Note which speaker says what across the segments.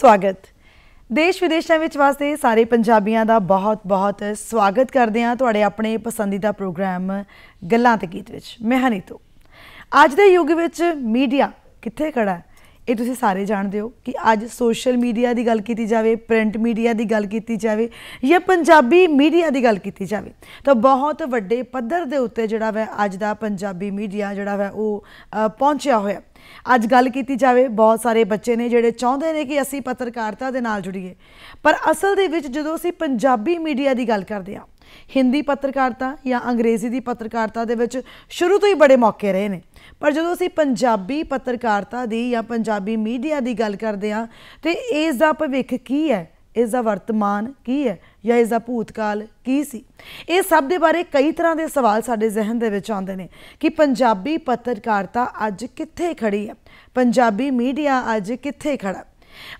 Speaker 1: ਸਵਾਗਤ ਦੇਸ਼ ਵਿਦੇਸ਼ਾਂ ਵਿੱਚ ਵਸਦੇ ਸਾਰੇ ਪੰਜਾਬੀਆਂ ਦਾ ਬਹੁਤ-ਬਹੁਤ ਸਵਾਗਤ ਕਰਦੇ ਹਾਂ ਤੁਹਾਡੇ ਆਪਣੇ ਪਸੰਦੀਦਾ ਪ੍ਰੋਗਰਾਮ ਗੱਲਾਂ ਤੇ ਗੀਤ ਵਿੱਚ ਮੈਂ ਹਨੀਤੋ ਅੱਜ ਦੇ ਯੁੱਗ ਵਿੱਚ ਮੀਡੀਆ ਕਿੱਥੇ ਖੜਾ ਹੈ ਇਹ ਤੁਸੀਂ ਸਾਰੇ ਜਾਣਦੇ ਹੋ ਕਿ ਅੱਜ ਸੋਸ਼ਲ ਮੀਡੀਆ ਦੀ ਗੱਲ ਕੀਤੀ ਜਾਵੇ ਪ੍ਰਿੰਟ ਮੀਡੀਆ ਦੀ ਗੱਲ ਕੀਤੀ ਜਾਵੇ ਜਾਂ ਪੰਜਾਬੀ ਮੀਡੀਆ ਦੀ ਗੱਲ ਕੀਤੀ ਜਾਵੇ ਤਾਂ ਬਹੁਤ ਵੱਡੇ ਪੱਧਰ ਦੇ ਉੱਤੇ ਜਿਹੜਾ ਵੈ ਅੱਜ ਦਾ ਪੰਜਾਬੀ ਮੀਡੀਆ ਜਿਹੜਾ ਵੈ ਉਹ ਪਹੁੰਚਿਆ ਹੋਇਆ ਅੱਜ ਗੱਲ ਕੀਤੀ ਜਾਵੇ ਬਹੁਤ ਸਾਰੇ ਬੱਚੇ ਨੇ ਜਿਹੜੇ ਚਾਹੁੰਦੇ ਨੇ ਕਿ ਅਸੀਂ ਪੱਤਰਕਾਰਤਾ ਦੇ ਨਾਲ ਜੁੜੀਏ ਪਰ ਅਸਲ ਦੇ ਵਿੱਚ ਜਦੋਂ ਅਸੀਂ ਪੰਜਾਬੀ ਮੀਡੀਆ ਦੀ ਗੱਲ ਕਰਦੇ ਹਾਂ ਹਿੰਦੀ ਪੱਤਰਕਾਰਤਾ ਜਾਂ ਅੰਗਰੇਜ਼ੀ ਦੀ ਪੱਤਰਕਾਰਤਾ ਦੇ ਵਿੱਚ ਸ਼ੁਰੂ ਤੋਂ ਹੀ ਬੜੇ ਮੌਕੇ ਰਹੇ ਨੇ ਪਰ ਜਦੋਂ ਅਸੀਂ ਪੰਜਾਬੀ ਪੱਤਰਕਾਰਤਾ ਦੀ ਜਾਂ ਪੰਜਾਬੀ ਮੀਡੀਆ ਦੀ ਗੱਲ ਕਰਦੇ ਹਾਂ ਤੇ ਇਸ ਦਾ ਭਵਿੱਖ ਕੀ ਹੈ ਇਸ ਦਾ ਵਰਤਮਾਨ ਕੀ ਹੈ ਜਾਂ ਇਸ ਦਾ ਭੂਤਕਾਲ ਕੀ ਸੀ ਇਹ ਸਭ ਦੇ ਬਾਰੇ ਕਈ ਤਰ੍ਹਾਂ ਦੇ ਸਵਾਲ ਸਾਡੇ ਜ਼ਿਹਨ ਦੇ ਵਿੱਚ ਆਉਂਦੇ ਨੇ ਕਿ ਪੰਜਾਬੀ ਪੱਤਰਕਾਰਤਾ ਅੱਜ ਕਿੱਥੇ ਖੜੀ ਹੈ ਪੰਜਾਬੀ ਮੀਡੀਆ ਅੱਜ ਕਿੱਥੇ ਖੜਾ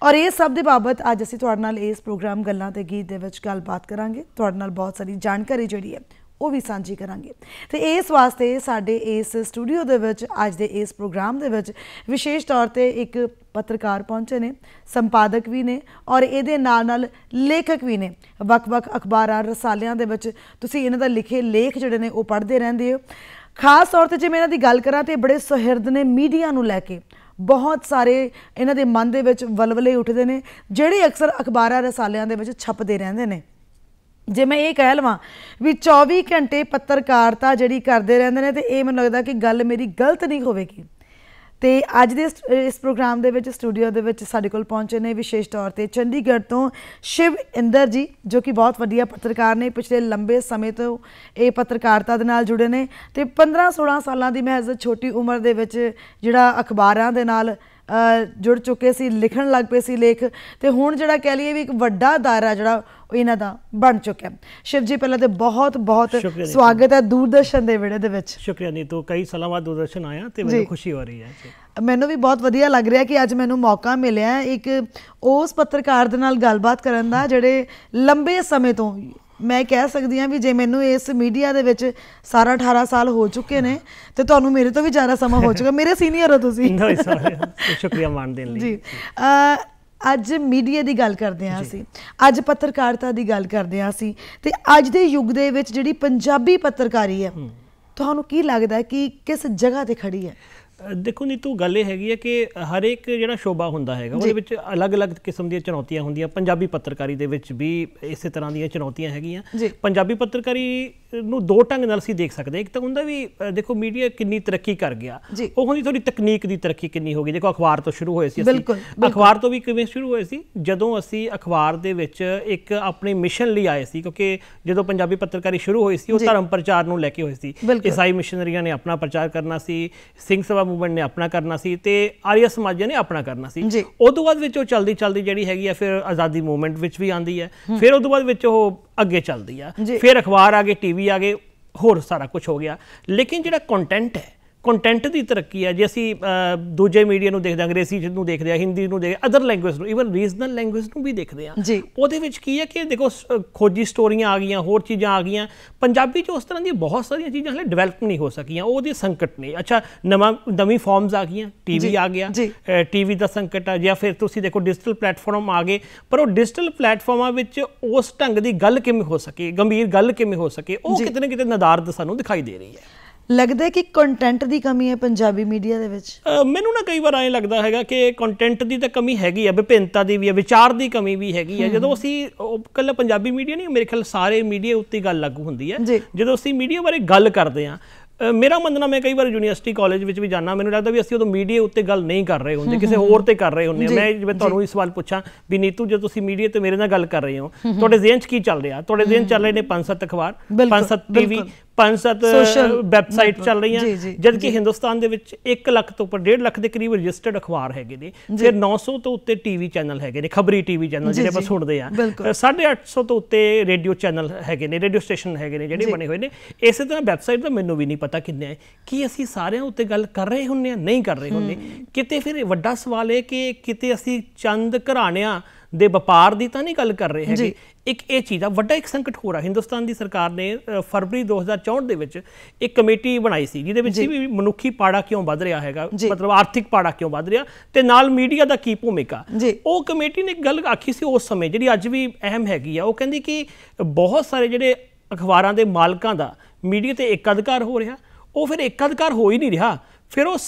Speaker 1: ਔਰ ਇਹ ਸਭ ਦੇ ਬਾਬਤ ਅੱਜ ਅਸੀਂ ਤੁਹਾਡੇ ਨਾਲ ਇਸ ਪ੍ਰੋਗਰਾਮ ਗੱਲਾਂ ਤੇ ਗੀਤ ਦੇ ਵਿੱਚ ਗੱਲਬਾਤ ਕਰਾਂਗੇ ਤੁਹਾਡੇ ਨਾਲ ਬਹੁਤ ਸਾਰੀ ਜਾਣਕਾਰੀ ਜਿਹੜੀ ਹੈ ਉਹ ਵੀ ਸਾਂਝੀ ਕਰਾਂਗੇ ਤੇ ਇਸ ਵਾਸਤੇ ਸਾਡੇ ਇਸ ਸਟੂਡੀਓ ਦੇ ਵਿੱਚ ਅੱਜ ਦੇ ਇਸ ਪ੍ਰੋਗਰਾਮ ਦੇ ਵਿੱਚ ਵਿਸ਼ੇਸ਼ ਤੌਰ ਤੇ ਇੱਕ ਪੱਤਰਕਾਰ ਪਹੁੰਚੇ ਨੇ ਸੰਪਾਦਕ ਵੀ ਨੇ ਔਰ ਇਹਦੇ ਨਾਲ ਨਾਲ ਲੇਖਕ ਵੀ ਨੇ ਵੱਖ-ਵੱਖ ਅਖਬਾਰਾਂ ਰਸਾਲਿਆਂ ਦੇ ਵਿੱਚ ਤੁਸੀਂ ਇਹਨਾਂ ਦਾ ਲਿਖੇ ਲੇਖ ਜਿਹੜੇ ਨੇ ਉਹ ਪੜ੍ਹਦੇ ਰਹਿੰਦੇ ਹੋ ਖਾਸ ਤੌਰ ਤੇ ਜੇ ਮੈਂ ਇਹਨਾਂ ਦੀ ਗੱਲ ਕਰਾਂ ਤੇ ਬੜੇ ਸੁਹਿਰਦ ਨੇ ਮੀਡੀਆ ਨੂੰ ਲੈ ਕੇ ਬਹੁਤ ਸਾਰੇ ਇਹਨਾਂ ਦੇ ਮਨ ਦੇ ਵਿੱਚ ਵਲਵਲੇ ਉੱਠਦੇ ਨੇ ਜਿਹੜੇ ਅਕਸਰ ਅਖਬਾਰਾਂ ਰਸਾਲਿਆਂ ਦੇ ਵਿੱਚ ਛਪਦੇ ਰਹਿੰਦੇ ਨੇ ਜੇ ਮੈਂ ਇਹ ਕਹਿ ਲਵਾਂ ਵੀ 24 ਘੰਟੇ ਪੱਤਰਕਾਰਤਾ ਜਿਹੜੀ ਕਰਦੇ ਰਹਿੰਦੇ ਨੇ ਤੇ ਇਹ ਮੈਨੂੰ ਲੱਗਦਾ ਕਿ ਗੱਲ ਮੇਰੀ ਗਲਤ ਨਹੀਂ ਹੋਵੇਗੀ ਤੇ ਅੱਜ ਦੇ ਇਸ ਪ੍ਰੋਗਰਾਮ ਦੇ ਵਿੱਚ ਸਟੂਡੀਓ ਦੇ ਵਿੱਚ ਸਾਡੇ ਕੋਲ ਪਹੁੰਚੇ ਨੇ ਵਿਸ਼ੇਸ਼ ਤੌਰ ਤੇ ਚੰਡੀਗੜ੍ਹ ਤੋਂ ਸ਼ਿਵ ਇੰਦਰ ਜੀ ਜੋ ਕਿ ਬਹੁਤ ਵਧੀਆ ਪੱਤਰਕਾਰ ਨੇ ਪਿਛਲੇ ਲੰਬੇ ਸਮੇਂ ਤੋਂ ਇਹ ਪੱਤਰਕਾਰਤਾ ਦੇ ਨਾਲ ਜੁੜੇ ਨੇ ਤੇ 15 16 ਸਾਲਾਂ ਦੀ ਮਹਿਜ਼ ਛੋਟੀ ਉਮਰ ਦੇ ਵਿੱਚ ਜਿਹੜਾ ਅਖਬਾਰਾਂ ਦੇ ਨਾਲ ਜੁੜ ਚੁੱਕੇ ਸੀ ਲਿਖਣ ਲੱਗ ਪਏ ਸੀ ਲੇਖ ਤੇ ਹੁਣ ਜਿਹੜਾ ਕਹਿ ਲਈਏ ਵੀ ਇੱਕ ਵੱਡਾ ਦਾਇਰਾ ਜਿਹੜਾ ਇਹਨਾਂ ਦਾ ਬਣ ਚੁੱਕਿਆ ਸ਼ਿਵ ਜੀ ਪਹਿਲਾਂ ਤੇ ਬਹੁਤ ਬਹੁਤ ਸਵਾਗਤ
Speaker 2: ਹੈ ਦੂਰਦਰਸ਼ਨ ਦੇ ਵਿੜੇ ਦੇ ਵਿੱਚ ਸ਼ੁਕਰੀਆ ਨੀਤੂ ਕਈ ਸਾਲਾਂ ਬਾਅਦ ਦੂਰਦਰਸ਼ਨ ਆਇਆ ਤੇ ਮੈਨੂੰ ਖੁਸ਼ੀ ਹੋ ਰਹੀ ਹੈ
Speaker 1: ਮੈਨੂੰ ਵੀ ਬਹੁਤ ਵਧੀਆ ਲੱਗ ਰਿਹਾ ਕਿ ਅੱਜ ਮੈਨੂੰ ਮੌਕਾ ਮਿਲਿਆ ਇੱਕ ਉਸ ਪੱਤਰਕਾਰ ਦੇ ਨਾਲ ਗੱਲਬਾਤ ਕਰਨ ਦਾ ਜਿਹੜੇ ਲੰਬੇ ਸਮੇਂ ਤੋਂ ਮੈਂ ਕਹਿ ਸਕਦੀ ਹਾਂ ਵੀ ਜੇ ਮੈਨੂੰ ਇਸ ਮੀਡੀਆ ਦੇ ਵਿੱਚ ਸਾਰਾ 18 ਸਾਲ ਹੋ ਚੁੱਕੇ ਨੇ ਤੇ ਤੁਹਾਨੂੰ ਮੇਰੇ ਤੋਂ ਵੀ ਜ਼ਿਆਦਾ ਸਮਾਂ ਹੋ ਚੁੱਕਾ ਮੇਰੇ ਸੀਨੀਅਰ ਹੋ ਤੁਸੀਂ ਨਹੀਂ
Speaker 2: ਸ਼ੁਕਰੀਆ ਮਾਨ ਦੇਣ ਲਈ
Speaker 1: ਜੀ ਅ ਅੱਜ ਮੀਡੀਆ ਦੀ ਗੱਲ ਕਰਦੇ ਹਾਂ ਅਸੀਂ ਅੱਜ ਪੱਤਰਕਾਰਤਾ ਦੀ ਗੱਲ ਕਰਦੇ ਹਾਂ ਅਸੀਂ ਤੇ ਅੱਜ ਦੇ ਯੁੱਗ ਦੇ ਵਿੱਚ ਜਿਹੜੀ ਪੰਜਾਬੀ ਪੱਤਰਕਾਰੀ ਹੈ ਤੁਹਾਨੂੰ ਕੀ ਲੱਗਦਾ ਕਿ ਕਿਸ ਜਗ੍ਹਾ ਤੇ ਖੜੀ ਹੈ
Speaker 2: ਦੇਖੋ ਨਹੀਂ ਤੂੰ ਗੱਲ ਇਹ ਹੈਗੀ ਹੈ ਕਿ ਹਰ ਇੱਕ ਜਿਹੜਾ ਸ਼ੋਭਾ ਹੁੰਦਾ ਹੈਗਾ ਉਹਦੇ ਵਿੱਚ ਅਲੱਗ-ਅਲੱਗ ਕਿਸਮ ਦੀਆਂ ਚੁਣੌਤੀਆਂ ਹੁੰਦੀਆਂ ਪੰਜਾਬੀ ਪੱਤਰਕਾਰੀ ਦੇ ਵਿੱਚ ਵੀ ਇਸੇ ਤਰ੍ਹਾਂ ਦੀਆਂ ਚੁਣੌਤੀਆਂ ਹੈਗੀਆਂ ਪੰਜਾਬੀ ਪੱਤਰਕਾਰੀ ਨੂੰ ਦੋ ਟੰਗ ਨਾਲ ਅਸੀਂ ਦੇਖ ਸਕਦੇ ਇੱਕ ਤਾਂ ਹੁੰਦਾ ਵੀ ਦੇਖੋ ਮੀਡੀਆ ਕਿੰਨੀ ਤਰੱਕੀ ਕਰ ਗਿਆ ਉਹ ਹੁੰਦੀ ਥੋੜੀ ਤਕਨੀਕ ਦੀ ਤਰੱਕੀ ਕਿੰਨੀ ਹੋ ਗਈ ਦੇਖੋ ਅਖਬਾਰ ਤੋਂ ਸ਼ੁਰੂ ਹੋਏ ਸੀ ਅਸੀਂ ਅਖਬਾਰ ਤੋਂ ਵੀ ਕਿਵੇਂ ਸ਼ੁਰੂ ਹੋਏ ਸੀ ਜਦੋਂ ਅਸੀਂ ਅਖਬਾਰ ਦੇ ਵਿੱਚ ਇੱਕ ਆਪਣੇ ਮਿਸ਼ਨ ਲਈ ਆਏ ਸੀ ਕਿਉਂਕਿ ਜਦੋਂ ਪੰਜਾਬੀ ਪੱਤਰਕਾਰੀ ਸ਼ੁਰੂ ਹੋਈ ਸੀ ਉਹ ਧਰਮ ਪ੍ਰਚਾਰ ਨੂੰ ਲੈ ਕੇ ਹੋਈ ਸੀ ਈਸਾਈ ਮਿਸ਼ਨਰੀਆਂ ਨੇ ਆਪਣਾ ਪ੍ਰਚਾਰ ਕਰਨਾ ਸੀ ਸਿੰਘ ਸਭਾ ਮੂਵਮੈਂਟ ਨੇ ਆਪਣਾ ਕਰਨਾ ਸੀ ਤੇ ਆਰੀਆ ਸਮਾਜ ਨੇ ਆਪਣਾ ਕਰਨਾ ਸੀ ਉਸ ਤੋਂ ਬਾਅਦ ਵਿੱਚ ਉਹ ਚਲਦੀ ਚਲਦੀ ਜਿਹੜੀ ਹੈਗੀ ਆ ਫਿਰ ਆਜ਼ਾਦੀ ਮੂਵਮੈਂਟ ਵਿੱਚ ਵੀ ਆਂਦੀ ਹੈ ਫਿਰ ਉਸ ਤੋਂ ਬਾਅਦ ਵਿੱਚ ਉਹ ਅੱਗੇ ਚੱਲਦੀ ਆ ਫਿਰ ਅਖਬਾਰ ਆ ਗਏ ਟੀਵੀ ਆ ਗਏ ਹੋਰ ਸਾਰਾ ਕੁਝ ਹੋ ਗਿਆ ਲੇਕਿਨ ਜਿਹੜਾ ਕੰਟੈਂਟ ਹੈ ਕੰਟੈਂਟ ਦੀ ਤਰੱਕੀ ਹੈ ਜੇ ਅਸੀਂ ਦੂਜੇ ਮੀਡੀਆ ਨੂੰ ਦੇਖਦੇ ਅੰਗਰੇਜ਼ੀ ਨੂੰ ਦੇਖਦੇ ਆ ਹਿੰਦੀ ਨੂੰ ਦੇਖਦੇ ਅਦਰ ਲੈਂਗੁਏਜ ਨੂੰ ਇਵਨ ਰੀਜਨਲ ਲੈਂਗੁਏਜ ਨੂੰ ਵੀ ਦੇਖਦੇ ਆ ਉਹਦੇ ਵਿੱਚ ਕੀ ਹੈ ਕਿ ਦੇਖੋ ਖੋਜੀ ਸਟੋਰੀਆਂ ਆ ਗਈਆਂ ਹੋਰ ਚੀਜ਼ਾਂ ਆ ਗਈਆਂ ਪੰਜਾਬੀ 'ਚ ਉਸ ਤਰ੍ਹਾਂ ਦੀਆਂ ਬਹੁਤ ਸਾਰੀਆਂ ਚੀਜ਼ਾਂ ਹਲੇ ਡਿਵੈਲਪ ਨਹੀਂ ਹੋ ਸਕੀਆਂ ਉਹਦੇ ਸੰਕਟ ਨੇ ਅੱਛਾ ਨਵਾਂ ਨਵੀਂ ਫਾਰਮਸ ਆ ਗਈਆਂ ਟੀਵੀ ਆ ਗਿਆ ਟੀਵੀ ਦਾ ਸੰਕਟ ਆ ਜਾਂ ਫਿਰ ਤੁਸੀਂ ਦੇਖੋ ਡਿਜੀਟਲ ਪਲੇਟਫਾਰਮ ਆ ਗਏ ਪਰ ਉਹ ਡਿਜੀਟਲ ਪਲੇਟਫਾਰਮਾਂ ਵਿੱਚ ਉਸ ਢੰਗ ਦੀ ਗੱਲ ਕਿਵੇਂ ਹੋ ਸਕੇ ਗੰਭੀਰ ਗੱਲ ਕਿਵੇਂ ਹੋ ਸਕੇ ਉਹ ਕਿਤੇ ਨਾ ਕਿਤੇ ਨਦਾਰਦ ਸਾਨੂੰ ਦਿਖਾਈ ਦੇ ਰਹੀ ਹੈ
Speaker 1: ਲੱਗਦਾ ਕਿ ਕੰਟੈਂਟ ਦੀ ਕਮੀ ਹੈ ਪੰਜਾਬੀ ਮੀਡੀਆ ਦੇ ਵਿੱਚ
Speaker 2: ਮੈਨੂੰ ਨਾ ਕਈ ਵਾਰ ਐਂ ਲੱਗਦਾ ਹੈਗਾ ਕਿ ਕੰਟੈਂਟ ਦੀ ਤਾਂ ਕਮੀ ਹੈਗੀ ਆ ਵਿਭਿੰਨਤਾ ਦੀ ਵੀ ਆ ਵਿਚਾਰ ਦੀ ਕਮੀ ਵੀ ਹੈਗੀ ਆ ਜਦੋਂ ਅਸੀਂ ਕੱਲ ਪੰਜਾਬੀ ਮੀਡੀਆ ਨਹੀਂ ਮੇਰੇ ਖਿਆਲ ਸਾਰੇ ਮੀਡੀਆ ਉੱਤੇ ਗੱਲ ਲੱਗੂ ਹੁੰਦੀ ਹੈ ਜਦੋਂ ਅਸੀਂ ਮੀਡੀਆ ਬਾਰੇ ਗੱਲ ਕਰਦੇ ਆ ਮੇਰਾ ਮੰਨਣਾ ਮੈਂ ਕਈ ਵਾਰ ਯੂਨੀਵਰਸਿਟੀ ਕਾਲਜ ਵਿੱਚ ਵੀ ਜਾਣਾ ਮੈਨੂੰ ਲੱਗਦਾ ਵੀ ਅਸੀਂ ਉਦੋਂ ਮੀਡੀਆ ਉੱਤੇ ਗੱਲ ਨਹੀਂ ਕਰ ਰਹੇ ਹੁੰਦੇ ਕਿਸੇ ਹੋਰ ਤੇ ਕਰ ਰਹੇ ਹੁੰਦੇ ਮੈਂ ਜਿਵੇਂ ਤੁਹਾਨੂੰ ਇਹ ਸਵਾਲ ਪੁੱਛਾਂ ਵੀ ਨੀਤੂ ਜੇ ਤੁਸੀਂ ਮੀਡੀਆ ਤੇ ਮੇਰੇ ਨਾਲ ਗੱਲ ਕਰ ਰਹੇ ਹੋ ਤੁਹਾਡੇ ਜ਼ਿਹਨ 'ਚ ਕੀ ਚੱਲ ਰਿਹਾ ਤੁਹਾਡੇ ਜ਼ਿਹਨ ਚੱਲ ਰਹੇ ਨੇ 5-7 ਅਖਬਾਰ 5-7 ਟੀਵੀ ਪੰਜ ਸੱਤ ਵੈਬਸਾਈਟ ਚੱਲ ਰਹੀਆਂ ਜਦਕਿ ਹਿੰਦੁਸਤਾਨ ਦੇ ਵਿੱਚ 1 ਲੱਖ ਤੋਂ ਉੱਪਰ 1.5 ਲੱਖ ਦੇ ਕਰੀਬ ਰਜਿਸਟਰਡ ਅਖਬਾਰ ਹੈਗੇ ਨੇ ਫਿਰ 900 ਤੋਂ ਉੱਤੇ ਟੀਵੀ ਚੈਨਲ ਹੈਗੇ ਨੇ ਖਬਰੀ ਟੀਵੀ ਚੈਨਲ ਜਿਹੜੇ ਆਪਾਂ ਸੁਣਦੇ ਆ 850 ਤੋਂ ਉੱਤੇ ਰੇਡੀਓ ਚੈਨਲ ਹੈਗੇ ਨੇ ਰੇਡੀਓ ਸਟੇਸ਼ਨ ਹੈਗੇ ਨੇ ਜਿਹੜੇ ਬਣੇ ਹੋਏ ਨੇ ਇਸੇ ਤਰ੍ਹਾਂ ਵੈਬਸਾਈਟ ਦਾ ਮੈਨੂੰ ਵੀ ਨਹੀਂ ਪਤਾ ਕਿੰਨੇ ਆ ਕੀ ਅਸੀਂ ਸਾਰਿਆਂ ਉੱਤੇ ਗੱਲ ਕਰ ਰਹੇ ਹੁੰਨੇ ਆ ਨਹੀਂ ਕਰ ਰਹੇ ਹੁੰਨੇ ਕਿਤੇ ਫਿਰ ਵੱਡਾ ਸਵਾਲ ਹੈ ਕਿ ਕਿਤੇ ਅਸੀਂ ਚੰਦ ਘਰਾਣਿਆਂ ਦੇ ਵਪਾਰ ਦੀ ਤਾਂ ਨਹੀਂ ਗੱਲ ਕਰ ਰਹੇ ਹੈਗੇ ਇੱਕ ਇਹ ਚੀਜ਼ ਆ ਵੱਡਾ ਇੱਕ ਸੰਕਟ ਹੋ ਰਿਹਾ ਹਿੰਦੁਸਤਾਨ ਦੀ ਸਰਕਾਰ ਨੇ ਫਰਵਰੀ 2064 ਦੇ ਵਿੱਚ ਇੱਕ ਕਮੇਟੀ ਬਣਾਈ ਸੀ ਜਿਹਦੇ ਵਿੱਚ ਵੀ ਮਨੁੱਖੀ ਪਾੜਾ ਕਿਉਂ ਵੱਧ ਰਿਹਾ ਹੈਗਾ ਮਤਲਬ ਆਰਥਿਕ ਪਾੜਾ ਕਿਉਂ ਵੱਧ ਰਿਹਾ ਤੇ ਨਾਲ ਮੀਡੀਆ ਦਾ ਕੀ ਭੂਮਿਕਾ ਉਹ ਕਮੇਟੀ ਨੇ ਗੱਲ ਆਖੀ ਸੀ ਉਸ ਸਮੇਂ ਜਿਹੜੀ ਅੱਜ ਵੀ ਅਹਿਮ ਹੈਗੀ ਆ ਉਹ ਕਹਿੰਦੀ ਕਿ ਬਹੁਤ ਸਾਰੇ ਜਿਹੜੇ ਅਖਬਾਰਾਂ ਦੇ ਮਾਲਕਾਂ ਦਾ ਮੀਡੀਆ ਤੇ ਅਧਿਕਾਰ ਹੋ ਰਿਹਾ ਉਹ ਫਿਰ ਅਧਿਕਾਰ ਹੋ ਹੀ ਨਹੀਂ ਰਿਹਾ ਫਿਰ ਉਸ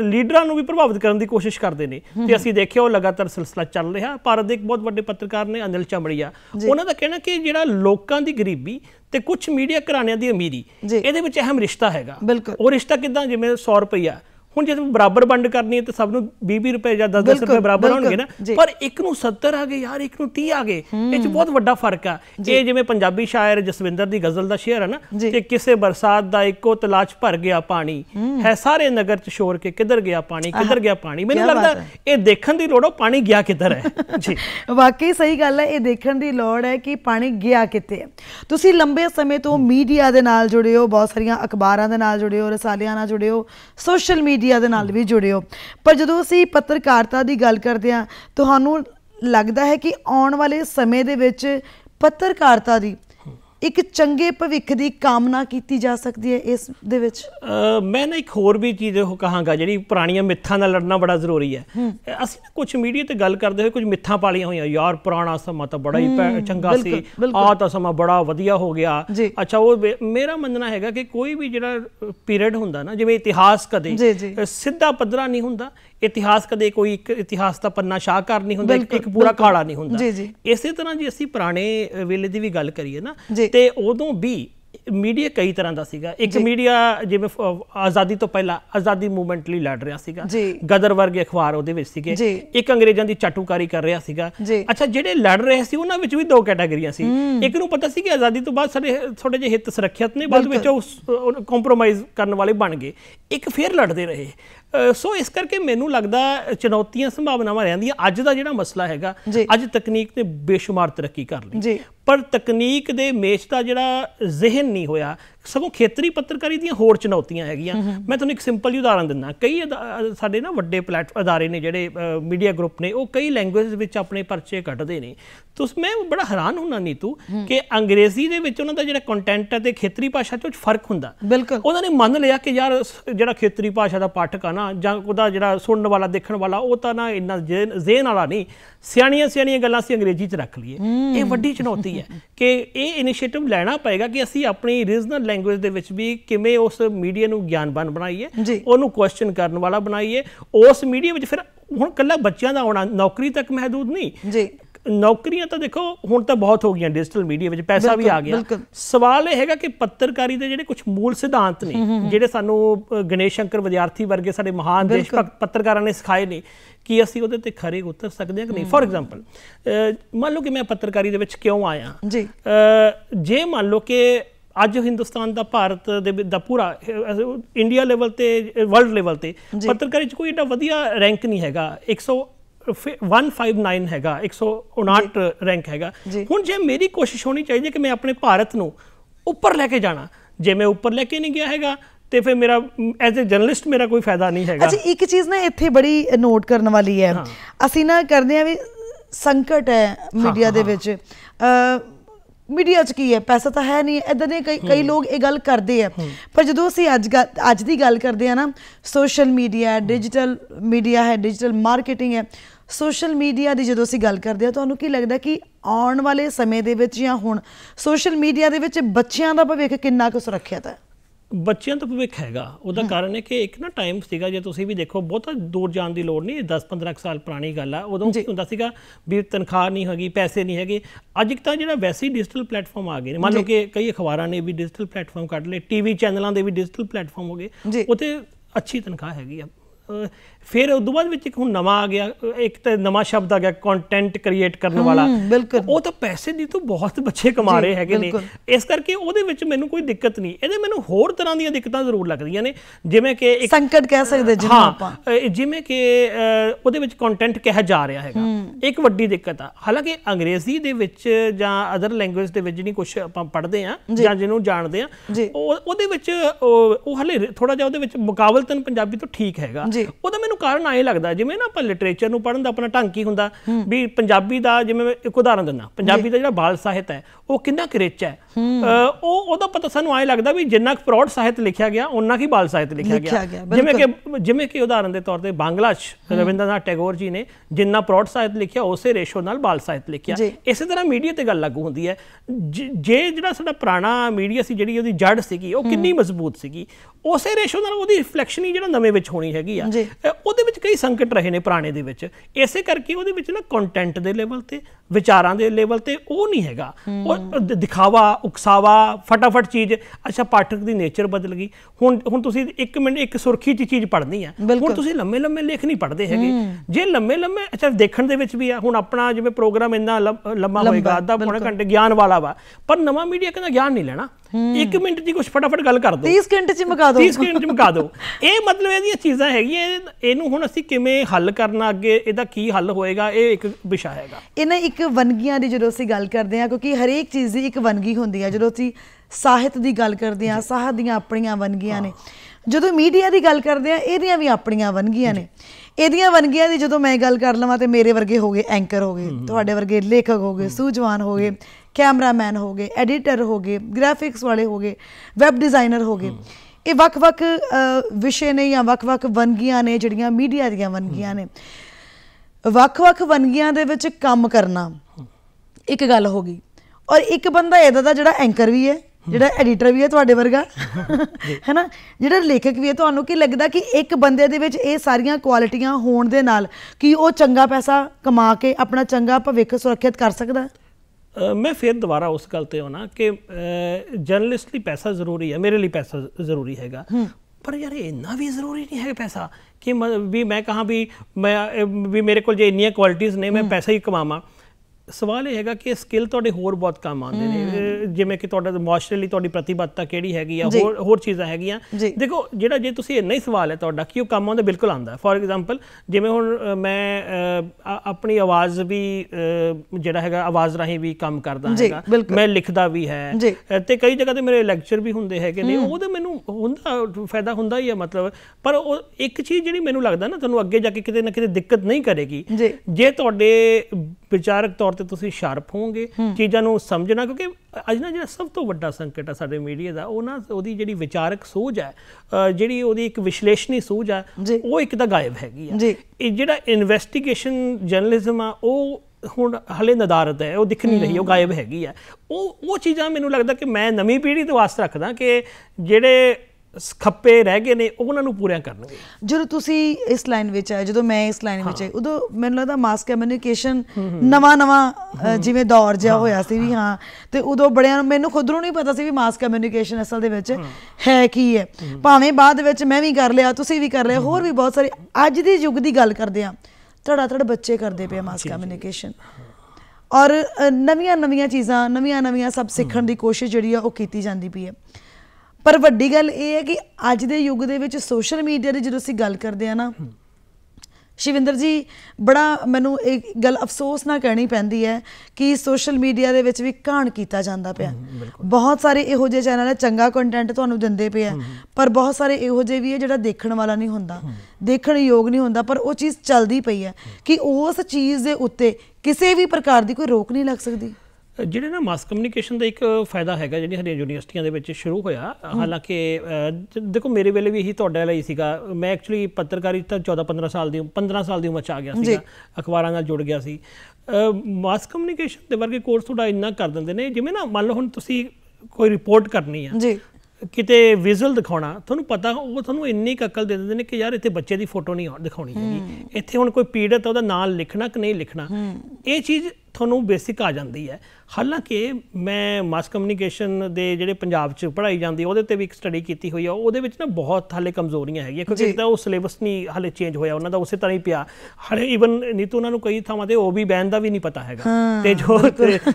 Speaker 2: ਲੀਡਰਾਂ ਨੂੰ ਵੀ ਪ੍ਰਭਾਵਿਤ ਕਰਨ ਦੀ ਕੋਸ਼ਿਸ਼ ਕਰਦੇ ਨੇ ਤੇ ਅਸੀਂ ਦੇਖਿਆ ਉਹ ਲਗਾਤਾਰ ਸਿਲਸਿਲਾ ਚੱਲ ਰਿਹਾ ਭਾਰਤ ਦੇ ਇੱਕ ਬਹੁਤ ਵੱਡੇ ਪੱਤਰਕਾਰ ਨੇ ਅਨਿਲ ਚਮੜੀਆ ਉਹਨਾਂ ਦਾ ਕਹਿਣਾ ਕਿ ਜਿਹੜਾ ਲੋਕਾਂ ਦੀ ਗਰੀਬੀ ਤੇ ਕੁਝ ਮੀਡੀਆ ਘਰਾਣਿਆਂ ਦੀ ਅਮੀਰੀ ਇਹਦੇ ਵਿੱਚ ਅਹਿਮ ਰਿਸ਼ਤਾ ਹੈਗਾ ਉਹ ਰਿਸ਼ਤਾ ਕਿਦਾਂ ਜਿਵੇਂ 100 ਰੁਪਇਆ ਹੁਣ ਜੇ ਬਰਾਬਰ ਵੰਡ ਕਰਨੀ ਹੈ ਤੇ ਸਭ ਨੂੰ 20 20 ਰੁਪਏ ਜਾਂ 10-10 ਰੁਪਏ ਬਰਾਬਰ ਹੋਣਗੇ ਨਾ ਪਰ ਇੱਕ ਨੂੰ 70 ਆ ਗਏ ਯਾਰ ਇੱਕ ਨੂੰ 30 ਆ ਗਏ ਇਹ ਚ ਬਹੁਤ ਵੱਡਾ ਫਰਕ ਆ ਇਹ ਜਿਵੇਂ ਪੰਜਾਬੀ ਸ਼ਾਇਰ ਜਸਵਿੰਦਰ ਦੀ ਗਜ਼ਲ ਦਾ ਸ਼ੇਰ ਹੈ ਨਾ ਕਿ ਕਿਸੇ ਬਰਸਾਤ ਦਾ ਇੱਕੋ ਤਲਾਸ਼ ਭਰ ਗਿਆ ਪਾਣੀ ਹੈ ਸਾਰੇ ਨਗਰ ਚ ਸ਼ੋਰ ਕੇ ਕਿੱਧਰ ਗਿਆ ਪਾਣੀ ਕਿੱਧਰ ਗਿਆ ਪਾਣੀ ਮੈਨੂੰ ਲੱਗਦਾ ਇਹ ਦੇਖਣ ਦੀ ਲੋੜ ਹੈ ਪਾਣੀ ਗਿਆ ਕਿੱਧਰ ਹੈ ਜੀ
Speaker 1: ਵਾਕਈ ਸਹੀ ਗੱਲ ਹੈ ਇਹ ਦੇਖਣ ਦੀ ਲੋੜ ਹੈ ਕਿ ਪਾਣੀ ਗਿਆ ਕਿੱਥੇ ਤੁਸੀਂ ਲੰਬੇ ਸਮੇਂ ਤੋਂ ਮੀਡੀਆ ਦੇ ਨਾਲ ਜੁੜੇ ਹੋ ਬਹੁਤ ਸਾਰੀਆਂ ਅਖਬਾਰਾਂ ਦੇ ਨਾਲ ਜੁੜੇ ਹੋ ਰਸਾਲਿਆਂ ਨਾਲ ਜੁੜੇ ਹੋ ਸੋਸ਼ਲ ਮੀਡੀਆ ਦੇ ਨਾਲ ਵੀ ਜੁੜੇ ਹੋ ਪਰ ਜਦੋਂ ਅਸੀਂ ਪੱਤਰਕਾਰਤਾ ਦੀ ਗੱਲ ਕਰਦੇ ਹਾਂ ਤੁਹਾਨੂੰ ਲੱਗਦਾ ਹੈ ਕਿ ਆਉਣ ਵਾਲੇ ਸਮੇਂ ਦੇ ਵਿੱਚ ਪੱਤਰਕਾਰਤਾ ਦੀ ਇੱਕ ਚੰਗੇ ਭਵਿੱਖ ਦੀ ਕਾਮਨਾ ਕੀਤੀ ਜਾ
Speaker 2: ਸਕਦੀ ਹੈ ਇਸ ਦੇ ਵਿੱਚ ਮੈਂ ਨਾ ਇੱਕ ਹੋਰ ਵੀ ਚੀਜ਼ ਉਹ ਕਹਾਂਗਾ ਜਿਹੜੀ ਪੁਰਾਣੀਆਂ ਮਿੱਥਾਂ ਨਾਲ ਲੜਨਾ ਬੜਾ ਜ਼ਰੂਰੀ ਹੈ ਅਸੀਂ ਕੁਝ ਮੀਡੀਆ ਤੇ ਗੱਲ ਕਰਦੇ ਹੋਏ ਕੁਝ ਮਿੱਥਾਂ ਪਾਲੀਆਂ ਹੋਈਆਂ ਯਾਰ ਪੁਰਾਣਾ ਸਮਾਂ ਤਾਂ ਬੜਾ ਹੀ ਚੰਗਾ ਸੀ ਆ ਤਾਂ ਸਮਾਂ ਬੜਾ ਵਧੀਆ ਹੋ ਗਿਆ ਅੱਛਾ ਉਹ ਮੇਰਾ ਮੰਨਣਾ ਹੈਗਾ ਕਿ ਕੋਈ ਵੀ ਜਿਹੜਾ ਪੀਰੀਅਡ ਹੁੰਦਾ ਨਾ ਜਿਵੇਂ ਇਤਿਹਾਸ ਕਦੇ ਸਿੱਧਾ ਪੱਧਰਾ ਨਹੀਂ ਹੁੰਦਾ ਇਤਿਹਾਸ ਕਦੇ ਕੋਈ ਇੱਕ ਇਤਿਹਾਸ ਦਾ ਪੰਨਾ ਸ਼ਾਹਕਾਰ ਨਹੀਂ ਹੁੰਦਾ ਇੱਕ ਪੂਰਾ ਕਾਲਾ ਨਹੀਂ ਹੁੰਦਾ ਇਸੇ ਤਰ੍ਹਾਂ ਜੇ ਅਸੀਂ ਪੁਰਾਣੇ ਵੇਲੇ ਦੀ ਵੀ ਗੱਲ ਕਰੀਏ ਨਾ ਤੇ ਉਦੋਂ ਵੀ ਮੀਡੀਆ ਕਈ ਤਰ੍ਹਾਂ ਦਾ ਸੀਗਾ ਇੱਕ ਮੀਡੀਆ ਜਿਵੇਂ ਆਜ਼ਾਦੀ ਤੋਂ ਪਹਿਲਾਂ ਆਜ਼ਾਦੀ ਮੂਵਮੈਂਟ ਲਈ ਲੜ ਰਿਹਾ ਸੀਗਾ ਗਦਰ ਵਰਗੇ ਅਖਬਾਰ ਉਹਦੇ ਵਿੱਚ ਸੀਗੇ ਇੱਕ ਅੰਗਰੇਜ਼ਾਂ ਦੀ ਚਾਟੂਕਾਰੀ ਕਰ ਰਿਹਾ ਸੀਗਾ ਅੱਛਾ ਜਿਹੜੇ ਲੜ ਰਹੇ ਸੀ ਉਹਨਾਂ ਵਿੱਚ ਵੀ ਦੋ ਕੈਟਾਗਰੀਆਂ ਸੀ ਇੱਕ ਨੂੰ ਪਤਾ ਸੀ ਕਿ ਆਜ਼ਾਦੀ ਤੋਂ ਬਾਅਦ ਸਾਡੇ ਥੋੜੇ ਜਿਹੇ ਹਿੱਤ ਸੁਰੱਖਿਅਤ ਨੇ ਬਾਅਦ ਵਿੱਚ ਉਹ ਕੰਪਰੋਮਾਈਜ਼ ਕਰਨ ਵਾਲੇ ਬਣ ਗਏ ਇੱਕ ਫੇਰ ਲੜਦੇ ਰਹੇ ਸੋ ਇਸ ਕਰਕੇ ਮੈਨੂੰ ਲੱਗਦਾ ਚੁਣੌਤੀਆਂ ਸੰਭਾਵਨਾਵਾਂ ਰਹਿੰਦੀਆਂ ਅੱਜ ਦਾ ਜਿਹੜਾ ਮਸਲਾ ਹੈਗਾ ਅੱਜ ਤਕਨੀਕ ਨੇ ਬੇਸ਼ੁਮਾਰ ਤਰੱਕੀ ਕਰ ਲਈ ਪਰ ਤਕਨੀਕ ਦੇ ਮੇਚ ਦਾ ਜਿਹੜਾ ਜ਼ਿਹਨ ਨਹੀਂ ਹੋਇਆ ਸਗੋਂ ਖੇਤਰੀ ਪੱਤਰਕਾਰੀ ਦੀਆਂ ਹੋਰ ਚੁਣੌਤੀਆਂ ਹੈਗੀਆਂ ਮੈਂ ਤੁਹਾਨੂੰ ਇੱਕ ਸਿੰਪਲ ਜਿਹਾ ਉਦਾਹਰਨ ਦਿੰਦਾ ਕਈ ਸਾਡੇ ਨਾ ਵੱਡੇ ਪਲੇਟਫਾਰਮ ਅਦਾਰੇ ਨੇ ਜਿਹੜੇ ਮੀਡੀਆ ਗਰੁੱਪ ਨੇ ਉਹ ਕਈ ਲੈਂਗੁਏਜ ਵਿੱਚ ਆਪਣੇ ਪਰਚੇ ਕੱਢਦੇ ਨੇ ਤੁਸ ਮੈਂ ਬੜਾ ਹੈਰਾਨ ਹੁੰਨਾ ਨੀਤੂ ਕਿ ਅੰਗਰੇਜ਼ੀ ਦੇ ਵਿੱਚ ਉਹਨਾਂ ਦਾ ਜਿਹੜਾ ਕੰਟੈਂਟ ਹੈ ਤੇ ਖੇਤਰੀ ਭਾਸ਼ਾ 'ਚ ਫਰਕ ਹੁੰਦਾ ਉਹਨਾਂ ਨੇ ਮੰਨ ਲਿਆ ਕਿ ਯਾਰ ਜਿਹੜਾ ਖੇਤਰੀ ਭਾਸ਼ਾ ਦਾ ਪਾਠਕ ਆ ਨਾ ਜਾਂ ਉਹਦਾ ਜਿਹੜਾ ਸੁਣਨ ਵਾਲਾ ਦੇਖਣ ਵਾਲਾ ਉਹ ਤਾਂ ਨਾ ਇੰਨਾ ਜ਼ੇਨ ਵਾਲਾ ਨਹੀਂ ਸਿਆਣੀਆਂ ਸਿਆਣੀਆਂ ਗੱਲਾਂ ਸੀ ਅੰਗਰੇਜ਼ੀ 'ਚ ਰੱਖ ਲਈਏ ਇਹ ਵੱਡੀ ਚੁਣੌਤੀ ਹੈ ਕਿ ਇਹ ਇਨੀਸ਼ੀਏਟਿਵ ਲੈਣਾ ਪਏਗਾ ਕਿ ਅਸੀਂ ਆਪਣੀ ਰੀਜਨਲ ਲੈਂਗੁਏਜ ਦੇ ਵਿੱਚ ਵੀ ਕਿਵੇਂ ਉਸ ਮੀਡੀਆ ਨੂੰ ਗਿਆਨਬਾਨ ਬਣਾਈਏ ਉਹਨੂੰ ਕੁਐਸਚਨ ਕਰਨ ਵਾਲਾ ਬਣਾਈਏ ਉਸ ਮੀਡੀਆ ਵਿੱਚ ਫਿਰ ਹੁਣ ਕੱਲਾ ਬੱਚਿਆਂ ਦਾ ਆਉਣਾ ਨੌਕਰੀ ਤੱਕ ਮਹਦੂਦ ਨਹੀਂ ਜੀ ਨੌਕਰੀਆਂ ਤਾਂ ਦੇਖੋ ਹੁਣ ਤਾਂ ਬਹੁਤ ਹੋ ਗਈਆਂ ਡਿਜੀਟਲ ਮੀਡੀਆ ਵਿੱਚ ਪੈਸਾ ਵੀ ਆ ਗਿਆ ਸਵਾਲ ਇਹ ਹੈਗਾ ਕਿ ਪੱਤਰਕਾਰੀ ਦੇ ਜਿਹੜੇ ਕੁਝ ਮੂਲ ਸਿਧਾਂਤ ਨੇ ਜਿਹੜੇ ਸਾਨੂੰ ਗਣੇਸ਼ ਸ਼ੰਕਰ ਵਿਦਿਆਰਥੀ ਵਰਗੇ ਸਾਡੇ ਮਹਾਨ ਦੇਸ਼ ਭਗਤ ਪੱਤਰਕਾਰਾਂ ਨੇ ਸਿਖਾਏ ਨੇ ਕਿ ਅਸੀਂ ਉਹਦੇ ਤੇ ਖਰੇ ਉਤਰ ਸਕਦੇ ਹਾਂ ਕਿ ਨਹੀਂ ਫੋਰ ਐਗਜ਼ਾਮਪਲ ਮੰਨ ਲਓ ਕਿ ਮੈਂ ਪੱਤਰਕਾਰੀ ਦੇ ਵਿੱਚ ਕਿਉਂ ਆਇਆ ਜੀ ਜੇ ਮੰਨ ਲਓ ਕਿ ਅੱਜ ਹਿੰਦੁਸਤਾਨ ਦਾ ਭਾਰਤ ਦੇ ਦਾ ਪੂਰਾ ਇੰਡੀਆ ਲੈਵਲ ਤੇ ਵਰਲਡ ਲੈਵਲ ਤੇ ਪੱਤਰਕਾਰੀ ਚ ਕੋਈ ਇੰਨਾ ਵਧੀਆ ਰੈਂਕ ਨਹੀਂ ਹੈਗਾ 100 159 ਹੈਗਾ 159 ਰੈਂਕ ਹੈਗਾ ਹੁਣ ਜੇ ਮੇਰੀ ਕੋਸ਼ਿਸ਼ ਹੋਣੀ ਚਾਹੀਦੀ ਕਿ ਮੈਂ ਆਪਣੇ ਭਾਰਤ ਨੂੰ ਉੱਪਰ ਲੈ ਕੇ ਜਾਣਾ ਜੇ ਮੈਂ ਉੱਪਰ ਲੈ ਕੇ ਨਹੀਂ ਗਿਆ ਹੈਗਾ ਤੇ ਫਿਰ ਮੇਰਾ ਐਜ਼ ਅ ਜਰਨਲਿਸਟ ਮੇਰਾ ਕੋਈ ਫਾਇਦਾ ਨਹੀਂ ਹੈਗਾ ਅੱਛਾ ਇੱਕ ਚੀਜ਼ ਨਾ ਇੱਥੇ ਬੜੀ
Speaker 1: ਨੋਟ ਕਰਨ ਵਾਲੀ ਹੈ ਅਸੀਂ ਨਾ ਕਰਦੇ ਆ ਵੀ ਸੰਕਟ ਹੈ ਮੀਡੀਆ ਦੇ ਵਿੱਚ ਮੀਡੀਆ 'ਚ ਕੀ ਹੈ ਪੈਸਾ ਤਾਂ ਹੈ ਨਹੀਂ ਇਦਾਂ ਦੇ ਕਈ ਕਈ ਲੋਕ ਇਹ ਗੱਲ ਕਰਦੇ ਆ ਪਰ ਜਦੋਂ ਅਸੀਂ ਅੱਜ ਅੱਜ ਦੀ ਗੱਲ ਕਰਦੇ ਆ ਨਾ ਸੋਸ਼ਲ ਮੀਡੀਆ ਡਿਜੀਟਲ ਮੀਡੀਆ ਹੈ ਡਿਜੀਟਲ ਮਾਰਕੀਟਿੰਗ ਹੈ ਸੋਸ਼ਲ ਮੀਡੀਆ ਦੀ ਜਦੋਂ ਅਸੀਂ ਗੱਲ ਕਰਦੇ ਆ ਤੁਹਾਨੂੰ ਕੀ ਲੱਗਦਾ ਕਿ ਆਉਣ ਵਾਲੇ ਸਮੇਂ ਦੇ ਵਿੱਚ ਜਾਂ ਹੁਣ ਸੋਸ਼ਲ ਮੀਡੀਆ ਦੇ ਵਿੱਚ ਬੱਚਿਆਂ ਦਾ ਭਵਿੱਖ ਕਿੰਨਾ ਕੁ ਸੁਰੱਖਿਅਤ ਹੈ
Speaker 2: ਬੱਚਿਆਂ ਦਾ ਭਵਿੱਖ ਹੈਗਾ ਉਹਦਾ ਕਾਰਨ ਹੈ ਕਿ ਇੱਕ ਨਾ ਟਾਈਮ ਸੀਗਾ ਜੇ ਤੁਸੀਂ ਵੀ ਦੇਖੋ ਬਹੁਤਾ ਦੂਰ ਜਾਣ ਦੀ ਲੋੜ ਨਹੀਂ 10-15 ਸਾਲ ਪੁਰਾਣੀ ਗੱਲ ਆ ਉਦੋਂ ਕੀ ਹੁੰਦਾ ਸੀਗਾ ਵੀ ਤਨਖਾਹ ਨਹੀਂ ਹੈਗੀ ਪੈਸੇ ਨਹੀਂ ਹੈਗੇ ਅੱਜ ਤਾਂ ਜਿਹੜਾ ਵੈਸੇ ਹੀ ਡਿਜੀਟਲ ਪਲੇਟਫਾਰਮ ਆ ਗਏ ਨੇ ਮੰਨ ਲਓ ਕਿ ਕਈ ਅਖਬਾਰਾਂ ਨੇ ਵੀ ਡਿਜੀਟਲ ਪਲੇਟਫਾਰਮ ਕੱਢ ਲਏ ਟੀਵੀ ਚੈਨਲਾਂ ਦੇ ਵੀ ਡਿਜੀਟਲ ਪਲੇਟਫਾਰਮ ਹੋ ਗਏ ਉਥੇ ਅੱਛੀ ਤਨਖਾਹ ਹੈਗੀ ਆ ਫਿਰ ਉਸ ਤੋਂ ਬਾਅਦ ਵਿੱਚ ਇੱਕ ਹੁਣ ਨਵਾਂ ਆ ਗਿਆ ਇੱਕ ਤੇ ਨਵਾਂ ਸ਼ਬਦ ਆ ਗਿਆ ਕੰਟੈਂਟ ਕ੍ਰੀਏਟ ਕਰਨ ਵਾਲਾ ਉਹ ਤਾਂ ਪੈਸੇ ਦੀ ਤਾਂ ਬਹੁਤ ਬੱਚੇ ਕਮਾ ਰਹੇ ਹੈਗੇ ਨੇ ਇਸ ਕਰਕੇ ਉਹਦੇ ਵਿੱਚ ਮੈਨੂੰ ਕੋਈ ਦਿੱਕਤ ਨਹੀਂ ਇਹਦੇ ਮੈਨੂੰ ਹੋਰ ਤਰ੍ਹਾਂ ਦੀਆਂ ਦਿੱਕਤਾਂ ਜ਼ਰੂਰ ਲੱਗਦੀਆਂ ਨੇ ਜਿਵੇਂ ਕਿ ਇੱਕ ਸੰਕਟ ਕਹਿ ਸਕਦੇ ਜਿਵੇਂ ਆਪਾਂ ਜਿਵੇਂ ਕਿ ਉਹਦੇ ਵਿੱਚ ਕੰਟੈਂਟ ਕਿਹਾ ਜਾ ਰਿਹਾ ਹੈਗਾ ਇੱਕ ਵੱਡੀ ਦਿੱਕਤ ਆ ਹਾਲਾਂਕਿ ਅੰਗਰੇਜ਼ੀ ਦੇ ਵਿੱਚ ਜਾਂ ਅਦਰ ਲੈਂਗੁਏਜ ਦੇ ਵਿੱਚ ਜਿਹੜੀ ਕੁਝ ਆਪਾਂ ਪੜ੍ਹਦੇ ਆ ਜਾਂ ਜਿਹਨੂੰ ਜਾਣਦੇ ਆ ਉਹ ਉਹਦੇ ਵਿੱਚ ਉਹ ਹਲੇ ਥੋੜਾ ਜਿਹਾ ਉਹਦੇ ਵਿੱਚ ਮੁਕਾਬਲਤਨ ਪੰਜਾਬੀ ਤੋਂ ਠੀਕ ਹੈਗਾ ਜੀ ਉਹਦਾ ਮੈਨੂੰ ਕਾਰਨ ਆਏ ਲੱਗਦਾ ਜਿਵੇਂ ਨਾ ਆਪਾਂ ਲਿਟਰੇਚਰ ਨੂੰ ਪੜਨ ਦਾ ਆਪਣਾ ਢੰਗ ਕੀ ਹੁੰਦਾ ਵੀ ਪੰਜਾਬੀ ਦਾ ਜਿਵੇਂ ਮੈਂ ਇੱਕ ਉਦਾਹਰਨ ਦਿੰਦਾ ਪੰਜਾਬੀ ਦਾ ਜਿਹੜਾ ਬਾਲ ਸਾਹਿਤ ਹੈ ਉਹ ਕਿੰਨਾ ਕਿਰੇਚ ਹੈ ਉਹ ਉਹਦਾ ਪਤਾ ਸਾਨੂੰ ਆਏ ਲੱਗਦਾ ਵੀ ਜਿੰਨਾ ਕਿ ਪ੍ਰੌੜ ਸਾਹਿਤ ਲਿਖਿਆ ਗਿਆ ਉਹਨਾਂ ਕੀ ਬਾਲ ਸਾਹਿਤ ਲਿਖਿਆ ਗਿਆ ਜਿਵੇਂ ਕਿ ਜਿਵੇਂ ਕਿ ਉਦਾਹਰਨ ਦੇ ਤੌਰ ਤੇ ਬਾਂਗਲਾਸ਼ ਰਵਿੰਦਰਨਾਥ ਟੈਗੋਰ ਜੀ ਨੇ ਜਿੰਨਾ ਪ੍ਰੌੜ ਸਾਹਿਤ ਲਿਖਿਆ ਉਸੇ ਰੇਸ਼ੋ ਨਾਲ ਬਾਲ ਸਾਹਿਤ ਲਿਖਿਆ ਇਸੇ ਤਰ੍ਹਾਂ ਮੀਡੀਆ ਤੇ ਗੱਲ ਲੱਗੂ ਹੁੰਦੀ ਹੈ ਜੇ ਜਿਹੜਾ ਸਾਡਾ ਪੁਰਾਣਾ ਮੀਡੀਆ ਸੀ ਜਿਹੜੀ ਉਹਦੀ ਜੜ ਸੀਗੀ ਉਹ ਕਿੰਨੀ ਮਜ਼ਬੂਤ ਸੀਗੀ ਉਸੇ ਰੇਸ਼ੋ ਨਾਲ ਉਹਦੀ ਰਿਫਲੈਕਸ਼ਨ ਹੀ ਜਿਹੜਾ ਨਵੇਂ ਵਿੱਚ ਹੋਣੀ ਹੈਗੀ ਆ ਹਾਂਜੀ ਉਹਦੇ ਵਿੱਚ ਕਈ ਸੰਕਟ ਰਹੇ ਨੇ ਪੁਰਾਣੇ ਦੇ ਵਿੱਚ ਇਸੇ ਕਰਕੇ ਉਹਦੇ ਵਿੱਚ ਨਾ ਕੰਟੈਂਟ ਦੇ ਲੈਵਲ ਤੇ ਵਿਚਾਰਾਂ ਦੇ ਲੈਵਲ ਤੇ ਉਹ ਨਹੀਂ ਹੈਗਾ ਉਹ ਦਿਖਾਵਾ ਉਕਸਾਵਾ ਫਟਾਫਟ ਚੀਜ਼ ਅੱਛਾ ਪਾਠਕ ਦੀ ਨੇਚਰ ਬਦਲ ਗਈ ਹੁਣ ਹੁਣ ਤੁਸੀਂ 1 ਮਿੰਟ ਇੱਕ ਸੁਰਖੀ ਜੀ ਚੀਜ਼ ਪੜ੍ਹਨੀ ਆ ਹੁਣ ਤੁਸੀਂ ਲੰਮੇ ਲੰਮੇ ਲੇਖ ਨਹੀਂ ਪੜ੍ਹਦੇ ਹੈਗੇ ਜੇ ਲੰਮੇ ਲੰਮੇ ਅੱਛਾ ਦੇਖਣ ਦੇ ਵਿੱਚ ਵੀ ਆ ਹੁਣ ਆਪਣਾ ਜਿਵੇਂ ਪ੍ਰੋਗਰਾਮ ਇੰਨਾ ਲੰਮਾ ਹੋਏਗਾ ਅੱਧਾ ਪੌਣਾ ਘੰਟੇ ਗਿਆਨ ਵਾਲਾ ਵਾ ਪਰ ਨਵਾਂ ਮੀਡੀਆ ਕਹਿੰਦਾ ਗਿਆਨ ਨਹੀਂ ਲੈਣਾ 1 ਮਿੰਟ ਦੀ ਕੁਝ ਫਟਾਫਟ ਗੱਲ ਕਰ ਦਿਓ 30 ਸਕਿੰਟ ਚ ਮੁਕਾ ਦਿਓ 30 ਸਕਿੰਟ ਚ ਮੁਕਾ ਦਿਓ ਇਹ ਮਤਲਬ ਇਹਦੀਆਂ ਚੀਜ਼ਾਂ ਹੈਗੀਆਂ ਇਹਨੂੰ ਹੁਣ ਅਸੀਂ ਕਿਵੇਂ ਹੱਲ ਕਰਨਾ ਅੱਗੇ ਇਹਦਾ ਕੀ ਹੱਲ ਹੋਏਗਾ ਇਹ ਇੱਕ ਵਿਸ਼ਾ ਹੈਗਾ
Speaker 1: ਇਹਨਾਂ ਇੱਕ ਵਨਗੀਆਂ ਦੀ ਜਦੋਂ ਅਸੀਂ ਗੱਲ ਕਰਦੇ ਹਾਂ ਕਿਉਂਕਿ ਹਰੇਕ ਚੀਜ਼ ਦੀ ਇੱਕ ਵਨਗੀ ਹੁੰਦੀ ਹੈ ਜਦੋਂ ਅਸੀਂ ਸਾਹਿਤ ਦੀ ਗੱਲ ਕਰਦੇ ਹਾਂ ਸਾਹਿਤ ਦੀਆਂ ਆਪਣੀਆਂ ਵਨਗੀਆਂ ਨੇ ਜਦੋਂ ਮੀਡੀਆ ਦੀ ਗੱਲ ਕਰਦੇ ਆ ਇਹਦੀਆਂ ਵੀ ਆਪਣੀਆਂ ਵਨਗੀਆਂ ਨੇ ਇਹਦੀਆਂ ਵਨਗੀਆਂ ਦੀ ਜਦੋਂ ਮੈਂ ਗੱਲ ਕਰ ਲਵਾਂ ਤੇ ਮੇਰੇ ਵਰਗੇ ਹੋ ਗਏ ਐਂਕਰ ਹੋ ਗਏ ਤੁਹਾਡੇ ਵਰਗੇ ਲੇਖਕ ਹੋ ਗਏ ਸੂਝਵਾਨ ਹੋ ਗਏ ਕੈਮਰਾਮੈਨ ਹੋ ਗਏ ਐਡੀਟਰ ਹੋ ਗਏ ਗ੍ਰਾਫਿਕਸ ਵਾਲੇ ਹੋ ਗਏ ਵੈਬ ਡਿਜ਼ਾਈਨਰ ਹੋ ਗਏ ਇਹ ਵੱਖ-ਵੱਖ ਵਿਸ਼ੇ ਨੇ ਜਾਂ ਵੱਖ-ਵੱਖ ਵਨਗੀਆਂ ਨੇ ਜਿਹੜੀਆਂ ਮੀਡੀਆ ਦੀਆਂ ਵਨਗੀਆਂ ਨੇ ਵੱਖ-ਵੱਖ ਵਨਗੀਆਂ ਦੇ ਵਿੱਚ ਕੰਮ ਕਰਨਾ ਇੱਕ ਗੱਲ ਹੋ ਗਈ ਔਰ ਇੱਕ ਬੰਦਾ ਇਹਦਾ ਦਾ ਜਿਹੜਾ ਐਂਕਰ ਵੀ ਹੈ ਜਿਹੜਾ ਐਡੀਟਰ ਵੀ ਹੈ ਤੁਹਾਡੇ ਵਰਗਾ ਹੈਨਾ ਜਿਹੜਾ ਲੇਖਕ ਵੀ ਹੈ ਤੁਹਾਨੂੰ ਕੀ ਲੱਗਦਾ ਕਿ ਇੱਕ ਬੰਦੇ ਦੇ ਵਿੱਚ ਇਹ ਸਾਰੀਆਂ ਕੁਆਲਿਟੀਆਂ ਹੋਣ ਦੇ ਨਾਲ ਕਿ ਉਹ ਚੰਗਾ ਪੈਸਾ ਕਮਾ ਕੇ ਆਪਣਾ ਚੰਗਾ ਭਵਿੱਖ ਸੁਰੱਖਿਅਤ ਕਰ ਸਕਦਾ
Speaker 2: मैं फिर दोबारा उस गलते हो ना कि जर्नलिस्ट लिए पैसा जरूरी है मेरे लिए पैसा जरूरी ਹੈਗਾ हम्म। पर यार इन्ना भी ज़रूरी नहीं है पैसा कि भी मैं कहाँ भी मैं भी मेरे को इन क्वालिटीज़ ने मैं हम्म। पैसा ही कमावा ਸਵਾਲ ਇਹ ਹੈਗਾ ਕਿ ਸਕਿੱਲ ਤੁਹਾਡੇ ਹੋਰ ਬਹੁਤ ਕੰਮ ਆਉਂਦੇ ਨੇ ਜਿਵੇਂ ਕਿ ਤੁਹਾਡਾ ਮੁਆਸ਼ਰੇ ਲਈ ਤੁਹਾਡੀ ਪ੍ਰਤੀਬੱਧਤਾ ਕਿਹੜੀ ਹੈਗੀ ਆ ਹੋਰ ਹੋਰ ਚੀਜ਼ਾਂ ਹੈਗੀਆਂ ਦੇਖੋ ਜਿਹੜਾ ਜੇ ਤੁਸੀਂ ਇੰਨਾ ਹੀ ਸਵਾਲ ਹੈ ਤੁਹਾਡਾ ਕਿ ਉਹ ਕੰਮ ਆਉਂਦਾ ਬਿਲਕੁਲ ਆਉਂਦਾ ਫੋਰ ਐਗਜ਼ਾਮਪਲ ਜਿਵੇਂ ਹੁਣ ਮੈਂ ਆਪਣੀ ਆਵਾਜ਼ ਵੀ ਜਿਹੜਾ ਹੈਗਾ ਆਵਾਜ਼ ਰਾਹੀਂ ਵੀ ਕੰਮ ਕਰਦਾ ਹੈਗਾ ਮੈਂ ਲਿਖਦਾ ਵੀ ਹੈ ਤੇ ਕਈ ਜਗ੍ਹਾ ਤੇ ਮੇਰੇ ਲੈਕਚਰ ਵੀ ਹੁੰਦੇ ਹੈਗੇ ਨੇ ਉਹਦੇ ਮੈਨੂੰ ਹੁੰਦਾ ਫਾਇਦਾ ਹੁੰਦਾ ਹੀ ਹੈ ਮਤਲਬ ਪਰ ਉਹ ਇੱਕ ਚੀਜ਼ ਜਿਹੜੀ ਮੈਨੂੰ ਲੱਗਦਾ ਨਾ ਤੁਹਾਨੂੰ ਅੱਗੇ ਜਾ ਕੇ ਕਿਤੇ ਨਾ ਕਿਤੇ ਦਿੱਕਤ ਨਹੀਂ ਕਰੇਗੀ ਜੇ ਤੁਹਾਡੇ ਵਿਚਾਰਕ ਤੌਰ ਤੇ ਤੁਸੀਂ ਸ਼ਾਰਪ ਹੋਵੋਗੇ ਚੀਜ਼ਾਂ ਨੂੰ ਸਮਝਣਾ ਕਿਉਂਕਿ ਅੱਜ ਨਾ ਜਿਹੜਾ ਸਭ ਤੋਂ ਵੱਡਾ ਸੰਕਟ ਆ ਸਾਡੇ ਮੀਡੀਆ ਦਾ ਉਹ ਨਾ ਉਹਦੀ ਜਿਹੜੀ ਵਿਚਾਰਕ ਸੋਝ ਹੈ ਜਿਹੜੀ ਉਹਦੀ ਇੱਕ ਵਿਸ਼ਲੇਸ਼ਣੀ ਸੋਝ ਆ ਉਹ ਇੱਕ ਤਾਂ ਗਾਇਬ ਹੈਗੀ ਆ ਇਹ ਜਿਹੜਾ ਇਨਵੈਸਟੀਗੇਸ਼ਨ ਜਰਨਲਿਜ਼ਮ ਆ ਉਹ ਹੁਣ ਹਲੇ ਨਦਾਰਤ ਹੈ ਉਹ ਦਿਖ ਨਹੀਂ ਰਹੀ ਉਹ ਗਾਇਬ ਹੈਗੀ ਆ ਉਹ ਉਹ ਚੀਜ਼ਾਂ ਮੈਨੂੰ ਲੱਗਦਾ ਕਿ ਮੈਂ ਨਵੀਂ ਪੀੜ੍ਹੀ ਤੋਂ ਆਸ ਰੱਖਦਾ ਕਿ ਜਿਹੜੇ ਖੱਪੇ ਰਹਿ ਗਏ ਨੇ ਉਹਨਾਂ ਨੂੰ ਪੂਰਿਆਂ ਕਰਨਗੇ ਜਦੋਂ ਤੁਸੀਂ ਇਸ ਲਾਈਨ ਵਿੱਚ ਆਏ ਜਦੋਂ ਮੈਂ
Speaker 1: ਇਸ ਲਾਈਨ ਵਿੱਚ ਆਈ ਉਦੋਂ ਮੈਨੂੰ ਲੱਗਦਾ ਮਾਸ ਕਮਿਊਨੀਕੇਸ਼ਨ ਨਵਾਂ ਨਵਾਂ ਜਿਵੇਂ ਦੌਰ ਜਿਹਾ ਹੋਇਆ ਸੀ ਵੀ ਹਾਂ ਤੇ ਉਦੋਂ ਬੜਿਆਂ ਨੂੰ ਮੈਨੂੰ ਖੁਦ ਨੂੰ ਨਹੀਂ ਪਤਾ ਸੀ ਵੀ ਮਾਸ ਕਮਿਊਨੀਕੇਸ਼ਨ ਅਸਲ ਦੇ ਵਿੱਚ ਹੈ ਕੀ ਹੈ ਭਾਵੇਂ ਬਾਅਦ ਵਿੱਚ ਮੈਂ ਵੀ ਕਰ ਲਿਆ ਤੁਸੀਂ ਵੀ ਕਰ ਲਿਆ ਹੋਰ ਵੀ ਬਹੁਤ ਸਾਰੇ ਅੱਜ ਦੇ ਯੁੱਗ ਦੀ ਗੱਲ ਕਰਦੇ ਆ ਧੜਾ ਧੜ ਬੱਚੇ ਕਰਦੇ ਪਏ ਮਾਸ ਕਮਿਊਨੀਕੇਸ਼ਨ ਔਰ ਨਵੀਆਂ ਨਵੀਆਂ ਚੀਜ਼ਾਂ ਨਵੀਆਂ ਨਵੀਆਂ ਸਭ ਸਿੱਖਣ ਦੀ ਕੋਸ਼ਿਸ਼ ਜਿਹੜੀ ਆ ਉਹ ਕੀਤੀ ਜਾਂਦੀ ਪਈ ਹੈ ਪਰ ਵੱਡੀ ਗੱਲ ਇਹ ਹੈ ਕਿ ਅੱਜ ਦੇ ਯੁੱਗ ਦੇ ਵਿੱਚ ਸੋਸ਼ਲ ਮੀਡੀਆ ਦੀ ਜਦੋਂ ਅਸੀਂ ਗੱਲ ਕਰਦੇ ਆ ਨਾ ਸ਼ਿਵਿੰਦਰ ਜੀ ਬੜਾ ਮੈਨੂੰ ਇਹ ਗੱਲ ਅਫਸੋਸ ਨਾਲ ਕਹਿਣੀ ਪੈਂਦੀ ਹੈ ਕਿ ਸੋਸ਼ਲ ਮੀਡੀਆ ਦੇ ਵਿੱਚ ਵੀ ਕਾਣ ਕੀਤਾ ਜਾਂਦਾ ਪਿਆ ਬਹੁਤ ਸਾਰੇ ਇਹੋ ਜਿਹੇ ਚੈਨਲ ਹੈ ਚੰਗਾ ਕੰਟੈਂਟ ਤੁਹਾਨੂੰ ਦਿੰਦੇ ਪਿਆ ਪਰ ਬਹੁਤ ਸਾਰੇ ਇਹੋ ਜਿਹੇ ਵੀ ਹੈ ਜਿਹੜਾ ਦੇਖਣ ਵਾਲਾ ਨਹੀਂ ਹੁੰਦਾ ਦੇਖਣ ਯੋਗ ਨਹੀਂ ਹੁੰਦਾ ਪਰ ਉਹ ਚੀਜ਼ ਚੱਲਦੀ ਪਈ ਹੈ ਕਿ ਉਸ ਚੀਜ਼ ਦੇ ਉੱਤੇ ਕਿਸੇ ਵੀ ਪ੍ਰਕਾਰ ਦੀ ਕੋਈ ਰੋਕ ਨਹੀਂ ਲੱਗ ਸਕਦੀ
Speaker 2: ਜਿਹੜੇ ਨਾ ਮਾਸ ਕਮਿਊਨੀਕੇਸ਼ਨ ਦਾ ਇੱਕ ਫਾਇਦਾ ਹੈਗਾ ਜਿਹੜੀ ਹਰੀਆਂ ਯੂਨੀਵਰਸਿਟੀਆਂ ਦੇ ਵਿੱਚ ਸ਼ੁਰੂ ਹੋਇਆ ਹਾਲਾਂਕਿ ਦੇਖੋ ਮੇਰੇ ਵੇਲੇ ਵੀ ਇਹੀ ਤੁਹਾਡੇ ਲਈ ਸੀਗਾ ਮੈਂ ਐਕਚੁਅਲੀ ਪੱਤਰਕਾਰੀ ਤਾਂ 14 15 ਸਾਲ ਦੀ 15 ਸਾਲ ਦੀ ਉਮਰ ਚ ਆ ਗਿਆ ਸੀਗਾ ਅਖਬਾਰਾਂ ਨਾਲ ਜੁੜ ਗਿਆ ਸੀ ਮਾਸ ਕਮਿਊਨੀਕੇਸ਼ਨ ਦੇ ਵਰਗੇ ਕੋਰਸ ਤੁਹਾਡਾ ਇੰਨਾ ਕਰ ਦਿੰਦੇ ਨੇ ਜਿਵੇਂ ਨਾ ਮੰਨ ਲਓ ਹੁਣ ਤੁਸੀਂ ਕੋਈ ਰਿਪੋਰਟ ਕਰਨੀ ਆ ਜੀ ਕਿਤੇ ਵਿਜ਼ੂਅਲ ਦਿਖਾਉਣਾ ਤੁਹਾਨੂੰ ਪਤਾ ਉਹ ਤੁਹਾਨੂੰ ਇੰਨੀ ਕਕਲ ਦੇ ਦਿੰਦੇ ਨੇ ਕਿ ਯਾਰ ਇੱਥੇ ਬੱਚੇ ਦੀ ਫੋਟੋ ਨਹੀਂ ਦਿਖਾਉਣੀ ਹੈਗੀ ਇੱਥੇ ਹੁਣ ਕੋਈ ਪੀੜਤ ਉਹਦਾ ਨਾਮ ਲਿਖਣਾ ਕਿ ਨਹੀਂ ਲਿਖਣਾ ਇਹ ਚੀਜ਼ ਤੁਹਾਨੂੰ ਬੇਸਿਕ ਆ ਜਾਂਦੀ ਹੈ ਹਾਲਾਂਕਿ ਮੈਂ ਮਾਸ ਕਮਿਊਨੀਕੇਸ਼ਨ ਦੇ ਜਿਹੜੇ ਪੰਜਾਬ 'ਚ ਪੜ੍ਹਾਈ ਜਾਂਦੀ ਉਹਦੇ ਤੇ ਵੀ ਇੱਕ ਸਟੱਡੀ ਕੀਤੀ ਹੋਈ ਆ ਉਹਦੇ ਵਿੱਚ ਨਾ ਬਹੁਤ ਹਾਲੇ ਕਮਜ਼ੋਰੀਆਂ ਹੈਗੀਆਂ ਕਿਉਂਕਿ ਜਿੱਦਾਂ ਉਹ ਸਿਲੇਬਸ ਨਹੀਂ ਹਾਲੇ ਚੇਂਜ ਹੋਇਆ ਉਹਨਾਂ ਦਾ ਉਸੇ ਤਰ੍ਹਾਂ ਹੀ ਪਿਆ ਹਾਲੇ ਇਵਨ ਨੀਤੂ ਉਹਨਾਂ ਨੂੰ ਕਈ ਥਾਵਾਂ ਤੇ ਉਹ ਵੀ ਬੈਨ ਦਾ ਵੀ ਨਹੀਂ ਪਤਾ ਹੈਗਾ ਤੇ ਜੋ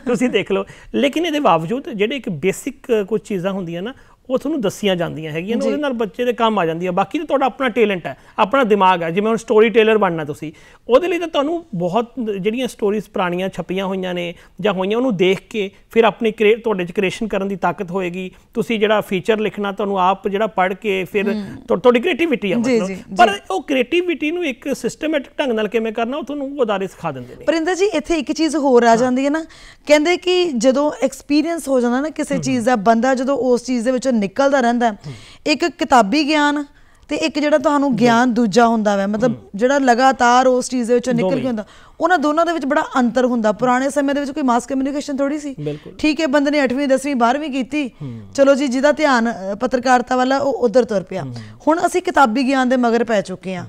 Speaker 2: ਤੁਸੀਂ ਦੇਖ ਲਓ ਲੇਕਿਨ ਇਹਦੇ ਬਾਵਜੂਦ ਜਿਹੜੇ ਇੱਕ ਬੇਸਿਕ ਕੁਝ ਚੀਜ਼ਾਂ ਹੁੰਦੀਆਂ ਨਾ ਉਹ ਤੁਹਾਨੂੰ ਦੱਸੀਆਂ ਜਾਂਦੀਆਂ ਹੈਗੀਆਂ ਨੇ ਉਹਦੇ ਨਾਲ ਬੱਚੇ ਦੇ ਕੰਮ ਆ ਜਾਂਦੀ ਹੈ ਬਾਕੀ ਤਾਂ ਤੁਹਾਡਾ ਆਪਣਾ ਟੈਲੈਂਟ ਹੈ ਆਪਣਾ ਦਿਮਾਗ ਹੈ ਜਿਵੇਂ ਹੁਣ ਸਟੋਰੀ ਟੇਲਰ ਬਣਨਾ ਤੁਸੀਂ ਉਹਦੇ ਲਈ ਤਾਂ ਤੁਹਾਨੂੰ ਬਹੁਤ ਜਿਹੜੀਆਂ ਸਟੋਰੀਜ਼ ਪੁਰਾਣੀਆਂ ਛਪੀਆਂ ਹੋਈਆਂ ਨੇ ਜਾਂ ਹੋਈਆਂ ਉਹਨੂੰ ਦੇਖ ਕੇ ਫਿਰ ਆਪਣੀ ਤੁਹਾਡੇ ਚ ਕ੍ਰੀਏਸ਼ਨ ਕਰਨ ਦੀ ਤਾਕਤ ਹੋਏਗੀ ਤੁਸੀਂ ਜਿਹੜਾ ਫੀਚਰ ਲਿਖਣਾ ਤੁਹਾਨੂੰ ਆਪ ਜਿਹੜਾ ਪੜ੍ਹ ਕੇ ਫਿਰ ਤੁਹਾਡੀ ਕ੍ਰੀਏਟੀਵਿਟੀ ਆ ਮਤਲਬ ਪਰ ਉਹ ਕ੍ਰੀਏਟੀਵਿਟੀ ਨੂੰ ਇੱਕ ਸਿਸਟਮੈਟਿਕ ਢੰਗ ਨਾਲ ਕਿਵੇਂ ਕਰਨਾ ਉਹ ਤੁਹਾਨੂੰ ਉਹ ਦਾਰੇ ਸਿਖਾ ਦਿੰਦੇ
Speaker 1: ਨੇ ਪਰਿੰਦਰ ਜੀ ਇੱਥੇ ਇੱਕ ਚੀਜ਼ ਹੋਰ ਆ ਜਾਂਦੀ ਹੈ ਨਾ ਕਹਿੰਦੇ ਕਿ ਜਦੋਂ ਐਕਸਪੀਰੀਅੰਸ ਹੋ ਜਾਂਦਾ ਨਾ ਕਿਸੇ ਚੀਜ਼ ਦਾ ਬੰਦਾ ਜਦੋਂ ਉਸ ਚੀਜ਼ ਦੇ ਵਿੱਚ ਨਿਕਲਦਾ ਰਹਿੰਦਾ ਇੱਕ ਕਿਤਾਬੀ ਗਿਆਨ ਤੇ ਇੱਕ ਜਿਹੜਾ ਤੁਹਾਨੂੰ ਗਿਆਨ ਦੂਜਾ ਹੁੰਦਾ ਵਾ ਮਤਲਬ ਜਿਹੜਾ ਲਗਾਤਾਰ ਉਸ ਚੀਜ਼ ਦੇ ਵਿੱਚੋਂ ਨਿਕਲ ਕੇ ਹੁੰਦਾ ਉਹਨਾਂ ਦੋਨਾਂ ਦੇ ਵਿੱਚ ਬੜਾ ਅੰਤਰ ਹੁੰਦਾ ਪੁਰਾਣੇ ਸਮੇਂ ਦੇ ਵਿੱਚ ਕੋਈ ਮਾਸ ਕਮਿਊਨੀਕੇਸ਼ਨ ਥੋੜੀ ਸੀ ਠੀਕ ਹੈ ਬੰਦੇ ਨੇ 8ਵੀਂ 10ਵੀਂ 12ਵੀਂ ਕੀਤੀ ਚਲੋ ਜੀ ਜਿਹਦਾ ਧਿਆਨ ਪੱਤਰਕਾਰਤਾ ਵਾਲਾ ਉਹ ਉਧਰ ਤੁਰ ਪਿਆ ਹੁਣ ਅਸੀਂ ਕਿਤਾਬੀ ਗਿਆਨ ਦੇ ਮਗਰ ਪੈ ਚੁੱਕੇ ਆ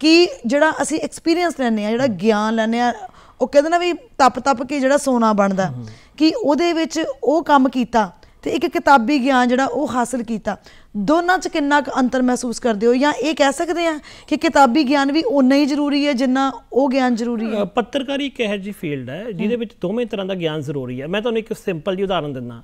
Speaker 1: ਕਿ ਜਿਹੜਾ ਅਸੀਂ ਐਕਸਪੀਰੀਅੰਸ ਲੈਨੇ ਆ ਜਿਹੜਾ ਗਿਆਨ ਲੈਨੇ ਆ ਉਹ ਕਹਿੰਦੇ ਨਾ ਵੀ ਤਪ ਤਪ ਕੇ ਜਿਹੜਾ ਸੋਨਾ ਬਣਦਾ ਕਿ ਉਹਦੇ ਵਿੱਚ ਉਹ ਕੰਮ ਕੀਤਾ ਤੇ ਇੱਕ ਕਿਤਾਬੀ ਗਿਆਨ ਜਿਹੜਾ ਉਹ ਹਾਸਲ ਕੀਤਾ ਦੋਨਾਂ 'ਚ ਕਿੰਨਾ ਕੁ ਅੰਤਰ ਮਹਿਸੂਸ ਕਰਦੇ ਹੋ ਜਾਂ ਇਹ ਕਹਿ ਸਕਦੇ ਆ ਕਿ ਕਿਤਾਬੀ ਗਿਆਨ ਵੀ ਉਨਾ ਹੀ ਜ਼ਰੂਰੀ ਹੈ ਜਿੰਨਾ ਉਹ ਗਿਆਨ ਜ਼ਰੂਰੀ ਹੈ
Speaker 2: ਪੱਤਰਕਾਰੀ ਇੱਕ ਇਹੋ ਜੀ ਫੀਲਡ ਹੈ ਜਿਹਦੇ ਵਿੱਚ ਦੋਵੇਂ ਤਰ੍ਹਾਂ ਦਾ ਗਿਆਨ ਜ਼ਰੂਰੀ ਹੈ ਮੈਂ ਤੁਹਾਨੂੰ ਇੱਕ ਸਿੰਪਲ ਜਿਹਾ ਉਦਾਹਰਨ ਦਿੰਦਾ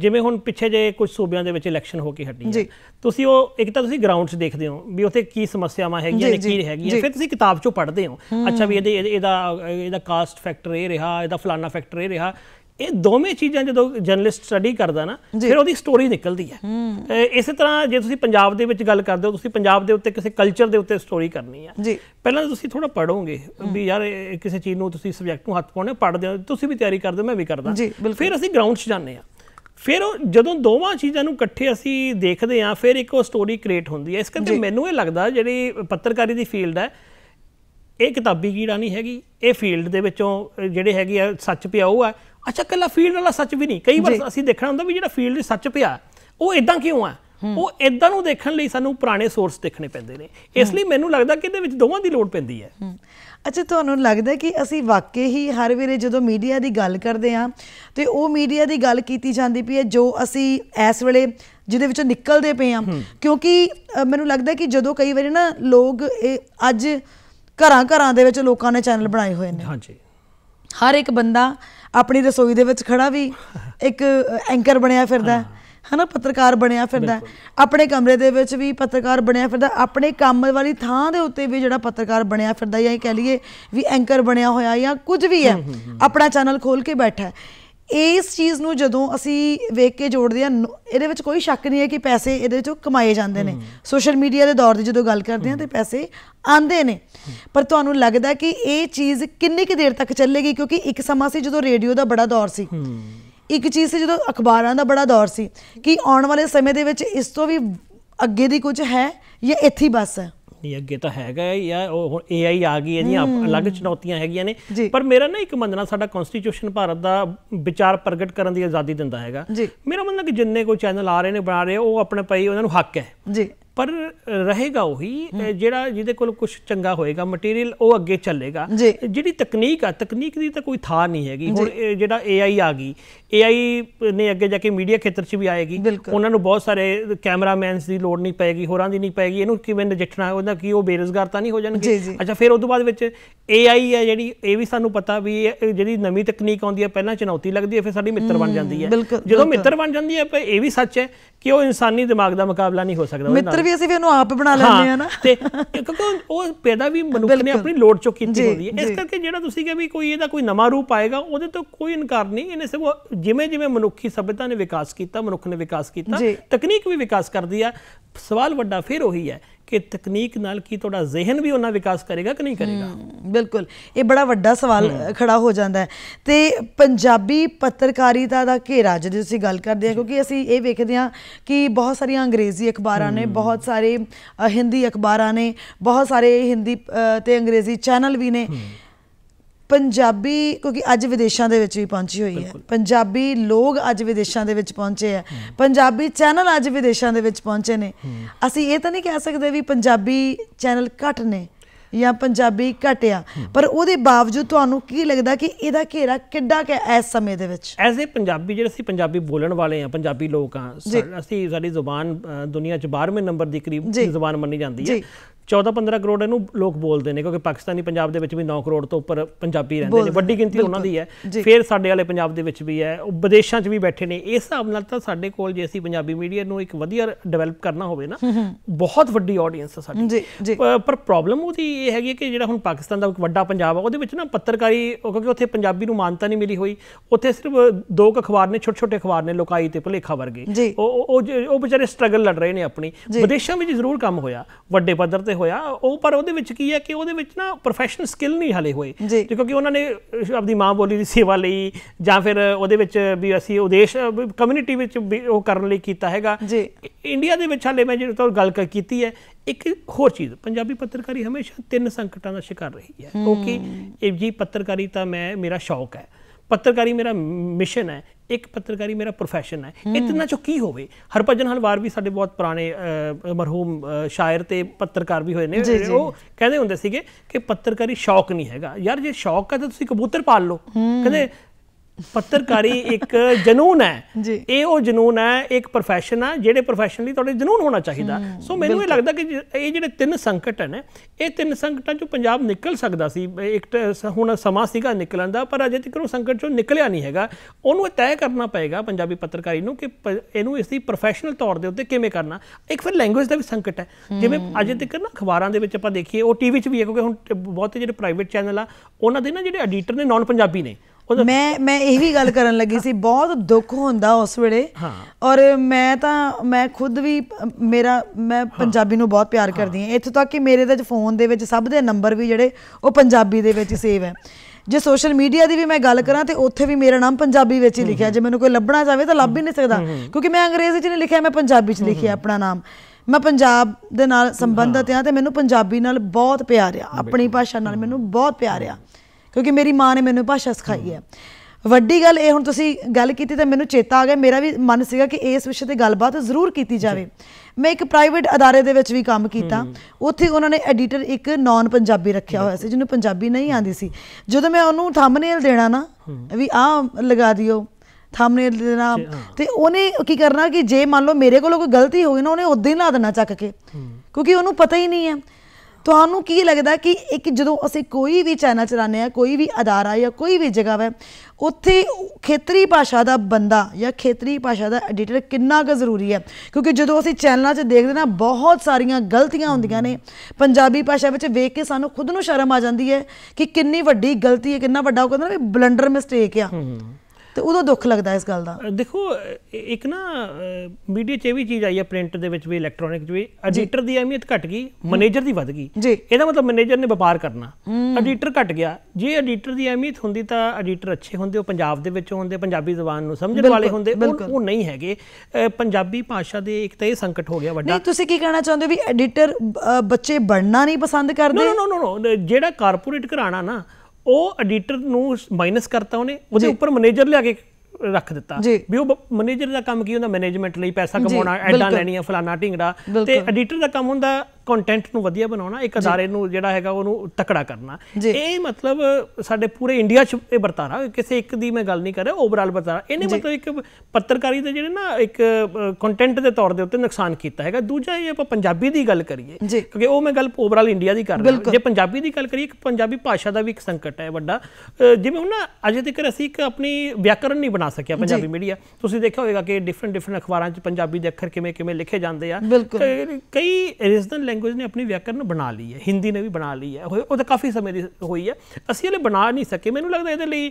Speaker 2: ਜਿਵੇਂ ਹੁਣ ਪਿੱਛੇ ਜੇ ਕੁਝ ਸੂਬਿਆਂ ਦੇ ਵਿੱਚ ਇਲੈਕਸ਼ਨ ਹੋ ਕੇ ਹਟੀ ਹੈ ਤੁਸੀਂ ਉਹ ਇੱਕ ਤਾਂ ਤੁਸੀਂ ਗਰਾਊਂਡਸ ਦੇਖਦੇ ਹੋ ਵੀ ਉੱਥੇ ਕੀ ਸਮੱਸਿਆਵਾਂ ਹੈਗੀਆਂ ਨੇ ਕੀ ਹੈਗੀਆਂ ਫਿਰ ਤੁਸੀਂ ਕਿਤਾਬ ਚੋਂ ਪੜ੍ਹਦੇ ਹੋ ਅੱਛਾ ਵੀ ਇਹਦੇ ਇਹਦਾ ਇਹਦਾ ਕਾਸਟ ਫੈਕਟਰ ਇਹ ਰਿਹਾ ਇਹਦਾ ਫਲਾਨਾ ਫੈਕਟਰ ਇਹ ਰਿਹਾ ਇਹ ਦੋਵੇਂ ਚੀਜ਼ਾਂ ਜਦੋਂ ਜਰਨਲਿਸਟ ਸਟੱਡੀ ਕਰਦਾ ਨਾ ਫਿਰ ਉਹਦੀ ਸਟੋਰੀ ਨਿਕਲਦੀ ਹੈ ਇਸੇ ਤਰ੍ਹਾਂ ਜੇ ਤੁਸੀਂ ਪੰਜਾਬ ਦੇ ਵਿੱਚ ਗੱਲ ਕਰਦੇ ਹੋ ਤੁਸੀਂ ਪੰਜਾਬ ਦੇ ਉੱਤੇ ਕਿਸੇ ਕਲਚਰ ਦੇ ਉੱਤੇ ਸਟੋਰੀ ਕਰਨੀ ਆ ਪਹਿਲਾਂ ਤੁਸੀਂ ਥੋੜਾ ਪੜੋਗੇ ਵੀ ਯਾਰ ਕਿਸੇ ਚੀਜ਼ ਨੂੰ ਤੁਸੀਂ ਸਬਜੈਕਟ ਨੂੰ ਹੱਥ ਪਾਉਣੇ ਪੜਦੇ ਹੋ ਤੁਸੀਂ ਵੀ ਤਿਆਰੀ ਕਰਦੇ ਹੋ ਮੈਂ ਵੀ ਕਰਦਾ ਫਿਰ ਅਸੀਂ ਗਰਾਊਂਡ 'ਚ ਜਾਂਦੇ ਆ ਫਿਰ ਜਦੋਂ ਦੋਵਾਂ ਚੀਜ਼ਾਂ ਨੂੰ ਇਕੱਠੇ ਅਸੀਂ ਦੇਖਦੇ ਆ ਫਿਰ ਇੱਕ ਉਹ ਸਟੋਰੀ ਕ੍ਰੀਏਟ ਹੁੰਦੀ ਹੈ ਇਸ ਕਰਕੇ ਮੈਨੂੰ ਇਹ ਲੱਗਦਾ ਜਿਹੜੀ ਪੱਤਰਕਾਰੀ ਦੀ ਫੀਲਡ ਹੈ ਇਹ ਕਿਤਾਬੀ ਕੀੜਾ ਨਹੀਂ ਹੈਗੀ ਇਹ ਫੀਲਡ ਦੇ ਵਿੱਚੋਂ ਜਿਹੜੇ ਹੈਗੇ ਆ ਸੱਚ ਪਿਆਉ ਆ ਅੱਛਾ ਕੱਲਾ ਫੀਲਡ ਵਾਲਾ ਸੱਚ ਵੀ ਨਹੀਂ ਕਈ ਵਾਰ ਅਸੀਂ ਦੇਖਣਾ ਹੁੰਦਾ ਵੀ ਜਿਹੜਾ ਫੀਲਡ ਵਿੱਚ ਸੱਚ ਪਿਆ ਉਹ ਇਦਾਂ ਕਿਉਂ ਆ ਉਹ ਇਦਾਂ ਨੂੰ ਦੇਖਣ ਲਈ ਸਾਨੂੰ ਪੁਰਾਣੇ ਸੋਰਸ ਦੇਖਣੇ ਪੈਂਦੇ ਨੇ ਇਸ ਲਈ ਮੈਨੂੰ ਲੱਗਦਾ ਕਿ ਇਹਦੇ ਵਿੱਚ ਦੋਵਾਂ ਦੀ ਲੋੜ ਪੈਂਦੀ ਹੈ
Speaker 1: ਅੱਛਾ ਤੁਹਾਨੂੰ ਲੱਗਦਾ ਕਿ ਅਸੀਂ ਵਾਕਈ ਹੀ ਹਰ ਵੇਲੇ ਜਦੋਂ ਮੀਡੀਆ ਦੀ ਗੱਲ ਕਰਦੇ ਆ ਤੇ ਉਹ ਮੀਡੀਆ ਦੀ ਗੱਲ ਕੀਤੀ ਜਾਂਦੀ ਪਈ ਹੈ ਜੋ ਅਸੀਂ ਇਸ ਵੇਲੇ ਜਿਹਦੇ ਵਿੱਚੋਂ ਨਿਕਲਦੇ ਪਏ ਆ ਕਿਉਂਕਿ ਮੈਨੂੰ ਲੱਗਦਾ ਕਿ ਜਦੋਂ ਕਈ ਵਾਰੀ ਨਾ ਲੋਕ ਇਹ ਅੱਜ ਘਰਾਂ ਘਰਾਂ ਦੇ ਵਿੱਚ ਲੋਕਾਂ ਨੇ ਚੈਨਲ ਬਣਾਏ ਹੋਏ ਨੇ ਹਾਂਜੀ ਹਰ ਇੱਕ ਬੰਦਾ ਆਪਣੀ ਰਸੋਈ ਦੇ ਵਿੱਚ ਖੜਾ ਵੀ ਇੱਕ ਐਂਕਰ ਬਣਿਆ ਫਿਰਦਾ ਹਨਾ ਪੱਤਰਕਾਰ ਬਣਿਆ ਫਿਰਦਾ ਆਪਣੇ ਕਮਰੇ ਦੇ ਵਿੱਚ ਵੀ ਪੱਤਰਕਾਰ ਬਣਿਆ ਫਿਰਦਾ ਆਪਣੇ ਕੰਮ ਵਾਲੀ ਥਾਂ ਦੇ ਉੱਤੇ ਵੀ ਜਿਹੜਾ ਪੱਤਰਕਾਰ ਬਣਿਆ ਫਿਰਦਾ ਜਾਂ ਇਹ ਕਹ ਲਈਏ ਵੀ ਐਂਕਰ ਬਣਿਆ ਹੋਇਆ ਜਾਂ ਕੁਝ ਵੀ ਹੈ ਆਪਣਾ ਚੈਨਲ ਖੋਲ ਕੇ ਬੈਠਾ ਹੈ ਇਸ ਚੀਜ਼ ਨੂੰ ਜਦੋਂ ਅਸੀਂ ਵੇਖ ਕੇ ਜੋੜਦੇ ਆ ਇਹਦੇ ਵਿੱਚ ਕੋਈ ਸ਼ੱਕ ਨਹੀਂ ਹੈ ਕਿ ਪੈਸੇ ਇਹਦੇ ਵਿੱਚੋਂ ਕਮਾਏ ਜਾਂਦੇ ਨੇ ਸੋਸ਼ਲ ਮੀਡੀਆ ਦੇ ਦੌਰ ਦੀ ਜਦੋਂ ਗੱਲ ਕਰਦੇ ਆ ਤੇ ਪੈਸੇ ਆਂਦੇ ਨੇ ਪਰ ਤੁਹਾਨੂੰ ਲੱਗਦਾ ਕਿ ਇਹ ਚੀਜ਼ ਕਿੰਨੇ ਕਿ ਦੇਰ ਤੱਕ ਚੱਲੇਗੀ ਕਿਉਂਕਿ ਇੱਕ ਸਮਾਂ ਸੀ ਜਦੋਂ ਰੇਡੀਓ ਦਾ ਬੜਾ ਦੌਰ ਸੀ ਇੱਕ ਚੀਜ਼ ਸੀ ਜਦੋਂ ਅਖਬਾਰਾਂ ਦਾ ਬੜਾ ਦੌਰ ਸੀ ਕਿ ਆਉਣ ਵਾਲੇ ਸਮੇਂ ਦੇ ਵਿੱਚ ਇਸ ਤੋਂ ਵੀ ਅੱਗੇ ਦੀ ਕੁਝ ਹੈ ਜਾਂ ਇੱਥੇ ਹੀ ਬਸ ਹੈ
Speaker 2: ਨਹੀਂ ਅੱਗੇ ਤਾਂ ਹੈਗਾ ਹੀ ਆ ਉਹ ਹੁਣ ਏਆਈ ਆ ਗਈ ਹੈ ਜੀ ਅਲੱਗ ਚੁਣੌਤੀਆਂ ਹੈਗੀਆਂ ਨੇ ਪਰ ਮੇਰਾ ਨਾ ਇੱਕ ਮੰਨਣਾ ਸਾਡਾ ਕਨਸਟੀਟਿਊਸ਼ਨ ਭਾਰਤ ਦਾ ਵਿਚਾਰ ਪ੍ਰਗਟ ਕਰਨ ਦੀ ਆਜ਼ਾਦੀ ਦਿੰਦਾ ਹੈਗਾ ਮੇਰਾ ਮਤਲਬ ਕਿ ਜਿੰਨੇ ਕੋਈ ਚੈਨਲ ਆ ਰਹੇ ਨੇ ਬਣਾ ਰਹੇ ਉਹ ਆਪਣੇ ਪਈ ਉਹਨਾਂ ਨੂੰ ਹੱਕ ਹੈ ਜੀ ਪਰ ਰਹੇਗਾ ਉਹੀ ਜਿਹੜਾ ਜਿਹਦੇ ਕੋਲ ਕੁਝ ਚੰਗਾ ਹੋਏਗਾ ਮਟੀਰੀਅਲ ਉਹ ਅੱਗੇ ਚੱਲੇਗਾ ਜਿਹੜੀ ਤਕਨੀਕ ਆ ਤਕਨੀਕ ਦੀ ਤਾਂ ਕੋਈ ਥਾਂ ਨਹੀਂ ਹੈਗੀ ਹੁਣ ਜਿਹੜਾ AI ਆ ਗਈ AI ਨੇ ਅੱਗੇ ਜਾ ਕੇ ਮੀਡੀਆ ਖੇਤਰ 'ਚ ਵੀ ਆਏਗੀ ਉਹਨਾਂ ਨੂੰ ਬਹੁਤ ਸਾਰੇ ਕੈਮਰਾਮੈਨਸ ਦੀ ਲੋੜ ਨਹੀਂ ਪੈਗੀ ਹੋਰਾਂ ਦੀ ਨਹੀਂ ਪੈਗੀ ਇਹਨੂੰ ਕਿਵੇਂ ਨਜਿੱਠਣਾ ਉਹਦਾ ਕੀ ਉਹ ਬੇਰੋਜ਼ਗਾਰ ਤਾਂ ਨਹੀਂ ਹੋ ਜਾਣਗੇ ਅੱਛਾ ਫਿਰ ਉਸ ਤੋਂ ਬਾਅਦ ਵਿੱਚ AI ਆ ਜਿਹੜੀ ਇਹ ਵੀ ਸਾਨੂੰ ਪਤਾ ਵੀ ਜਿਹੜੀ ਨਵੀਂ ਤਕਨੀਕ ਆਉਂਦੀ ਹੈ ਪਹਿਲਾਂ ਚੁਣੌਤੀ ਲੱਗਦੀ ਹੈ ਫਿਰ ਸਾਡੀ ਮਿੱਤਰ ਬਣ ਜਾਂਦੀ ਹੈ ਜਦੋਂ ਮਿੱਤਰ ਬਣ ਜਾਂਦੀ ਹੈ ਪਰ ਇਹ ਵੀ ਸੱਚ ਹੈ ਕਿ ਉਹ ਇਨਸਾਨੀ ਦਿਮਾਗ ਦਾ ਮੁਕਾਬਲਾ ਨਹੀਂ ਹੋ ਸਕਦਾ ਮਿੱਤਰ ਵੀ ਅਸੀਂ ਵੀ ਉਹਨੂੰ ਆਪ ਬਣਾ ਲੈਂਦੇ ਆ ਨਾ ਤੇ ਕਿਉਂਕਿ ਉਹ ਪੈਦਾ ਵੀ ਮਨੁੱਖ ਨੇ ਆਪਣੀ ਲੋੜ ਚੋਂ ਕੀਤੀ ਹੁੰਦੀ ਹੈ ਇਸ ਕਰਕੇ ਜਿਹੜਾ ਤੁਸੀਂ ਕਹਿੰਦੇ ਵੀ ਕੋਈ ਇਹਦਾ ਕੋਈ ਨਵਾਂ ਰੂਪ ਆਏਗਾ ਉਹਦੇ ਤੋਂ ਕੋਈ ਇਨਕਾਰ ਨਹੀਂ ਇਹਨੇ ਸਭ ਜਿਵੇਂ ਜਿਵੇਂ ਮਨੁੱਖੀ ਸਭਿਤਾ ਨੇ ਵਿਕਾਸ ਕੀਤਾ ਮਨੁੱਖ ਨੇ ਵਿਕਾਸ ਕੀਤਾ ਤਕਨੀਕ ਵੀ ਵਿਕਾਸ ਕਰਦੀ ਆ ਸਵਾਲ ਵੱਡਾ ਫਿਰ ਉਹੀ ਹੈ ਕਿ ਤਕਨੀਕ ਨਾਲ ਕੀ ਤੁਹਾਡਾ ਜ਼ਿਹਨ ਵੀ ਉਹਨਾਂ ਵਿਕਾਸ ਕਰੇਗਾ ਕਿ ਨਹੀਂ ਕਰੇਗਾ ਬਿਲਕੁਲ ਇਹ ਬੜਾ ਵੱਡਾ ਸਵਾਲ ਖੜਾ ਹੋ ਜਾਂਦਾ ਹੈ ਤੇ ਪੰਜਾਬੀ
Speaker 1: ਪੱਤਰਕਾਰੀਤਾ ਦਾ ਘੇਰਾ ਜਦੋਂ ਅਸੀਂ ਗੱਲ ਕਰਦੇ ਹਾਂ ਕਿਉਂਕਿ ਅਸੀਂ ਇਹ ਵੇਖਦੇ ਹਾਂ ਕਿ ਬਹੁਤ ਸਾਰੀਆਂ ਅੰਗਰੇਜ਼ੀ ਅਖਬਾਰਾਂ ਨੇ ਬਹੁਤ ਸਾਰੇ ਹਿੰਦੀ ਅਖਬਾਰਾਂ ਨੇ ਬਹੁਤ ਸਾਰੇ ਹਿੰਦੀ ਤੇ ਅੰਗਰੇਜ਼ੀ ਚੈਨਲ ਵੀ ਨੇ ਪੰਜਾਬੀ ਕਿਉਂਕਿ ਅੱਜ ਵਿਦੇਸ਼ਾਂ ਦੇ ਵਿੱਚ ਵੀ ਪਹੁੰਚੀ ਹੋਈ ਹੈ ਪੰਜਾਬੀ ਲੋਕ ਅੱਜ ਵਿਦੇਸ਼ਾਂ ਦੇ ਵਿੱਚ ਪਹੁੰਚੇ ਆ ਪੰਜਾਬੀ ਚੈਨਲ ਅੱਜ ਵਿਦੇਸ਼ਾਂ ਦੇ ਵਿੱਚ ਪਹੁੰਚੇ ਨੇ ਅਸੀਂ ਇਹ ਤਾਂ ਨਹੀਂ ਕਹਿ ਸਕਦੇ ਵੀ ਪੰਜਾਬੀ ਚੈਨਲ ਘਟ ਨੇ ਜਾਂ ਪੰਜਾਬੀ ਘਟਿਆ ਪਰ ਉਹਦੇ ਬਾਵਜੂਦ ਤੁਹਾਨੂੰ ਕੀ ਲੱਗਦਾ ਕਿ ਇਹਦਾ ਘੇਰਾ ਕਿੱਡਾ ਕਿ ਇਸ ਸਮੇਂ ਦੇ
Speaker 2: ਵਿੱਚ ਐਸੇ ਪੰਜਾਬੀ ਜਿਹੜੇ ਅਸੀਂ ਪੰਜਾਬੀ ਬੋਲਣ ਵਾਲੇ ਆ ਪੰਜਾਬੀ ਲੋਕ ਆ ਅਸੀਂ ਸਾਡੀ ਜ਼ੁਬਾਨ ਦੁਨੀਆ 'ਚ 12ਵੇਂ ਨੰਬਰ ਦੀ ਕਰੀਬ ਜ਼ੁਬਾਨ ਮੰਨੀ ਜਾਂਦੀ ਹੈ 14-15 ਕਰੋੜ ਇਹਨੂੰ ਲੋਕ ਬੋਲਦੇ ਨੇ ਕਿਉਂਕਿ ਪਾਕਿਸਤਾਨੀ ਪੰਜਾਬ ਦੇ ਵਿੱਚ ਵੀ 9 ਕਰੋੜ ਤੋਂ ਉੱਪਰ ਪੰਜਾਬੀ ਰਹਿੰਦੇ ਨੇ ਵੱਡੀ ਗਿਣਤੀ ਉਹਨਾਂ ਦੀ ਹੈ ਫਿਰ ਸਾਡੇ ਵਾਲੇ ਪੰਜਾਬ ਦੇ ਵਿੱਚ ਵੀ ਹੈ ਉਹ ਵਿਦੇਸ਼ਾਂ 'ਚ ਵੀ ਬੈਠੇ ਨੇ ਇਸ ਹਿਸਾਬ ਨਾਲ ਤਾਂ ਸਾਡੇ ਕੋਲ ਜੇ ਅਸੀਂ ਪੰਜਾਬੀ ਮੀਡੀਆ ਨੂੰ ਇੱਕ ਵਧੀਆ ਡਿਵੈਲਪ ਕਰਨਾ ਹੋਵੇ ਨਾ ਬਹੁਤ ਵੱਡੀ ਆਡੀਅנס ਹੈ ਸਾਡੀ ਪਰ ਪ੍ਰੋਬਲਮ ਉਹਦੀ ਇਹ ਹੈਗੀ ਕਿ ਜਿਹੜਾ ਹੁਣ ਪਾਕਿਸਤਾਨ ਦਾ ਇੱਕ ਵੱਡਾ ਪੰਜਾਬ ਆ ਉਹਦੇ ਵਿੱਚ ਨਾ ਪੱਤਰਕਾਰੀ ਕਿਉਂਕਿ ਉੱਥੇ ਪੰਜਾਬੀ ਨੂੰ ਮਾਨਤਾ ਨਹੀਂ ਮਿਲੀ ਹੋਈ ਉੱਥੇ ਸਿਰਫ ਦੋ ਕੁ ਅਖਬਾਰ ਨੇ ਛੋਟੇ ਛੋਟੇ ਅਖਬਾਰ ਨੇ ਲੋਕਾਈ ਤੇ ਭਲੇਖਾ ਵਰਗੇ ਉਹ ਉਹ ਵਿਚਾਰੇ ਸਟਰਗਲ ਲੜ ਰਹੇ ਨੇ ਆਪਣੀ ਵਿਦੇਸ਼ਾਂ ਵਿੱਚ ਜ਼ਰੂਰ ਕੰਮ ਹੋਇਆ ਵੱਡੇ ਪੱਧਰ ਤੇ ਹੋਇਆ ਉਹ ਪਰ ਉਹਦੇ ਵਿੱਚ ਕੀ ਹੈ ਕਿ ਉਹਦੇ ਵਿੱਚ ਨਾ ਪ੍ਰੋਫੈਸ਼ਨਲ ਸਕਿੱਲ ਨਹੀਂ ਹਲੇ ਹੋਏ ਕਿਉਂਕਿ ਉਹਨਾਂ ਨੇ ਆਪਣੀ ਮਾਂ ਬੋਲੀ ਦੀ ਸੇਵਾ ਲਈ ਜਾਂ ਫਿਰ ਉਹਦੇ ਵਿੱਚ ਵੀ ਅਸੀਂ ਉਦੇਸ਼ ਕਮਿਊਨਿਟੀ ਵਿੱਚ ਉਹ ਕਰਨ ਲਈ ਕੀਤਾ ਹੈਗਾ ਇੰਡੀਆ ਦੇ ਵਿੱਚ ਹਲੇ ਮੈਂ ਜਿਹੜਾ ਤੌਰ ਗੱਲ ਕੀਤੀ ਹੈ ਇੱਕ ਹੋਰ ਚੀਜ਼ ਪੰਜਾਬੀ ਪੱਤਰਕਾਰੀ ਹਮੇਸ਼ਾ ਤਿੰਨ ਸੰਕਟਾਂ ਦਾ ਸ਼ਿਕਾਰ ਰਹੀ ਹੈ ਕਿਉਂਕਿ ਇਹ ਜੀ ਪੱਤਰਕਾਰੀ ਤਾਂ ਮੈਂ ਮੇਰਾ ਸ਼ੌਕ ਹੈ ਪੱਤਰਕਾਰੀ ਮੇਰਾ ਮਿਸ਼ਨ ਹੈ ਇੱਕ ਪੱਤਰਕਾਰੀ ਮੇਰਾ profession ਹੈ ਇਤਨਾ ਚੋ ਕੀ ਹੋਵੇ ਹਰਪਜਨ ਹਲਵਾਰ ਵੀ ਸਾਡੇ ਬਹੁਤ ਪੁਰਾਣੇ ਮਰਹੂਮ ਸ਼ਾਇਰ ਤੇ ਪੱਤਰਕਾਰ ਵੀ ਹੋਏ ਨੇ ਉਹ ਕਹਿੰਦੇ ਹੁੰਦੇ ਸੀਗੇ ਕਿ ਪੱਤਰਕਾਰੀ ਸ਼ੌਕ ਨਹੀਂ ਹੈਗਾ ਯਾਰ ਜੇ ਸ਼ੌਕ ਹੈ ਤਾਂ ਤੁਸੀਂ ਕਬੂਤਰ ਪਾਲ ਲਓ ਕਹਿੰਦੇ ਪੱਤਰਕਾਰੀ ਇੱਕ ਜਨੂਨ ਹੈ ਇਹ ਉਹ ਜਨੂਨ ਹੈ ਇੱਕ profession ਹੈ ਜਿਹੜੇ profession ਲਈ ਤੁਹਾਡੇ ਜਨੂਨ ਹੋਣਾ ਚਾਹੀਦਾ ਸੋ ਮੈਨੂੰ ਇਹ ਲੱਗਦਾ ਕਿ ਇਹ ਜਿਹੜੇ ਤਿੰਨ ਸੰਕਟ ਹਨ ਇਹ ਤਿੰਨ ਸੰਕਟਾਂ ਚੋਂ ਪੰਜਾਬ ਨਿਕਲ ਸਕਦਾ ਸੀ ਇੱਕ ਹੁਣ ਸਮਾਂ ਸੀਗਾ ਨਿਕਲਣ ਦਾ ਪਰ ਅਜੇ ਤੱਕ ਉਹ ਸੰਕਟ ਚੋਂ ਨਿਕਲਿਆ ਨਹੀਂ ਹੈਗਾ ਉਹਨੂੰ ਤੈਅ ਕਰਨਾ ਪਏਗਾ ਪੰਜਾਬੀ ਪੱਤਰਕਾਰੀ ਨੂੰ ਕਿ ਇਹਨੂੰ ਇਸ ਦੀ professional ਤੌਰ ਦੇ ਉੱਤੇ ਕਿਵੇਂ ਕਰਨਾ ਇੱਕ ਫਿਰ ਲੈਂਗੁਏਜ ਦਾ ਵੀ ਸੰਕਟ ਹੈ ਜਿਵੇਂ ਅਜੇ ਤੱਕ ਨਾ ਅਖਬਾਰਾਂ ਦੇ ਵਿੱਚ ਆਪਾਂ ਦੇਖੀਏ ਉਹ ਟੀਵੀ 'ਚ ਵੀ ਹੈ ਕਿਉਂਕਿ ਹੁਣ ਬਹੁਤੇ ਜਿਹੜੇ ਪ੍ਰਾਈਵੇਟ ਚੈਨਲ ਆ ਉਹਨਾਂ ਦੇ ਨਾ ਜਿਹੜੇ ਐਡੀਟਰ ਨੇ ਨਾਨ ਪੰਜਾਬੀ ਨੇ ਮੈਂ ਮੈਂ
Speaker 1: ਇਹ ਵੀ ਗੱਲ ਕਰਨ ਲੱਗੀ ਸੀ ਬਹੁਤ ਦੁੱਖ ਹੁੰਦਾ ਉਸ ਵੇਲੇ ਔਰ ਮੈਂ ਤਾਂ ਮੈਂ ਖੁਦ ਵੀ ਮੇਰਾ ਮੈਂ ਪੰਜਾਬੀ ਨੂੰ ਬਹੁਤ ਪਿਆਰ ਕਰਦੀ ਹਾਂ ਇੱਥੋਂ ਤੱਕ ਕਿ ਮੇਰੇ ਦੇ ਫੋਨ ਦੇ ਵਿੱਚ ਸਭ ਦੇ ਨੰਬਰ ਵੀ ਜਿਹੜੇ ਉਹ ਪੰਜਾਬੀ ਦੇ ਵਿੱਚ ਸੇਵ ਹੈ ਜੇ ਸੋਸ਼ਲ ਮੀਡੀਆ ਦੀ ਵੀ ਮੈਂ ਗੱਲ ਕਰਾਂ ਤੇ ਉੱਥੇ ਵੀ ਮੇਰਾ ਨਾਮ ਪੰਜਾਬੀ ਵਿੱਚ ਹੀ ਲਿਖਿਆ ਜੇ ਮੈਨੂੰ ਕੋਈ ਲੱਭਣਾ ਚਾਹਵੇ ਤਾਂ ਲੱਭ ਹੀ ਨਹੀਂ ਸਕਦਾ ਕਿਉਂਕਿ ਮੈਂ ਅੰਗਰੇਜ਼ੀ 'ਚ ਨਹੀਂ ਲਿਖਿਆ ਮੈਂ ਪੰਜਾਬੀ 'ਚ ਲਿਖਿਆ ਆਪਣਾ ਨਾਮ ਮੈਂ ਪੰਜਾਬ ਦੇ ਨਾਲ ਸੰਬੰਧਤ ਹਾਂ ਤੇ ਮੈਨੂੰ ਪੰਜਾਬੀ ਨਾਲ ਬਹੁਤ ਪਿਆਰ ਆ ਆਪਣੀ ਭਾਸ਼ਾ ਨਾਲ ਮੈਨੂੰ ਬਹੁਤ ਪਿਆਰ ਆ ਕਿਉਂਕਿ ਮੇਰੀ ਮਾਂ ਨੇ ਮੈਨੂੰ ਭਾਸ਼ਾ ਸਿਖਾਈ ਹੈ ਵੱਡੀ ਗੱਲ ਇਹ ਹੁਣ ਤੁਸੀਂ ਗੱਲ ਕੀਤੀ ਤਾਂ ਮੈਨੂੰ ਚੇਤਾ ਆ ਗਿਆ ਮੇਰਾ ਵੀ ਮਨ ਸੀਗਾ ਕਿ ਇਸ ਵਿਸ਼ੇ ਤੇ ਗੱਲਬਾਤ ਜ਼ਰੂਰ ਕੀਤੀ ਜਾਵੇ ਮੈਂ ਇੱਕ ਪ੍ਰਾਈਵੇਟ ਅਦਾਰੇ ਦੇ ਵਿੱਚ ਵੀ ਕੰਮ ਕੀਤਾ ਉੱਥੇ ਉਹਨਾਂ ਨੇ ਐਡੀਟਰ ਇੱਕ ਨਾਨ ਪੰਜਾਬੀ ਰੱਖਿਆ ਹੋਇਆ ਸੀ ਜਿਹਨੂੰ ਪੰਜਾਬੀ ਨਹੀਂ ਆਂਦੀ ਸੀ ਜਦੋਂ ਮੈਂ ਉਹਨੂੰ ਥੰਬਨੇਲ ਦੇਣਾ ਨਾ ਵੀ ਆ ਲਗਾ ਦਿਓ ਥੰਬਨੇਲ ਦੇਣਾ ਤੇ ਉਹਨੇ ਕੀ ਕਰਨਾ ਕਿ ਜੇ ਮੰਨ ਲਓ ਮੇਰੇ ਕੋਲੋਂ ਕੋਈ ਗਲਤੀ ਹੋ ਗਈ ਨਾ ਉਹਨੇ ਉਦੋਂ ਹੀ ਲਾ ਦੇਣਾ ਚੱਕ ਕੇ ਕਿਉਂਕਿ ਉਹਨੂੰ ਪਤਾ ਹੀ ਨਹੀਂ ਹੈ ਤੁਹਾਨੂੰ ਕੀ ਲੱਗਦਾ ਕਿ ਇੱਕ ਜਦੋਂ ਅਸੀਂ ਕੋਈ ਵੀ ਚੈਨਲ ਚਲਾਉਂਦੇ ਆ ਕੋਈ ਵੀ ਅਦਾਰਾ ਜਾਂ ਕੋਈ ਵੀ ਜਗ੍ਹਾ ਵੈ ਉੱਥੇ ਖੇਤਰੀ ਭਾਸ਼ਾ ਦਾ ਬੰਦਾ ਜਾਂ ਖੇਤਰੀ ਭਾਸ਼ਾ ਦਾ ਐਡੀਟਰ ਕਿੰਨਾ ਕੁ ਜ਼ਰੂਰੀ ਹੈ ਕਿਉਂਕਿ ਜਦੋਂ ਅਸੀਂ ਚੈਨਲਾਂ 'ਚ ਦੇਖਦੇ ਨਾ ਬਹੁਤ ਸਾਰੀਆਂ ਗਲਤੀਆਂ ਹੁੰਦੀਆਂ ਨੇ ਪੰਜਾਬੀ ਭਾਸ਼ਾ ਵਿੱਚ ਵੇਖ ਕੇ ਸਾਨੂੰ ਖੁਦ ਨੂੰ ਸ਼ਰਮ ਆ ਜਾਂਦੀ ਹੈ ਕਿ ਕਿੰਨੀ ਵੱਡੀ ਗਲਤੀ ਹੈ ਕਿੰਨਾ ਵੱਡਾ ਉਹ ਕਹਿੰਦਾ ਨਾ ਬਲੰਡਰ ਮਿਸਟੇਕ ਆ ਤੇ ਉਦੋਂ ਦੁੱਖ ਲੱਗਦਾ ਇਸ ਗੱਲ ਦਾ
Speaker 2: ਦੇਖੋ ਇੱਕ ਨਾ ਮੀਡੀਆ 'ਚ ਇਹ ਵੀ ਚੀਜ਼ ਆਈ ਹੈ ਪ੍ਰਿੰਟ ਦੇ ਵਿੱਚ ਵੀ ਇਲੈਕਟ੍ਰੋਨਿਕ 'ਚ ਵੀ ਐਡੀਟਰ ਦੀ ਅਹਿਮੀਅਤ ਘਟ ਗਈ ਮੈਨੇਜਰ ਦੀ ਵੱਧ ਗਈ ਇਹਦਾ ਮਤਲਬ ਮੈਨੇਜਰ ਨੇ ਵਪਾਰ ਕਰਨਾ ਐਡੀਟਰ ਘਟ ਗਿਆ ਜੇ ਐਡੀਟਰ ਦੀ ਅਹਿਮੀਅਤ ਹੁੰਦੀ ਤਾਂ ਐਡੀਟਰ ਅੱਛੇ ਹੁੰਦੇ ਉਹ ਪੰਜਾਬ ਦੇ ਵਿੱਚ ਹੁੰਦੇ ਪੰਜਾਬੀ ਜ਼ੁਬਾਨ ਨੂੰ ਸਮਝਣ ਵਾਲੇ ਹੁੰਦੇ ਉਹ ਨਹੀਂ ਹੈਗੇ ਪੰਜਾਬੀ ਭਾਸ਼ਾ ਦੇ ਇੱਕ ਤਾਂ ਇਹ ਸੰਕਟ ਹੋ ਗਿਆ ਵੱਡਾ ਨਹੀਂ ਤੁਸੀਂ ਕੀ ਕਹਿਣਾ
Speaker 1: ਚਾਹੁੰਦੇ ਵੀ ਐਡੀਟਰ ਬੱਚੇ ਬਣਨਾ ਨਹੀਂ ਪਸੰਦ ਕਰਦੇ ਨੋ
Speaker 2: ਨੋ ਨੋ ਜਿਹੜਾ ਕਾਰਪੋਰੇਟ ਘਰਾਣਾ ਨਾ ਉਹ ਐਡੀਟਰ ਨੂੰ ਮਾਈਨਸ ਕਰਤਾ ਉਹਨੇ ਉਹਦੇ ਉੱਪਰ ਮੈਨੇਜਰ ਲਿਆ ਕੇ ਰੱਖ ਦਿੱਤਾ ਵੀ ਉਹ ਮੈਨੇਜਰ ਦਾ ਕੰਮ ਕੀ ਹੁੰਦਾ ਮੈਨੇਜਮੈਂਟ ਲਈ ਪੈਸਾ ਕਮਾਉਣਾ ਐਡਾਂ ਲੈਣੀਆਂ ਫਲਾਣਾ ਢਿੰਗੜਾ ਤੇ ਐਡੀਟਰ ਦਾ ਕੰਮ ਹੁੰਦਾ ਕੰਟੈਂਟ ਨੂੰ ਵਧੀਆ ਬਣਾਉਣਾ ਇੱਕ ਅਦਾਰੇ ਨੂੰ ਜਿਹੜਾ ਹੈਗਾ ਉਹਨੂੰ ਤਕੜਾ ਕਰਨਾ ਇਹ ਮਤਲਬ ਸਾਡੇ ਪੂਰੇ ਇੰਡੀਆ 'ਚ ਇਹ ਵਰਤਾਰਾ ਕਿਸੇ ਇੱਕ ਦੀ ਮੈਂ ਗੱਲ ਨਹੀਂ ਕਰ ਰਿਹਾ ਓਵਰਆਲ ਵਰਤਾਰਾ ਇਹਨੇ ਮਤਲਬ ਇੱਕ ਪੱਤਰਕਾਰੀ ਦੇ ਜਿਹੜੇ ਨਾ ਇੱਕ ਕੰਟੈਂਟ ਦੇ ਤੌਰ ਦੇ ਉੱਤੇ ਨੁਕਸਾਨ ਕੀਤਾ ਹੈਗਾ ਦੂਜਾ ਇਹ ਆਪਾਂ ਪੰਜਾਬੀ ਦੀ ਗੱਲ ਕਰੀਏ ਕਿਉਂਕਿ ਉਹ ਮੈਂ ਗੱਲ ਓਵਰਆਲ ਇੰਡੀਆ ਦੀ ਕਰ ਰਿਹਾ ਜੇ ਪੰਜਾਬੀ ਦੀ ਗੱਲ ਕਰੀਏ ਇੱਕ ਪੰਜਾਬੀ ਭਾਸ਼ਾ ਦਾ ਵੀ ਇੱਕ ਸੰਕਟ ਹੈ ਵੱਡਾ ਜਿਵੇਂ ਹੁਣ ਨਾ ਅਜੇ ਤੱਕ ਅਸੀਂ ਇੱਕ ਆਪਣੀ ਵਿਆਕਰਣ ਨਹੀਂ ਬਣਾ ਸਕਿਆ ਪੰਜਾਬੀ ਮੀਡੀਆ ਤੁਸੀਂ ਦੇਖਿਆ ਹੋਵੇਗਾ ਕਿ ਡਿਫਰੈਂਟ ਡਿਫਰੈਂਟ ਅਖਬਾਰਾਂ 'ਚ ਪੰਜਾਬੀ ਦੇ ਅੱਖਰ ਕਿਵੇਂ ਕਿਵੇਂ ਲਿਖੇ ਜਾਂਦੇ ਆ ਕਈ ਰੀਜਨਲ ਲੈਂਗੁਏਜ ਨੇ ਆਪਣੀ ਵਿਆਕਰਨ ਬਣਾ ਲਈ ਹੈ ਹਿੰਦੀ ਨੇ ਵੀ ਬਣਾ ਲਈ ਹੈ ਉਹ ਤਾਂ ਕਾਫੀ ਸਮੇਂ ਦੀ ਹੋਈ ਹੈ ਅਸੀਂ ਇਹਨੇ ਬਣਾ ਨਹੀਂ ਸਕੇ ਮੈਨੂੰ ਲੱਗਦਾ ਇਹਦੇ ਲਈ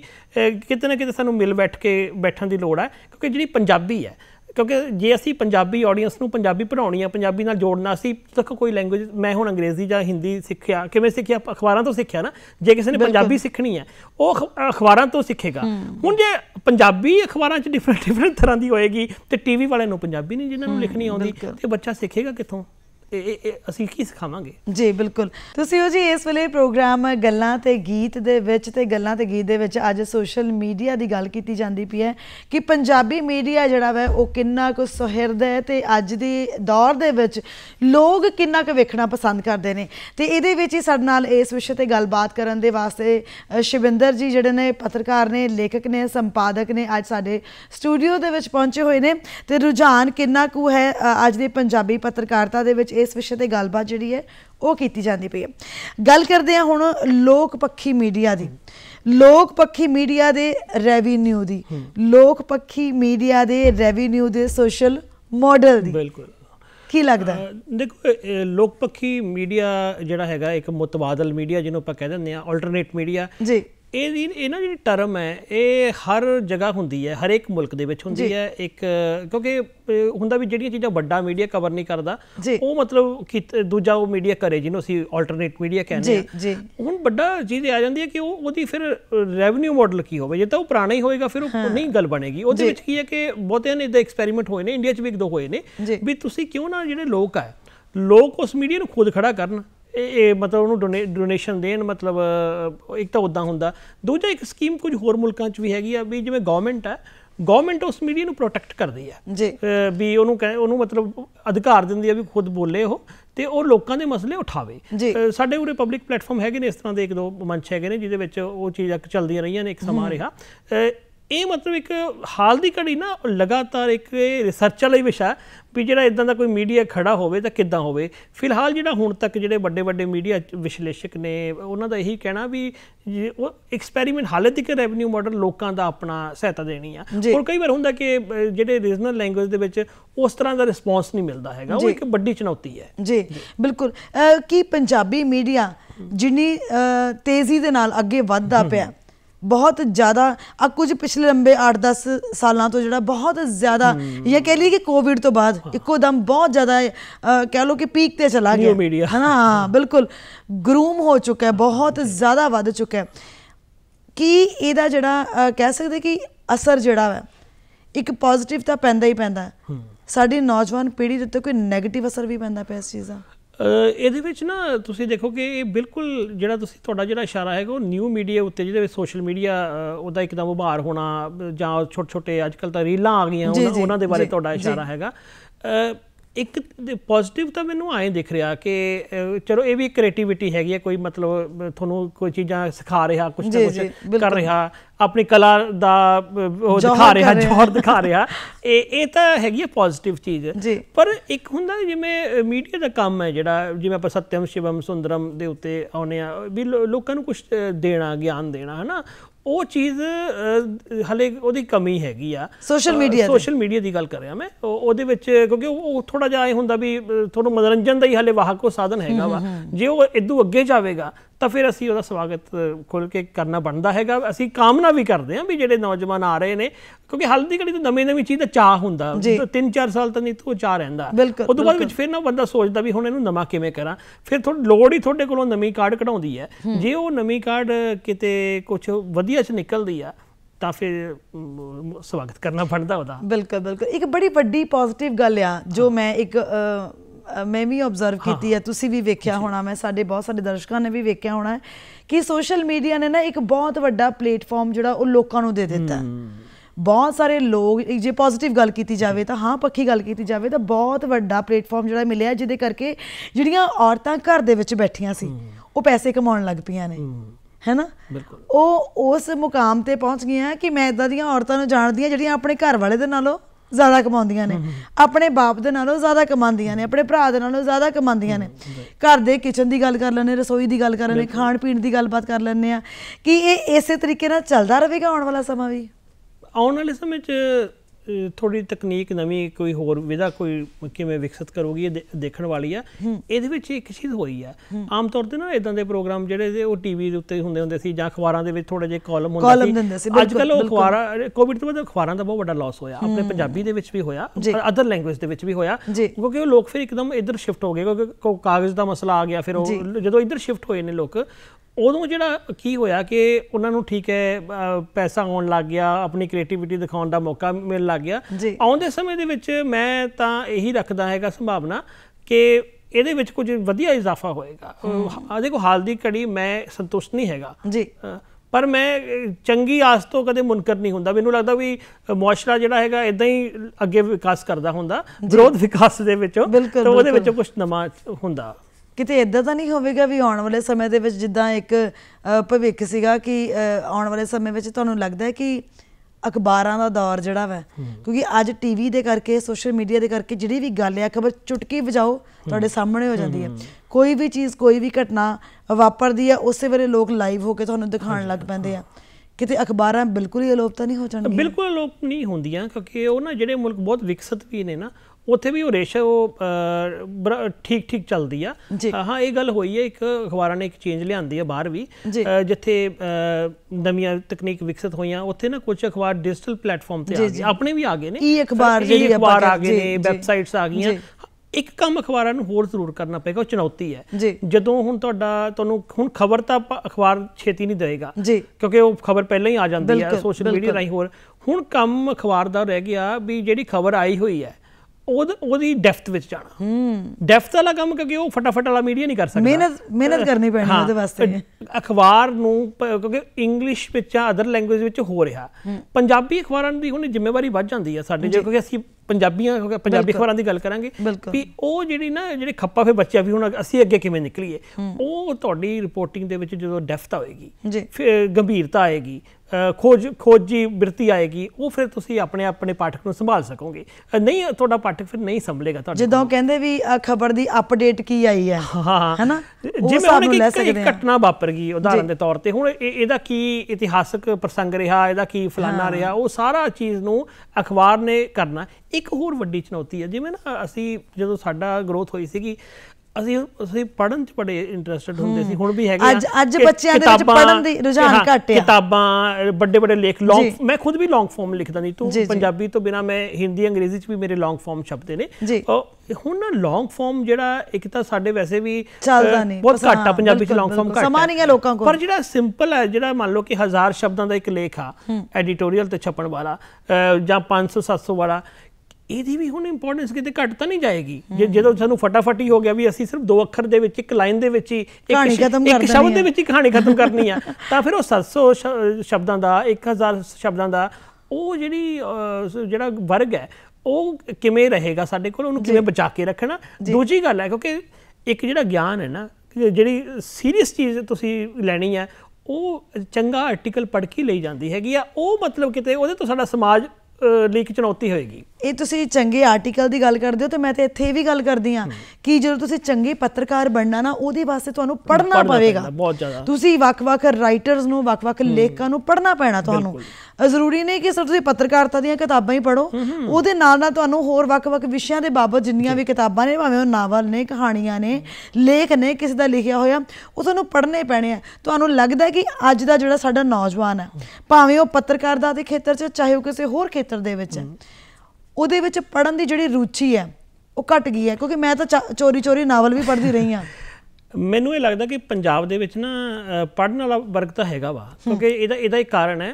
Speaker 2: ਕਿਤੇ ਨਾ ਕਿਤੇ ਸਾਨੂੰ ਮਿਲ ਬੈਠ ਕੇ ਬੈਠਣ ਦੀ ਲੋੜ ਹੈ ਕਿਉਂਕਿ ਜਿਹੜੀ ਪੰਜਾਬੀ ਹੈ ਕਿਉਂਕਿ ਜੇ ਅਸੀਂ ਪੰਜਾਬੀ ਆਡੀਅנס ਨੂੰ ਪੰਜਾਬੀ ਪੜਾਉਣੀ ਆ ਪੰਜਾਬੀ ਨਾਲ ਜੋੜਨਾ ਸੀ ਤੱਕ ਕੋਈ ਲੈਂਗੁਏਜ ਮੈਂ ਹੁਣ ਅੰਗਰੇਜ਼ੀ ਜਾਂ ਹਿੰਦੀ ਸਿੱਖਿਆ ਕਿਵੇਂ ਸਿੱਖਿਆ ਅਖਬਾਰਾਂ ਤੋਂ ਸਿੱਖਿਆ ਨਾ ਜੇ ਕਿਸੇ ਨੇ ਪੰਜਾਬੀ ਸਿੱਖਣੀ ਹੈ ਉਹ ਅਖਬਾਰਾਂ ਤੋਂ ਸਿੱਖੇਗਾ ਹੁਣ ਜੇ ਪੰਜਾਬੀ ਅਖਬਾਰਾਂ 'ਚ ਡਿਫਰੈਂਟ ਡਿਫਰੈਂਟ ਤਰ੍ਹਾਂ ਦੀ ਹੋਏਗੀ ਤੇ ਟੀਵੀ ਵਾਲਿਆਂ ਨੂੰ ਪੰਜਾਬੀ ਨਹੀਂ ਜਿਨ੍ਹਾਂ ਨੂੰ ਲਿਖਣੀ ਆਉਂਦੀ ਤੇ ਬੱਚਾ ਸਿੱਖੇਗਾ ਕਿੱਥੋਂ ਇਹ ਅਸੀਂ ਕੀ ਸਿਖਾਵਾਂਗੇ ਜੀ ਬਿਲਕੁਲ
Speaker 1: ਤੁਸੀਂ ਉਹ ਜੀ ਇਸ ਵੇਲੇ ਪ੍ਰੋਗਰਾਮ ਗੱਲਾਂ ਤੇ ਗੀਤ ਦੇ ਵਿੱਚ ਤੇ ਗੱਲਾਂ ਤੇ ਗੀਤ ਦੇ ਵਿੱਚ ਅੱਜ ਸੋਸ਼ਲ ਮੀਡੀਆ ਦੀ ਗੱਲ ਕੀਤੀ ਜਾਂਦੀ ਪਈ ਹੈ ਕਿ ਪੰਜਾਬੀ ਮੀਡੀਆ ਜਿਹੜਾ ਵਾ ਉਹ ਕਿੰਨਾ ਕੁ ਸੁਹਿਰਦ ਹੈ ਤੇ ਅੱਜ ਦੀ ਦੌਰ ਦੇ ਵਿੱਚ ਲੋਕ ਕਿੰਨਾ ਕੁ ਵੇਖਣਾ ਪਸੰਦ ਕਰਦੇ ਨੇ ਤੇ ਇਹਦੇ ਵਿੱਚ ਹੀ ਸਾਡੇ ਨਾਲ ਇਸ ਵਿਸ਼ੇ ਤੇ ਗੱਲਬਾਤ ਕਰਨ ਦੇ ਵਾਸਤੇ ਸ਼ਿਵਿੰਦਰ ਜੀ ਜਿਹੜੇ ਨੇ ਪੱਤਰਕਾਰ ਨੇ ਲੇਖਕ ਨੇ ਸੰਪਾਦਕ ਨੇ ਅੱਜ ਸਾਡੇ ਸਟੂਡੀਓ ਦੇ ਵਿੱਚ ਪਹੁੰਚੇ ਹੋਏ ਨੇ ਤੇ ਰੁਝਾਨ ਕਿੰਨਾ ਕੁ ਹੈ ਅੱਜ ਦੇ ਪੰਜਾਬੀ ਪੱਤਰਕਾਰਤਾ ਦੇ ਵਿੱਚ ਇਸ ਵਿਸ਼ੇ ਤੇ ਗੱਲਬਾਤ ਜਿਹੜੀ ਹੈ ਉਹ ਕੀਤੀ ਜਾਂਦੀ ਪਈ ਹੈ ਗੱਲ ਕਰਦੇ ਹਾਂ ਹੁਣ ਲੋਕ ਪੱਖੀ ਮੀਡੀਆ ਦੀ ਲੋਕ ਪੱਖੀ ਮੀਡੀਆ ਦੇ ਰੈਵਨਿਊ ਦੀ ਲੋਕ ਪੱਖੀ ਮੀਡੀਆ ਦੇ ਰੈਵਨਿਊ ਦੇ ਸੋਸ਼ਲ ਮਾਡਲ ਦੀ ਬਿਲਕੁਲ ਕੀ ਲੱਗਦਾ
Speaker 2: ਦੇਖੋ ਲੋਕ ਪੱਖੀ ਮੀਡੀਆ ਜਿਹੜਾ ਹੈਗਾ ਇੱਕ ਮਤਵਾਦਲ ਮੀਡੀਆ ਜਿਹਨੂੰ ਆਪਾਂ ਕਹਿ ਦਿੰਦੇ ਆ ਆਲਟਰਨੇਟ ਮੀਡੀਆ ਜੀ ਇਹਦੀ ਇਹਨਾਂ ਜਿਹੜੀ ਟਰਮ ਹੈ ਇਹ ਹਰ ਜਗ੍ਹਾ ਹੁੰਦੀ ਹੈ ਹਰ ਇੱਕ ਮੁਲਕ ਦੇ ਵਿੱਚ ਹੁੰਦੀ ਹੈ ਇੱਕ ਕਿਉਂਕਿ ਹੁੰਦਾ ਵੀ ਜਿਹੜੀਆਂ ਚੀਜ਼ਾਂ ਵੱਡਾ ਮੀਡੀਆ ਕਵਰ ਨਹੀਂ ਕਰਦਾ ਉਹ ਮਤਲਬ ਕਿ ਦੂਜਾ ਉਹ ਮੀਡੀਆ ਕਰੇ ਜਿਹਨੂੰ ਅਸੀਂ ਆਲਟਰਨੇਟ ਮੀਡੀਆ ਕਹਿੰਦੇ ਆ ਹੁਣ ਵੱਡਾ ਚੀਜ਼ ਆ ਜਾਂਦੀ ਹੈ ਕਿ ਉਹ ਉਹਦੀ ਫਿਰ ਰੈਵਨਿਊ ਮਾਡਲ ਕੀ ਹੋਵੇ ਜੇ ਤਾਂ ਉਹ ਪੁਰਾਣਾ ਹੀ ਹੋਏਗਾ ਫਿਰ ਉਹ ਨਹੀਂ ਗੱਲ ਬਣੇਗੀ ਉਹਦੇ ਵਿੱਚ ਕੀ ਹੈ ਕਿ ਬਹੁਤਿਆਂ ਨੇ ਇਹਦਾ ਐਕਸਪੈਰੀਮੈਂਟ ਹੋਏ ਨੇ ਇੰਡੀਆ 'ਚ ਵੀ ਇੱਕ ਦੋ ਹੋਏ ਨੇ ਵੀ ਤੁਸੀਂ ਕਿਉਂ ਨਾ ਜਿਹੜੇ ਲੋਕ ਆ ਲੋਕ ਉਸ ਮੀਡੀਆ ਨੂੰ ਖੁਦ ਖੜਾ ਕਰਨ ਇਹ ਮਤਲਬ ਉਹਨੂੰ ਡੋਨੇਸ਼ਨ ਦੇਣ ਮਤਲਬ ਇੱਕ ਤਾਂ ਉਦਾਂ ਹੁੰਦਾ ਦੂਜਾ ਇੱਕ ਸਕੀਮ ਕੁਝ ਹੋਰ ਮੁਲਕਾਂ 'ਚ ਵੀ ਹੈਗੀ ਆ ਵੀ ਜਿਵੇਂ ਗਵਰਨਮੈਂਟ ਆ ਗਵਰਨਮੈਂਟ ਉਸ ਮੀਡੀਆ ਨੂੰ ਪ੍ਰੋਟੈਕਟ ਕਰਦੀ ਆ ਜੀ ਵੀ ਉਹਨੂੰ ਉਹਨੂੰ ਮਤਲਬ ਅਧਿਕਾਰ ਦਿੰਦੀ ਆ ਵੀ ਖੁਦ ਬੋਲੇ ਉਹ ਤੇ ਉਹ ਲੋਕਾਂ ਦੇ ਮਸਲੇ ਉਠਾਵੇ ਸਾਡੇ ਉਰੇ ਪਬਲਿਕ ਪਲੇਟਫਾਰਮ ਹੈਗੇ ਨੇ ਇਸ ਤਰ੍ਹਾਂ ਦੇ ਇੱਕ ਦੋ ਮੰਚ ਹੈਗੇ ਨੇ ਜਿਹਦੇ ਵਿੱਚ ਉਹ ਚੀਜ਼ਾਂ ਚੱਲਦੀਆਂ ਰਹੀਆਂ ਨੇ ਇੱਕ ਸਮਾਂ ਰਿਹਾ ਇਹ ਮਤਲਬ ਇੱਕ ਹਾਲ ਦੀ ਘੜੀ ਨਾ ਲਗਾਤਾਰ ਇੱਕ ਰਿਸਰਚ ਲਈ ਵਿਸ਼ਾ ਵੀ ਜਿਹੜਾ ਇਦਾਂ ਦਾ ਕੋਈ ਮੀਡੀਆ ਖੜਾ ਹੋਵੇ ਤਾਂ ਕਿੱਦਾਂ ਹੋਵੇ ਫਿਲਹਾਲ ਜਿਹੜਾ ਹੁਣ ਤੱਕ ਜਿਹੜੇ ਵੱਡੇ ਵੱਡੇ ਮੀਡੀਆ ਵਿਸ਼ਲੇਸ਼ਕ ਨੇ ਉਹਨਾਂ ਦਾ ਇਹੀ ਕਹਿਣਾ ਵੀ ਉਹ ਐਕਸਪੈਰੀਮੈਂਟ ਹਾਲੇ ਤੱਕ ਰੈਵਨਿਊ ਮਾਡਲ ਲੋਕਾਂ ਦਾ ਆਪਣਾ ਸਹਾਇਤਾ ਦੇਣੀ ਆ ਹੋਰ ਕਈ ਵਾਰ ਹੁੰਦਾ ਕਿ ਜਿਹੜੇ ਰੀਜਨਲ ਲੈਂਗੁਏਜ ਦੇ ਵਿੱਚ ਉਸ ਤਰ੍ਹਾਂ ਦਾ ਰਿਸਪੌਂਸ ਨਹੀਂ ਮਿਲਦਾ ਹੈਗਾ ਉਹ ਇੱਕ ਵੱਡੀ ਚੁਣੌਤੀ ਹੈ ਜੀ ਬਿਲਕੁਲ ਕੀ ਪੰਜਾਬੀ ਮੀਡੀਆ ਜਿੰਨੀ
Speaker 1: ਤੇਜ਼ੀ ਦੇ ਨਾਲ ਅੱਗੇ ਵੱਧਦਾ ਪਿਆ ਬਹੁਤ ਜ਼ਿਆਦਾ ਆ ਕੁਝ ਪਿਛਲੇ ਲੰਬੇ 8-10 ਸਾਲਾਂ ਤੋਂ ਜਿਹੜਾ ਬਹੁਤ ਜ਼ਿਆਦਾ ਇਹ ਕਹਿ ਲਈ ਕਿ ਕੋਵਿਡ ਤੋਂ ਬਾਅਦ ਇੱਕੋ ਦਮ ਬਹੁਤ ਜ਼ਿਆਦਾ ਕਹਿ ਲੋ ਕਿ ਪੀਕ ਤੇ ਚਲਾ ਗਿਆ ਹਾਂ ਬਿਲਕੁਲ ਗਰੂਮ ਹੋ ਚੁੱਕਾ ਹੈ ਬਹੁਤ ਜ਼ਿਆਦਾ ਵੱਧ ਚੁੱਕਾ ਹੈ ਕਿ ਇਹਦਾ ਜਿਹੜਾ ਕਹਿ ਸਕਦੇ ਕਿ ਅਸਰ ਜਿਹੜਾ ਹੈ ਇੱਕ ਪੋਜ਼ਿਟਿਵ ਤਾਂ ਪੈਂਦਾ ਹੀ ਪੈਂਦਾ ਸਾਡੀ ਨੌਜਵਾਨ ਪੀੜ੍ਹੀ ਦੇ ਉੱਤੇ ਕੋਈ ਨੈਗੇਟਿਵ ਅਸਰ ਵੀ ਪੈਂਦਾ ਪਿਆ ਇਸ ਚੀਜ਼ ਦਾ
Speaker 2: ਇਹਦੇ ਵਿੱਚ ਨਾ ਤੁਸੀਂ ਦੇਖੋ ਕਿ ਇਹ ਬਿਲਕੁਲ ਜਿਹੜਾ ਤੁਸੀਂ ਤੁਹਾਡਾ ਜਿਹੜਾ ਇਸ਼ਾਰਾ ਹੈਗਾ ਉਹ ਨਿਊ ਮੀਡੀਆ ਉੱਤੇ ਜਿਹਦੇ ਵਿੱਚ ਸੋਸ਼ਲ ਮੀਡੀਆ ਉਹਦਾ ਇੱਕਦਮ ਉਭਾਰ ਹੋਣਾ ਜਾਂ ਛੋਟੇ ਛੋਟੇ ਅੱਜਕੱਲ ਤਾਂ ਰੀਲਾਂ ਆ ਗਈਆਂ ਉਹਨਾਂ ਦੇ ਬਾਰੇ ਤੁਹਾਡਾ ਇਸ਼ਾਰਾ ਹੈਗਾ ਇੱਕ ਪੋਜ਼ਿਟਿਵ ਤਾਂ ਮੈਨੂੰ ਆਏ ਦਿਖ ਰਿਹਾ ਕਿ ਚਲੋ ਇਹ ਵੀ ਕ੍ਰੀਏਟੀਵਿਟੀ ਹੈਗੀ ਹੈ ਕੋਈ ਮਤਲਬ ਤੁਹਾਨੂੰ ਕੋਈ ਚੀਜ਼ਾਂ ਸਿਖਾ ਰਿਹਾ ਕੁਝ ਨਾ ਕੁਝ ਕਰ ਰਿਹਾ ਆਪਣੀ ਕਲਾ ਦਾ ਉਹ ਦਿਖਾ ਰਿਹਾ ਜੋਰ ਦਿਖਾ ਰਿਹਾ ਇਹ ਇਹ ਤਾਂ ਹੈਗੀ ਹੈ ਪੋਜ਼ਿਟਿਵ ਚੀਜ਼ ਪਰ ਇੱਕ ਹੁੰਦਾ ਜਿਵੇਂ ਮੀਡੀਆ ਦਾ ਕੰਮ ਹੈ ਜਿਹੜਾ ਜਿਵੇਂ ਆਪਾਂ ਸਤਿਅਮ ਸ਼ਿਵਮ ਸੁੰਦਰਮ ਦੇ ਉੱਤੇ ਆਉਨੇ ਆ ਵੀ ਲੋਕਾਂ ਨੂੰ ਕੁਝ ਦੇਣਾ ਗਿਆਨ ਦੇਣਾ ਹਨਾ ਉਹ ਚੀਜ਼ ਹਲੇ ਉਹਦੀ ਕਮੀ ਹੈਗੀ ਆ ਸੋਸ਼ਲ ਮੀਡੀਆ ਸੋਸ਼ਲ ਮੀਡੀਆ ਦੀ ਗੱਲ ਕਰ ਰਿਹਾ ਮੈਂ ਉਹਦੇ ਵਿੱਚ ਕਿਉਂਕਿ ਉਹ ਥੋੜਾ ਜਿਹਾ ਇਹ ਹੁੰਦਾ ਵੀ ਤੁਹਾਨੂੰ ਮਨੋਰੰਜਨ ਦਾ ਹੀ ਹਲੇ ਵਾਹਕ ਕੋ ਸਾਧਨ ਹੈਗਾ ਵਾ ਜੇ ਉਹ ਇਦੋਂ ਅੱਗੇ ਜਾਵੇਗਾ ਤਾਂ ਫਿਰ ਅਸੀਂ ਉਹਦਾ ਸਵਾਗਤ ਖੁੱਲ ਕੇ ਕਰਨਾ ਬਣਦਾ ਹੈਗਾ ਅਸੀਂ ਕਾਮਨਾ ਵੀ ਕਰਦੇ ਹਾਂ ਵੀ ਜਿਹੜੇ ਨੌਜਵਾਨ ਆ ਰਹੇ ਨੇ ਕਿਉਂਕਿ ਹਲਦੀ ਘੜੀ ਤਾਂ ਨਵੀਂ ਨਵੀਂ ਚੀਜ਼ ਦਾ ਚਾਹ ਹੁੰਦਾ ਤਿੰਨ ਚਾਰ ਸਾਲ ਤਾਂ ਨਹੀਂ ਉਹ ਚਾਹ ਰਹਿੰਦਾ ਉਸ ਤੋਂ ਬਾਅਦ ਵਿੱਚ ਫਿਰ ਨਾ ਬੰਦਾ ਸੋਚਦਾ ਵੀ ਹੁਣ ਇਹਨੂੰ ਨਵਾਂ ਕਿਵੇਂ ਕਰਾਂ ਫਿਰ ਥੋੜੀ ਲੋੜ ਹੀ ਤੁਹਾਡੇ ਕੋਲੋਂ ਨਵੀਂ ਕਾਰਡ ਕਢਾਉਂਦੀ ਹੈ ਜੇ ਉਹ ਨਵੀਂ ਕਾਰਡ ਕਿਤੇ ਕੁਝ ਵਧੀਆ ਚ ਨਿਕਲਦੀ ਆ ਤਾਂ ਫਿਰ ਸਵਾਗਤ ਕਰਨਾ ਪੈਂਦਾ ਉਹਦਾ
Speaker 1: ਬਿਲਕੁਲ ਬਿਲਕੁਲ ਇੱਕ ਬੜੀ ਵੱਡੀ ਪੋਜ਼ਿਟਿਵ ਗੱਲ ਆ ਜੋ ਮੈਂ ਇੱਕ ਮੈਂ ਵੀ ਆਬਜ਼ਰਵ ਕੀਤੀ ਹੈ ਤੁਸੀਂ ਵੀ ਵੇਖਿਆ ਹੋਣਾ ਮੈਂ ਸਾਡੇ ਬਹੁਤ ਸਾਰੇ ਦਰਸ਼ਕਾਂ ਨੇ ਵੀ ਵੇਖਿਆ ਹੋਣਾ ਕਿ ਸੋਸ਼ਲ ਮੀਡੀਆ ਨੇ ਨਾ ਇੱਕ ਬਹੁਤ ਵੱਡਾ ਪਲੇਟਫਾਰਮ ਜਿਹੜਾ ਉਹ ਲੋਕਾਂ ਨੂੰ ਦੇ ਦਿੱਤਾ ਬਹੁਤ ਸਾਰੇ ਲੋਕ ਜੇ ਪੋਜ਼ਿਟਿਵ ਗੱਲ ਕੀਤੀ ਜਾਵੇ ਤਾਂ ਹਾਂ ਪੱਕੀ ਗੱਲ ਕੀਤੀ ਜਾਵੇ ਤਾਂ ਬਹੁਤ ਵੱਡਾ ਪਲੇਟਫਾਰਮ ਜਿਹੜਾ ਮਿਲਿਆ ਜਿਹਦੇ ਕਰਕੇ ਜਿਹੜੀਆਂ ਔਰਤਾਂ ਘਰ ਦੇ ਵਿੱਚ ਬੈਠੀਆਂ ਸੀ ਉਹ ਪੈਸੇ ਕਮਾਉਣ ਲੱਗ ਪਈਆਂ ਨੇ ਹੈਨਾ ਉਹ ਉਸ ਮੁਕਾਮ ਤੇ ਪਹੁੰਚ ਗਈਆਂ ਕਿ ਮੈਂ ਇਦਾਂ ਦੀਆਂ ਔਰਤਾਂ ਨੂੰ ਜਾਣਦੀ ਆ ਜਿਹੜੀਆਂ ਆਪਣੇ ਘਰ ਵਾਲੇ ਦੇ ਨਾਲੋਂ ਜ਼ਿਆਦਾ ਕਮਾਉਂਦੀਆਂ ਨੇ ਆਪਣੇ ਬਾਪ ਦੇ ਨਾਲੋਂ ਜ਼ਿਆਦਾ ਕਮਾਉਂਦੀਆਂ ਨੇ ਆਪਣੇ ਭਰਾ ਦੇ ਨਾਲੋਂ ਜ਼ਿਆਦਾ ਕਮਾਉਂਦੀਆਂ ਨੇ ਘਰ ਦੇ ਕਿਚਨ ਦੀ ਗੱਲ ਕਰ ਲੈਣੇ ਰਸੋਈ ਦੀ ਗੱਲ ਕਰ ਲੈਣੇ ਖਾਣ ਪੀਣ ਦੀ ਗੱਲਬਾਤ ਕਰ ਲੈਣੇ ਆ ਕਿ ਇਹ ਇਸੇ ਤਰੀਕੇ ਨਾਲ ਚੱਲਦਾ ਰਹੇਗਾ ਆਉਣ ਵਾਲਾ ਸਮਾਂ ਵੀ
Speaker 2: ਆਉਣ ਵਾਲੇ ਸਮੇਂ 'ਚ ਥੋੜੀ ਤਕਨੀਕ ਨਵੀਂ ਕੋਈ ਹੋਰ ਵਿਧਾ ਕੋਈ ਕਿਵੇਂ ਵਿਕਸਿਤ ਕਰੋਗੀ ਇਹ ਦੇਖਣ ਵਾਲੀ ਆ ਇਹਦੇ ਵਿੱਚ ਇੱਕ ਚੀਜ਼ ਹੋਈ ਆ ਆਮ ਤੌਰ ਤੇ ਨਾ ਇਦਾਂ ਦੇ ਪ੍ਰੋਗਰਾਮ ਜਿਹੜੇ ਸੀ ਉਹ ਟੀਵੀ ਦੇ ਉੱਤੇ ਹੁੰਦੇ ਹੁੰਦੇ ਸੀ ਜਾਂ ਅਖਬਾਰਾਂ ਦੇ ਵਿੱਚ ਥੋੜੇ ਜਿਹੇ ਕਾਲਮ ਹੁੰਦੇ ਸੀ ਅੱਜ ਕੱਲ ਉਹ ਅਖਬਾਰਾਂ ਕੋਵਿਡ ਤੋਂ ਬਾਅਦ ਅਖਬਾਰਾਂ ਦਾ ਬਹੁਤ ਵੱਡਾ ਲਾਸ ਹੋਇਆ ਆਪਣੇ ਪੰਜਾਬੀ ਦੇ ਵਿੱਚ ਵੀ ਹੋਇਆ ਪਰ ਅਦਰ ਲੈਂਗੁਏਜ ਦੇ ਵਿੱਚ ਵੀ ਹੋਇਆ ਕਿਉਂਕਿ ਉਹ ਲੋਕ ਫਿਰ ਇੱਕਦਮ ਇੱਧਰ ਸ਼ਿਫਟ ਹੋ ਗਏ ਕਿਉਂਕਿ ਕਾਗਜ਼ ਦਾ ਮਸਲਾ ਆ ਗਿਆ ਫਿਰ ਉਹ ਜਦੋਂ ਇੱਧਰ ਸ਼ਿਫਟ ਹੋਏ ਨੇ ਲੋਕ ਉਦੋਂ ਜਿਹੜਾ ਕੀ ਹੋਇਆ ਕਿ ਉਹਨਾਂ ਨੂੰ ਠੀਕ ਹੈ ਪੈਸਾ ਆਉਣ ਲੱਗ ਗਿਆ ਆਪਣੀ ਕ੍ਰੀਏਟੀਵਿਟੀ ਦਿਖਾਉਣ ਦਾ ਮੌਕਾ ਮਿਲ ਲੱਗ ਗਿਆ ਆਉਂਦੇ ਸਮੇਂ ਦੇ ਵਿੱਚ ਮੈਂ ਤਾਂ ਇਹੀ ਰੱਖਦਾ ਹੈਗਾ ਸੰਭਾਵਨਾ ਕਿ ਇਹਦੇ ਵਿੱਚ ਕੁਝ ਵਧੀਆ ਇਜ਼ਾਫਾ ਹੋਏਗਾ ਆ ਦੇਖੋ ਹਾਲ ਦੀ ਘੜੀ ਮੈਂ ਸੰਤੁਸ਼ਟ ਨਹੀਂ ਹੈਗਾ ਜੀ ਪਰ ਮੈਂ ਚੰਗੀ ਆਸ ਤੋਂ ਕਦੇ ਮੁਨਕਰ ਨਹੀਂ ਹੁੰਦਾ ਮੈਨੂੰ ਲੱਗਦਾ ਵੀ ਮੌਸ਼ਰਾ ਜਿਹੜਾ ਹੈਗਾ ਇਦਾਂ ਹੀ ਅੱਗੇ ਵਿਕਾਸ ਕਰਦਾ ਹੁੰਦਾ ਵਿਰੋਧ ਵਿਕਾਸ ਦੇ ਵਿੱਚੋਂ ਤਾਂ ਉਹਦੇ ਵਿੱਚ ਕੁਝ ਨਵਾਂ ਹੁੰਦਾ
Speaker 1: ਕਿਤੇ ਇਦਾਂ ਤਾਂ ਨਹੀਂ ਹੋਵੇਗਾ ਵੀ ਆਉਣ ਵਾਲੇ ਸਮੇਂ ਦੇ ਵਿੱਚ ਜਿੱਦਾਂ ਇੱਕ ਭਵਿੱਖ ਸੀਗਾ ਕਿ ਆਉਣ ਵਾਲੇ ਸਮੇਂ ਵਿੱਚ ਤੁਹਾਨੂੰ ਲੱਗਦਾ ਹੈ ਕਿ ਅਖਬਾਰਾਂ ਦਾ ਦੌਰ ਜਿਹੜਾ ਵਾ ਕਿਉਂਕਿ ਅੱਜ ਟੀਵੀ ਦੇ ਕਰਕੇ ਸੋਸ਼ਲ ਮੀਡੀਆ ਦੇ ਕਰਕੇ ਜਿਹੜੀ ਵੀ ਗੱਲ ਹੈ ਖਬਰ ਚੁਟਕੀ ਵਜਾਓ ਤੁਹਾਡੇ ਸਾਹਮਣੇ ਹੋ ਜਾਂਦੀ ਹੈ ਕੋਈ ਵੀ ਚੀਜ਼ ਕੋਈ ਵੀ ਘਟਨਾ ਵਾਪਰਦੀ ਹੈ ਉਸੇ ਵੇਲੇ ਲੋਕ ਲਾਈਵ ਹੋ ਕੇ ਤੁਹਾਨੂੰ ਦਿਖਾਉਣ ਲੱਗ ਪੈਂਦੇ ਆ ਕਿਤੇ ਅਖਬਾਰਾਂ ਬਿਲਕੁਲ ਹੀ ਅਲੋਪਤਾ ਨਹੀਂ ਹੋ ਜਾਣਗੀਆਂ ਬਿਲਕੁਲ
Speaker 2: ਅਲੋਪ ਨਹੀਂ ਹੁੰਦੀਆਂ ਕਿਉਂਕਿ ਉਹ ਨਾ ਜਿਹੜੇ ਮੁਲਕ ਬਹੁਤ ਵਿਕਸਿਤ ਵੀ ਨੇ ਨਾ ਉੱਥੇ ਵੀ ਉਹ ਰੇਸ਼ੋ ਠੀਕ ਠੀਕ ਚੱਲਦੀ ਆ ਹਾਂ ਇਹ ਗੱਲ ਹੋਈ ਹੈ ਇੱਕ ਅਖਬਾਰਾਂ ਨੇ ਇੱਕ ਚੇਂਜ ਲਿਆਂਦੀ ਆ ਬਾਹਰ ਵੀ ਜਿੱਥੇ ਨਵੀਆਂ ਤਕਨੀਕ ਵਿਕਸਿਤ ਹੋਈਆਂ ਉੱਥੇ ਨਾ ਕੁਝ ਅਖਬਾਰ ਡਿਜੀਟਲ ਪਲੇਟਫਾਰਮ ਤੇ ਆ ਗਏ ਆਪਣੇ ਵੀ ਆ ਗਏ ਨੇ ਇਹ ਅਖਬਾਰ ਜਿਹੜੀ ਅਖਬਾਰ ਆ ਗਏ ਨੇ ਵੈਬਸਾਈਟਸ ਆ ਗਈਆਂ ਇੱਕ ਕੰਮ ਅਖਬਾਰਾਂ ਨੂੰ ਹੋਰ ਜ਼ਰੂਰ ਕਰਨਾ ਪਏਗਾ ਉਹ ਚੁਣੌਤੀ ਹੈ ਜਦੋਂ ਹੁਣ ਤੁਹਾਡਾ ਤੁਹਾਨੂੰ ਹੁਣ ਖਬਰ ਤਾਂ ਅਖਬਾਰ ਛੇਤੀ ਨਹੀਂ ਦੇਗਾ ਕਿਉਂਕਿ ਉਹ ਖਬਰ ਪਹਿਲਾਂ ਹੀ ਆ ਜਾਂਦੀ ਹੈ ਸੋਸ਼ਲ ਮੀਡੀਆ ਰਾਹੀਂ ਹੋਰ ਹੁਣ ਕੰਮ ਅਖਬਾਰ ਦਾ ਰਹਿ ਗਿਆ ਵੀ ਜਿਹੜੀ ਖਬਰ ਆਈ ਹੋਈ ਹੈ ਉਹ ਉਹਦੀ ਡੈਫਥ ਵਿੱਚ ਜਾਣਾ ਹੂੰ ਡੈਫਥ ਵਾਲਾ ਕੰਮ ਕਿਉਂਕਿ ਉਹ ਫਟਾਫਟ ਵਾਲਾ ਮੀਡੀਆ ਨਹੀਂ ਕਰ ਸਕਦਾ ਮਿਹਨਤ ਮਿਹਨਤ ਕਰਨੀ ਪੈਣੀ ਉਹਦੇ ਵਾਸਤੇ ਅਖਬਾਰ ਨੂੰ ਕਿਉਂਕਿ ਇੰਗਲਿਸ਼ ਵਿੱਚ ਜਾਂ ਅਦਰ ਲੈਂਗੁਏਜ ਵਿੱਚ ਹੋ ਰਿਹਾ ਪੰਜਾਬੀ ਅਖਬਾਰਾਂ ਦੀ ਹੁਣ ਜ਼ਿੰਮੇਵਾਰੀ ਵੱਧ ਜਾਂਦੀ ਹੈ ਸਾਡੇ ਜੇ ਕਿਉਂਕਿ ਅਸੀਂ ਪੰਜਾਬੀਆਂ ਪੰਜਾਬੀ ਖਬਰਾਂ ਦੀ ਗੱਲ ਕਰਾਂਗੇ ਵੀ ਉਹ ਜਿਹੜੀ ਨਾ ਜਿਹੜੇ ਖੱਪਾ ਫੇ ਬੱਚਿਆ ਵੀ ਹੁਣ ਅਸੀਂ ਅੱਗੇ ਕਿਵੇਂ ਨਿਕਲੀਏ ਉਹ ਤੁਹਾਡੀ ਰਿਪੋਰਟਿੰਗ ਦੇ ਵਿੱਚ ਜਦੋਂ ਡੈਫਟ ਹੋਏਗੀ ਫਿਰ ਗੰਭੀਰਤਾ ਆਏਗੀ ਖੋਜ ਖੋਜੀ ਬਿਰਤੀ ਆਏਗੀ ਉਹ ਫਿਰ ਤੁਸੀਂ ਆਪਣੇ ਆਪਣੇ ਪਾਠਕ ਨੂੰ ਸੰਭਾਲ ਸਕੋਗੇ ਨਹੀਂ ਤੁਹਾਡਾ ਪਾਠਕ ਫਿਰ ਨਹੀਂ ਸੰਭਲੇਗਾ ਤੁਹਾਡਾ
Speaker 1: ਜਦੋਂ ਕਹਿੰਦੇ ਵੀ ਖਬਰ ਦੀ ਅਪਡੇਟ ਕੀ ਆਈ ਹੈ ਹਾਂ ਹੈਨਾ ਜਿਵੇਂ ਹੁਣ ਇੱਕ
Speaker 2: ਘਟਨਾ ਵਾਪਰ ਗਈ ਉਦਾਹਰਨ ਦੇ ਤੌਰ ਤੇ ਹੁਣ ਇਹਦਾ ਕੀ ਇਤਿਹਾਸਕ ਪ੍ਰਸੰਗ ਰਿਹਾ ਇਹਦਾ ਕੀ ਫਲਾਨਾ ਰਿਹਾ ਉਹ ਸਾਰਾ ਚੀਜ਼ ਨੂੰ ਅਖਬਾਰ ਨੇ ਕਰਨਾ ਇੱਕ ਹੋਰ ਵੱਡੀ ਚੁਣੌਤੀ ਹੈ ਜਿਵੇਂ ਨਾ ਅਸੀਂ ਜਦੋਂ ਸਾਡਾ ਗਰੋਥ ਹੋਈ ਸੀਗੀ ਅਸੀਂ ਅਸੀਂ ਪੜਨ ਚ ਬੜੇ ਇੰਟਰਸਟਿਡ ਹੁੰਦੇ ਸੀ ਹੁਣ ਵੀ ਹੈਗੇ ਅੱਜ ਅੱਜ ਬੱਚਿਆਂ ਦੇ ਵਿੱਚ ਪੜਨ ਦੀ ਰੁਝਾਨ ਘਟਿਆ ਹੈ ਕਿਤਾਬਾਂ ਵੱਡੇ ਵੱਡੇ ਲੇਖ ਲੌਂਗ ਮੈਂ ਖੁਦ ਵੀ ਲੌਂਗ ਫਾਰਮ ਲਿਖਦਾ ਨਹੀਂ ਤੂੰ ਪੰਜਾਬੀ ਤੋਂ ਬਿਨਾ ਮੈਂ ਹਿੰਦੀ ਅੰਗਰੇਜ਼ੀ ਚ ਵੀ ਮੇਰੇ ਲੌਂਗ ਫਾਰਮ ਛਪਦੇ ਨੇ ਹੁਣ ਨਾ ਲੌਂਗ ਫਾਰਮ ਜਿਹੜਾ ਇੱਕ ਤਾਂ ਸਾਡੇ ਵੈਸੇ ਵੀ ਬਹੁਤ ਘੱਟ ਆ ਪੰਜਾਬੀ ਚ ਲੌਂਗ ਫਾਰਮ ਘੱਟ ਸਮਾਂ ਨਹੀਂ ਹੈ ਲੋਕਾਂ ਕੋਲ ਪਰ ਜਿਹੜਾ ਸਿੰਪਲ ਹੈ ਜਿਹੜਾ ਮੰਨ ਲਓ ਕਿ ਹਜ਼ਾਰ ਸ਼ਬਦਾਂ ਦਾ ਇੱਕ ਲੇਖ ਆ ਐਡੀਟੋਰੀਅਲ ਤੇ ਛਪਣ ਵਾਲਾ ਜਾਂ 500 700 ਵਾਲਾ ਇਹਦੀ ਵੀ ਹੁਣ ਇੰਪੋਰਟੈਂਸ ਕਿਤੇ ਘਟ ਤਾਂ ਨਹੀਂ ਜਾਏਗੀ ਜੇ ਜਦੋਂ ਸਾਨੂੰ ਫਟਾਫਟ ਹੀ ਹੋ ਗਿਆ ਵੀ ਅਸੀਂ ਸਿਰਫ ਦੋ ਅੱਖਰ ਦੇ ਵਿੱਚ ਇੱਕ ਲਾਈਨ ਦੇ ਵਿੱਚ ਹੀ ਇੱਕ ਸ਼ਬਦ ਦੇ ਵਿੱਚ ਹੀ ਕਹਾਣੀ ਖਤਮ ਕਰਨੀ ਆ ਤਾਂ ਫਿਰ ਉਹ 700 ਸ਼ਬਦਾਂ ਦਾ 1000 ਸ਼ਬਦਾਂ ਦਾ ਉਹ ਜਿਹੜੀ ਜਿਹੜਾ ਵਰਗ ਹੈ ਉਹ ਕਿਵੇਂ ਰਹੇਗਾ ਸਾਡੇ ਕੋਲ ਉਹਨੂੰ ਕਿਵੇਂ ਬਚਾ ਕੇ ਰੱਖਣਾ ਦੂਜੀ ਗੱਲ ਹੈ ਕਿਉਂਕਿ ਇੱਕ ਜਿਹੜਾ ਗਿਆਨ ਹੈ ਨਾ ਜਿਹੜੀ ਸੀਰੀਅਸ ਚੀਜ਼ ਤੁਸੀਂ ਲੈਣੀ ਆ ਉਹ ਚੰਗਾ ਆਰਟੀਕਲ ਪੜ੍ਹ ਕੇ ਲਈ ਜਾਂਦੀ ਹੈਗੀ ਆ ਉਹ ਮਤਲਬ ਕਿਤੇ ਉਹਦੇ ਤੋਂ ਸਾਡਾ ਸਮਾਜ ਲਈ ਚੁਣੌਤੀ ਹੋਏਗੀ
Speaker 1: ਇਹ ਤੁਸੀਂ ਚੰਗੇ ਆਰਟੀਕਲ ਦੀ ਗੱਲ ਕਰਦੇ ਹੋ ਤੇ ਮੈਂ ਤੇ ਇੱਥੇ ਵੀ ਗੱਲ ਕਰਦੀ ਆ ਕਿ ਜਦੋਂ ਤੁਸੀਂ ਚੰਗੇ ਪੱਤਰਕਾਰ ਬਣਨਾ ਨਾ ਉਹਦੇ ਵਾਸਤੇ ਤੁਹਾਨੂੰ ਪੜ੍ਹਨਾ ਪਵੇਗਾ ਤੁਸੀਂ ਵੱਖ-ਵੱਖ ਰਾਈਟਰਸ ਨੂੰ ਵੱਖ-ਵੱਖ ਲੇਖਕਾਂ ਨੂੰ ਪੜ੍ਹਨਾ ਪੈਣਾ ਤੁਹਾਨੂੰ ਜ਼ਰੂਰੀ ਨਹੀਂ ਕਿ ਸਿਰਫ ਤੁਸੀਂ ਪੱਤਰਕਾਰਤਾ ਦੀਆਂ ਕਿਤਾਬਾਂ ਹੀ ਪੜੋ ਉਹਦੇ ਨਾਲ ਨਾਲ ਤੁਹਾਨੂੰ ਹੋਰ ਵੱਖ-ਵੱਖ ਵਿਸ਼ਿਆਂ ਦੇ ਬਾਬਤ ਜਿੰਨੀਆਂ ਵੀ ਕਿਤਾਬਾਂ ਨੇ ਭਾਵੇਂ ਉਹ ਨਾਵਲ ਨੇ ਕਹਾਣੀਆਂ ਨੇ ਲੇਖ ਨੇ ਕਿਸੇ ਦਾ ਲਿਖਿਆ ਹੋਇਆ ਉਹ ਤੁਹਾਨੂੰ ਪੜ੍ਹਨੇ ਪੈਣੇ ਆ ਤੁਹਾਨੂੰ ਲੱਗਦਾ ਕਿ ਅੱਜ ਦਾ ਜਿਹੜਾ ਸਾਡਾ ਨੌਜਵਾਨ ਹੈ ਭਾਵੇਂ ਉਹ ਪੱਤਰਕਾਰਤਾ ਦੇ ਖੇਤਰ 'ਚ ਚਾਹੇ ਉਹ ਕਿਸੇ ਹੋਰ ਖੇਤਰ ਦੇ ਵਿੱਚ ਹੈ ਉਹਦੇ ਵਿੱਚ ਪੜਨ ਦੀ ਜਿਹੜੀ ਰੁਚੀ ਹੈ ਉਹ ਘਟ ਗਈ ਹੈ ਕਿਉਂਕਿ ਮੈਂ ਤਾਂ ਚੋਰੀ ਚੋਰੀ ਨਾਵਲ ਵੀ ਪੜ੍ਹਦੀ ਰਹੀ ਹਾਂ
Speaker 2: ਮੈਨੂੰ ਇਹ ਲੱਗਦਾ ਕਿ ਪੰਜਾਬ ਦੇ ਵਿੱਚ ਨਾ ਪੜਨ ਵਾਲਾ ਵਰਗ ਤਾਂ ਹੈਗਾ ਵਾ ਕਿਉਂਕਿ ਇਹਦਾ ਇਹਦਾ ਇੱਕ ਕਾਰਨ ਹੈ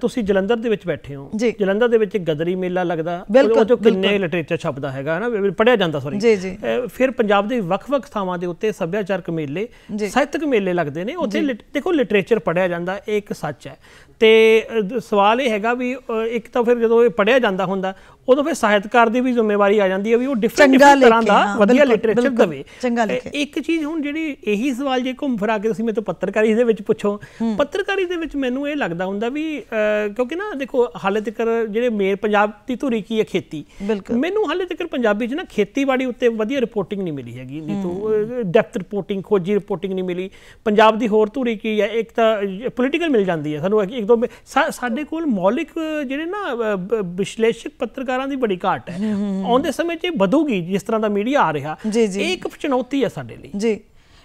Speaker 2: ਤੁਸੀਂ ਜਲੰਧਰ ਦੇ ਵਿੱਚ ਬੈਠੇ ਹੋ ਜਲੰਧਰ ਦੇ ਵਿੱਚ ਗਦਰੀ ਮੇਲਾ ਲੱਗਦਾ ਉਹ ਜੋ ਕਿੰਨੇ ਲਿਟਰੇਚਰ ਛਪਦਾ ਹੈਗਾ ਨਾ ਪੜਿਆ ਜਾਂਦਾ ਸੌਰੀ ਫਿਰ ਪੰਜਾਬ ਦੇ ਵੱਖ-ਵੱਖ ਥਾਵਾਂ ਦੇ ਉੱਤੇ ਸੱਭਿਆਚਾਰਕ ਮੇਲੇ ਸਾਹਿਤਕ ਮੇਲੇ ਲੱਗਦੇ ਨੇ ਉੱਥੇ ਦੇਖੋ ਲਿਟਰੇਚਰ ਪੜਿਆ ਜਾਂਦਾ ਇਹ ਇੱਕ ਸੱਚ ਹੈ ਤੇ ਸਵਾਲ ਇਹ ਹੈਗਾ ਵੀ ਇੱਕ ਤਾਂ ਫਿਰ ਜਦੋਂ ਇਹ ਪੜਿਆ ਜਾਂਦਾ ਹੁੰਦਾ ਉਦੋਂ ਫਿਰ ਸਾਹਿਤਕਾਰ ਦੀ ਵੀ ਜ਼ਿੰਮੇਵਾਰੀ ਆ ਜਾਂਦੀ ਹੈ ਵੀ ਉਹ ਡਿਫਰੈਂਟ ਤਰ੍ਹਾਂ ਦਾ ਵਧੀਆ ਲਿਟਰੇਚਰ ਦਵੇ ਇੱਕ ਚੀਜ਼ ਹੁਣ ਜਿਹੜੀ ਇਹੀ ਸਵਾਲ ਜੇ ਘੁੰਮ ਫਰਾ ਕੇ ਤੁਸੀਂ ਮੇਰੇ ਤੋਂ ਪੱਤਰਕਾਰੀ ਦੇ ਵਿੱਚ ਪੁੱਛੋ ਪੱਤਰਕਾਰੀ ਦੇ ਵਿੱਚ ਮੈਨੂੰ ਇਹ ਲੱਗਦਾ ਹੁੰਦਾ ਵੀ ਕਿਉਂਕਿ ਨਾ ਦੇਖੋ ਹਾਲੇ ਤੱਕ ਜਿਹੜੇ ਮੇਰ ਪੰਜਾਬ ਦੀ ਧੁਰੀ ਕੀ ਹੈ ਖੇਤੀ ਮੈਨੂੰ ਹਾਲੇ ਤੱਕ ਪੰਜਾਬੀ 'ਚ ਨਾ ਖੇਤੀਬਾੜੀ ਉੱਤੇ ਵਧੀਆ ਰਿਪੋਰਟਿੰਗ ਨਹੀਂ ਮਿਲੀ ਹੈਗੀ ਨਹੀਂ ਤੋਂ ਡੈਪਥ ਰਿਪੋਰਟਿੰਗ ਖੋਜੀ ਰਿਪੋਰਟਿੰਗ ਨਹੀਂ ਮਿਲੀ ਪੰਜਾਬ ਦੀ ਹੋਰ ਧੁਰੀ ਕੀ ਹੈ ਇੱਕ ਤਾਂ ਪੋਲੀਟੀਕਲ ਮਿਲ ਜਾਂਦੀ ਹੈ ਸਾਨੂੰ ਇੱਕ ਦੋ ਸਾਡੇ ਕੋਲ ਮੌਲਿਕ ਜਿਹੜੇ ਨਾ ਵਿਸ਼ਲੇਸ਼ਕ ਪੱਤਰਕਾਰਾਂ ਦੀ ਬੜੀ ਘਾਟ ਹੈ ਆਉਂਦੇ ਸਮੇਂ 'ਚ ਵਧੂਗੀ ਜਿਸ ਤਰ੍ਹਾਂ ਦਾ ਮੀਡੀਆ ਆ ਰਿਹਾ ਇਹ ਇੱਕ ਚੁਣੌਤੀ ਹੈ ਸਾਡੇ ਲਈ
Speaker 1: ਜੀ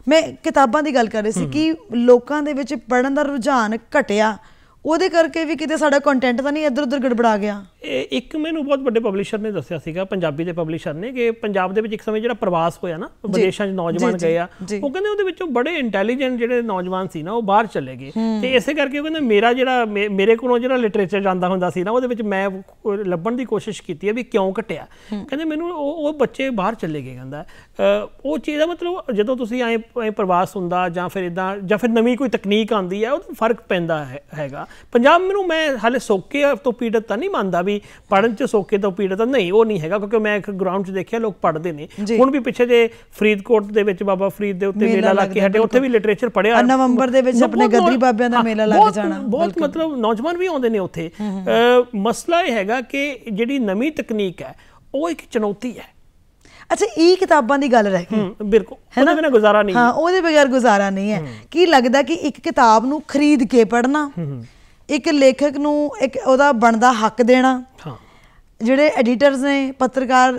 Speaker 1: ਮੈਂ ਕਿਤਾਬਾਂ ਦੀ ਗੱਲ ਕਰ ਰਹੀ ਸੀ ਕਿ ਲੋਕਾਂ ਦੇ ਵਿੱਚ ਪੜਨ ਦਾ ਰੁਝਾਨ ਘਟਿਆ ਉਹਦੇ ਕਰਕੇ ਵੀ ਕਿਤੇ ਸਾਡਾ ਕੰਟੈਂਟ ਤਾਂ ਨਹੀਂ ਇੱਧਰ ਉੱਧਰ ਗੜਬੜਾ
Speaker 2: ਗਿਆ ਇਹ ਇੱਕ ਮੈਨੂੰ ਬਹੁਤ ਵੱਡੇ ਪਬਲਿਸ਼ਰ ਨੇ ਦੱਸਿਆ ਸੀਗਾ ਪੰਜਾਬੀ ਦੇ ਪਬਲਿਸ਼ਰ ਨੇ ਕਿ ਪੰਜਾਬ ਦੇ ਵਿੱਚ ਇੱਕ ਸਮੇਂ ਜਿਹੜਾ ਪ੍ਰਵਾਸ ਹੋਇਆ ਨਾ ਵਿਦੇਸ਼ਾਂ 'ਚ ਨੌਜਵਾਨ ਗਏ ਆ ਉਹ ਕਹਿੰਦੇ ਉਹਦੇ ਵਿੱਚੋਂ ਬੜੇ ਇੰਟੈਲੀਜੈਂਟ ਜਿਹੜੇ ਨੌਜਵਾਨ ਸੀ ਨਾ ਉਹ ਬਾਹਰ ਚਲੇ ਗਏ ਤੇ ਇਸੇ ਕਰਕੇ ਉਹ ਕਹਿੰਦੇ ਮੇਰਾ ਜਿਹੜਾ ਮੇਰੇ ਕੋਲੋਂ ਜਿਹੜਾ ਲਿਟਰੇਚਰ ਜਾਂਦਾ ਹੁੰਦਾ ਸੀ ਨਾ ਉਹਦੇ ਵਿੱਚ ਮੈਂ ਲੱਭਣ ਦੀ ਕੋਸ਼ਿਸ਼ ਕੀਤੀ ਹੈ ਵੀ ਕਿਉਂ ਘਟਿਆ ਕਹਿੰਦੇ ਮੈਨੂੰ ਉਹ ਉਹ ਬੱਚੇ ਬਾਹਰ ਚਲੇ ਗਏ ਕਹਿੰਦਾ ਉਹ ਚੀਜ਼ ਦਾ ਮਤਲਬ ਜਦੋਂ ਤੁਸੀਂ ਐ ਪ੍ਰਵਾਸ ਹੁੰਦਾ ਜਾਂ ਫਿਰ ਇਦਾਂ ਜਾਂ ਫਿਰ ਨਵੀਂ ਕੋਈ ਤਕਨੀਕ ਆਉਂਦੀ ਹੈ ਉਹ ਫਰਕ ਪੈਂਦਾ ਹੈਗਾ ਪੰਜਾਬ ਨੂੰ ਮੈਂ ਹਾਲੇ ਸੋਕੇ ਤੋਂ ਪੀੜਤ ਤਾਂ ਨਹੀਂ ਮੰਨਦਾ ਵੀ ਪੜਨ ਚ ਸੋਕੇ ਤੋਂ ਪੀੜਤ ਤਾਂ ਨਹੀਂ ਉਹ ਨਹੀਂ ਹੈਗਾ ਕਿਉਂਕਿ ਮੈਂ ਇੱਕ ਗਰਾਊਂਡ 'ਚ ਦੇਖਿਆ ਲੋਕ ਪੜਦੇ ਨੇ ਹੁਣ ਵੀ ਪਿੱਛੇ ਜੇ ਫਰੀਦਕੋਟ ਦੇ ਵਿੱਚ ਬਾਬਾ ਫਰੀਦ ਦੇ ਉੱਤੇ ਮੇਲਾ ਲੱਗ ਕੇ ਹਟੇ ਉੱਥੇ ਵੀ ਲਿਟਰੇਚਰ ਪੜਿਆ ਨਵੰਬਰ ਦੇ ਵਿੱਚ ਆਪਣੇ ਗਦਰੀ ਬਾਬਿਆਂ ਦਾ ਮੇਲਾ ਲੱਗ ਜਾਣਾ ਬਹੁਤ ਮਤਲਬ ਨੌਜਵਾਨ ਵੀ ਆਉਂਦੇ ਨੇ ਉੱਥੇ ਮਸਲਾ ਇਹ ਹੈਗਾ ਕਿ ਜਿਹੜੀ ਨਵੀਂ ਤਕਨੀਕ ਹੈ ਉਹ ਇੱਕ ਚੁਣੌਤੀ ਹੈ
Speaker 1: ਅੱਛਾ ਇਹ ਕਿਤਾਬਾਂ ਦੀ ਗੱਲ ਰਹਿ ਗਈ ਬਿਲਕੁਲ ਉਹਦੇ ਬਿਨਾ ਗੁਜ਼ਾਰਾ ਨਹੀਂ ਹਾਂ ਉਹਦੇ ਬਿਨਾ ਗੁਜ਼ਾਰਾ ਨਹੀਂ ਹੈ ਕੀ ਲੱਗਦਾ ਕਿ ਇੱਕ ਕਿਤਾਬ ਨੂੰ ਖਰੀਦ ਕੇ ਪੜਨਾ ਇੱਕ ਲੇਖਕ ਨੂੰ ਇੱਕ ਉਹਦਾ ਬਣਦਾ ਹੱਕ ਦੇਣਾ ਹਾਂ ਜਿਹੜੇ ਐਡੀਟਰਸ ਨੇ ਪੱਤਰਕਾਰ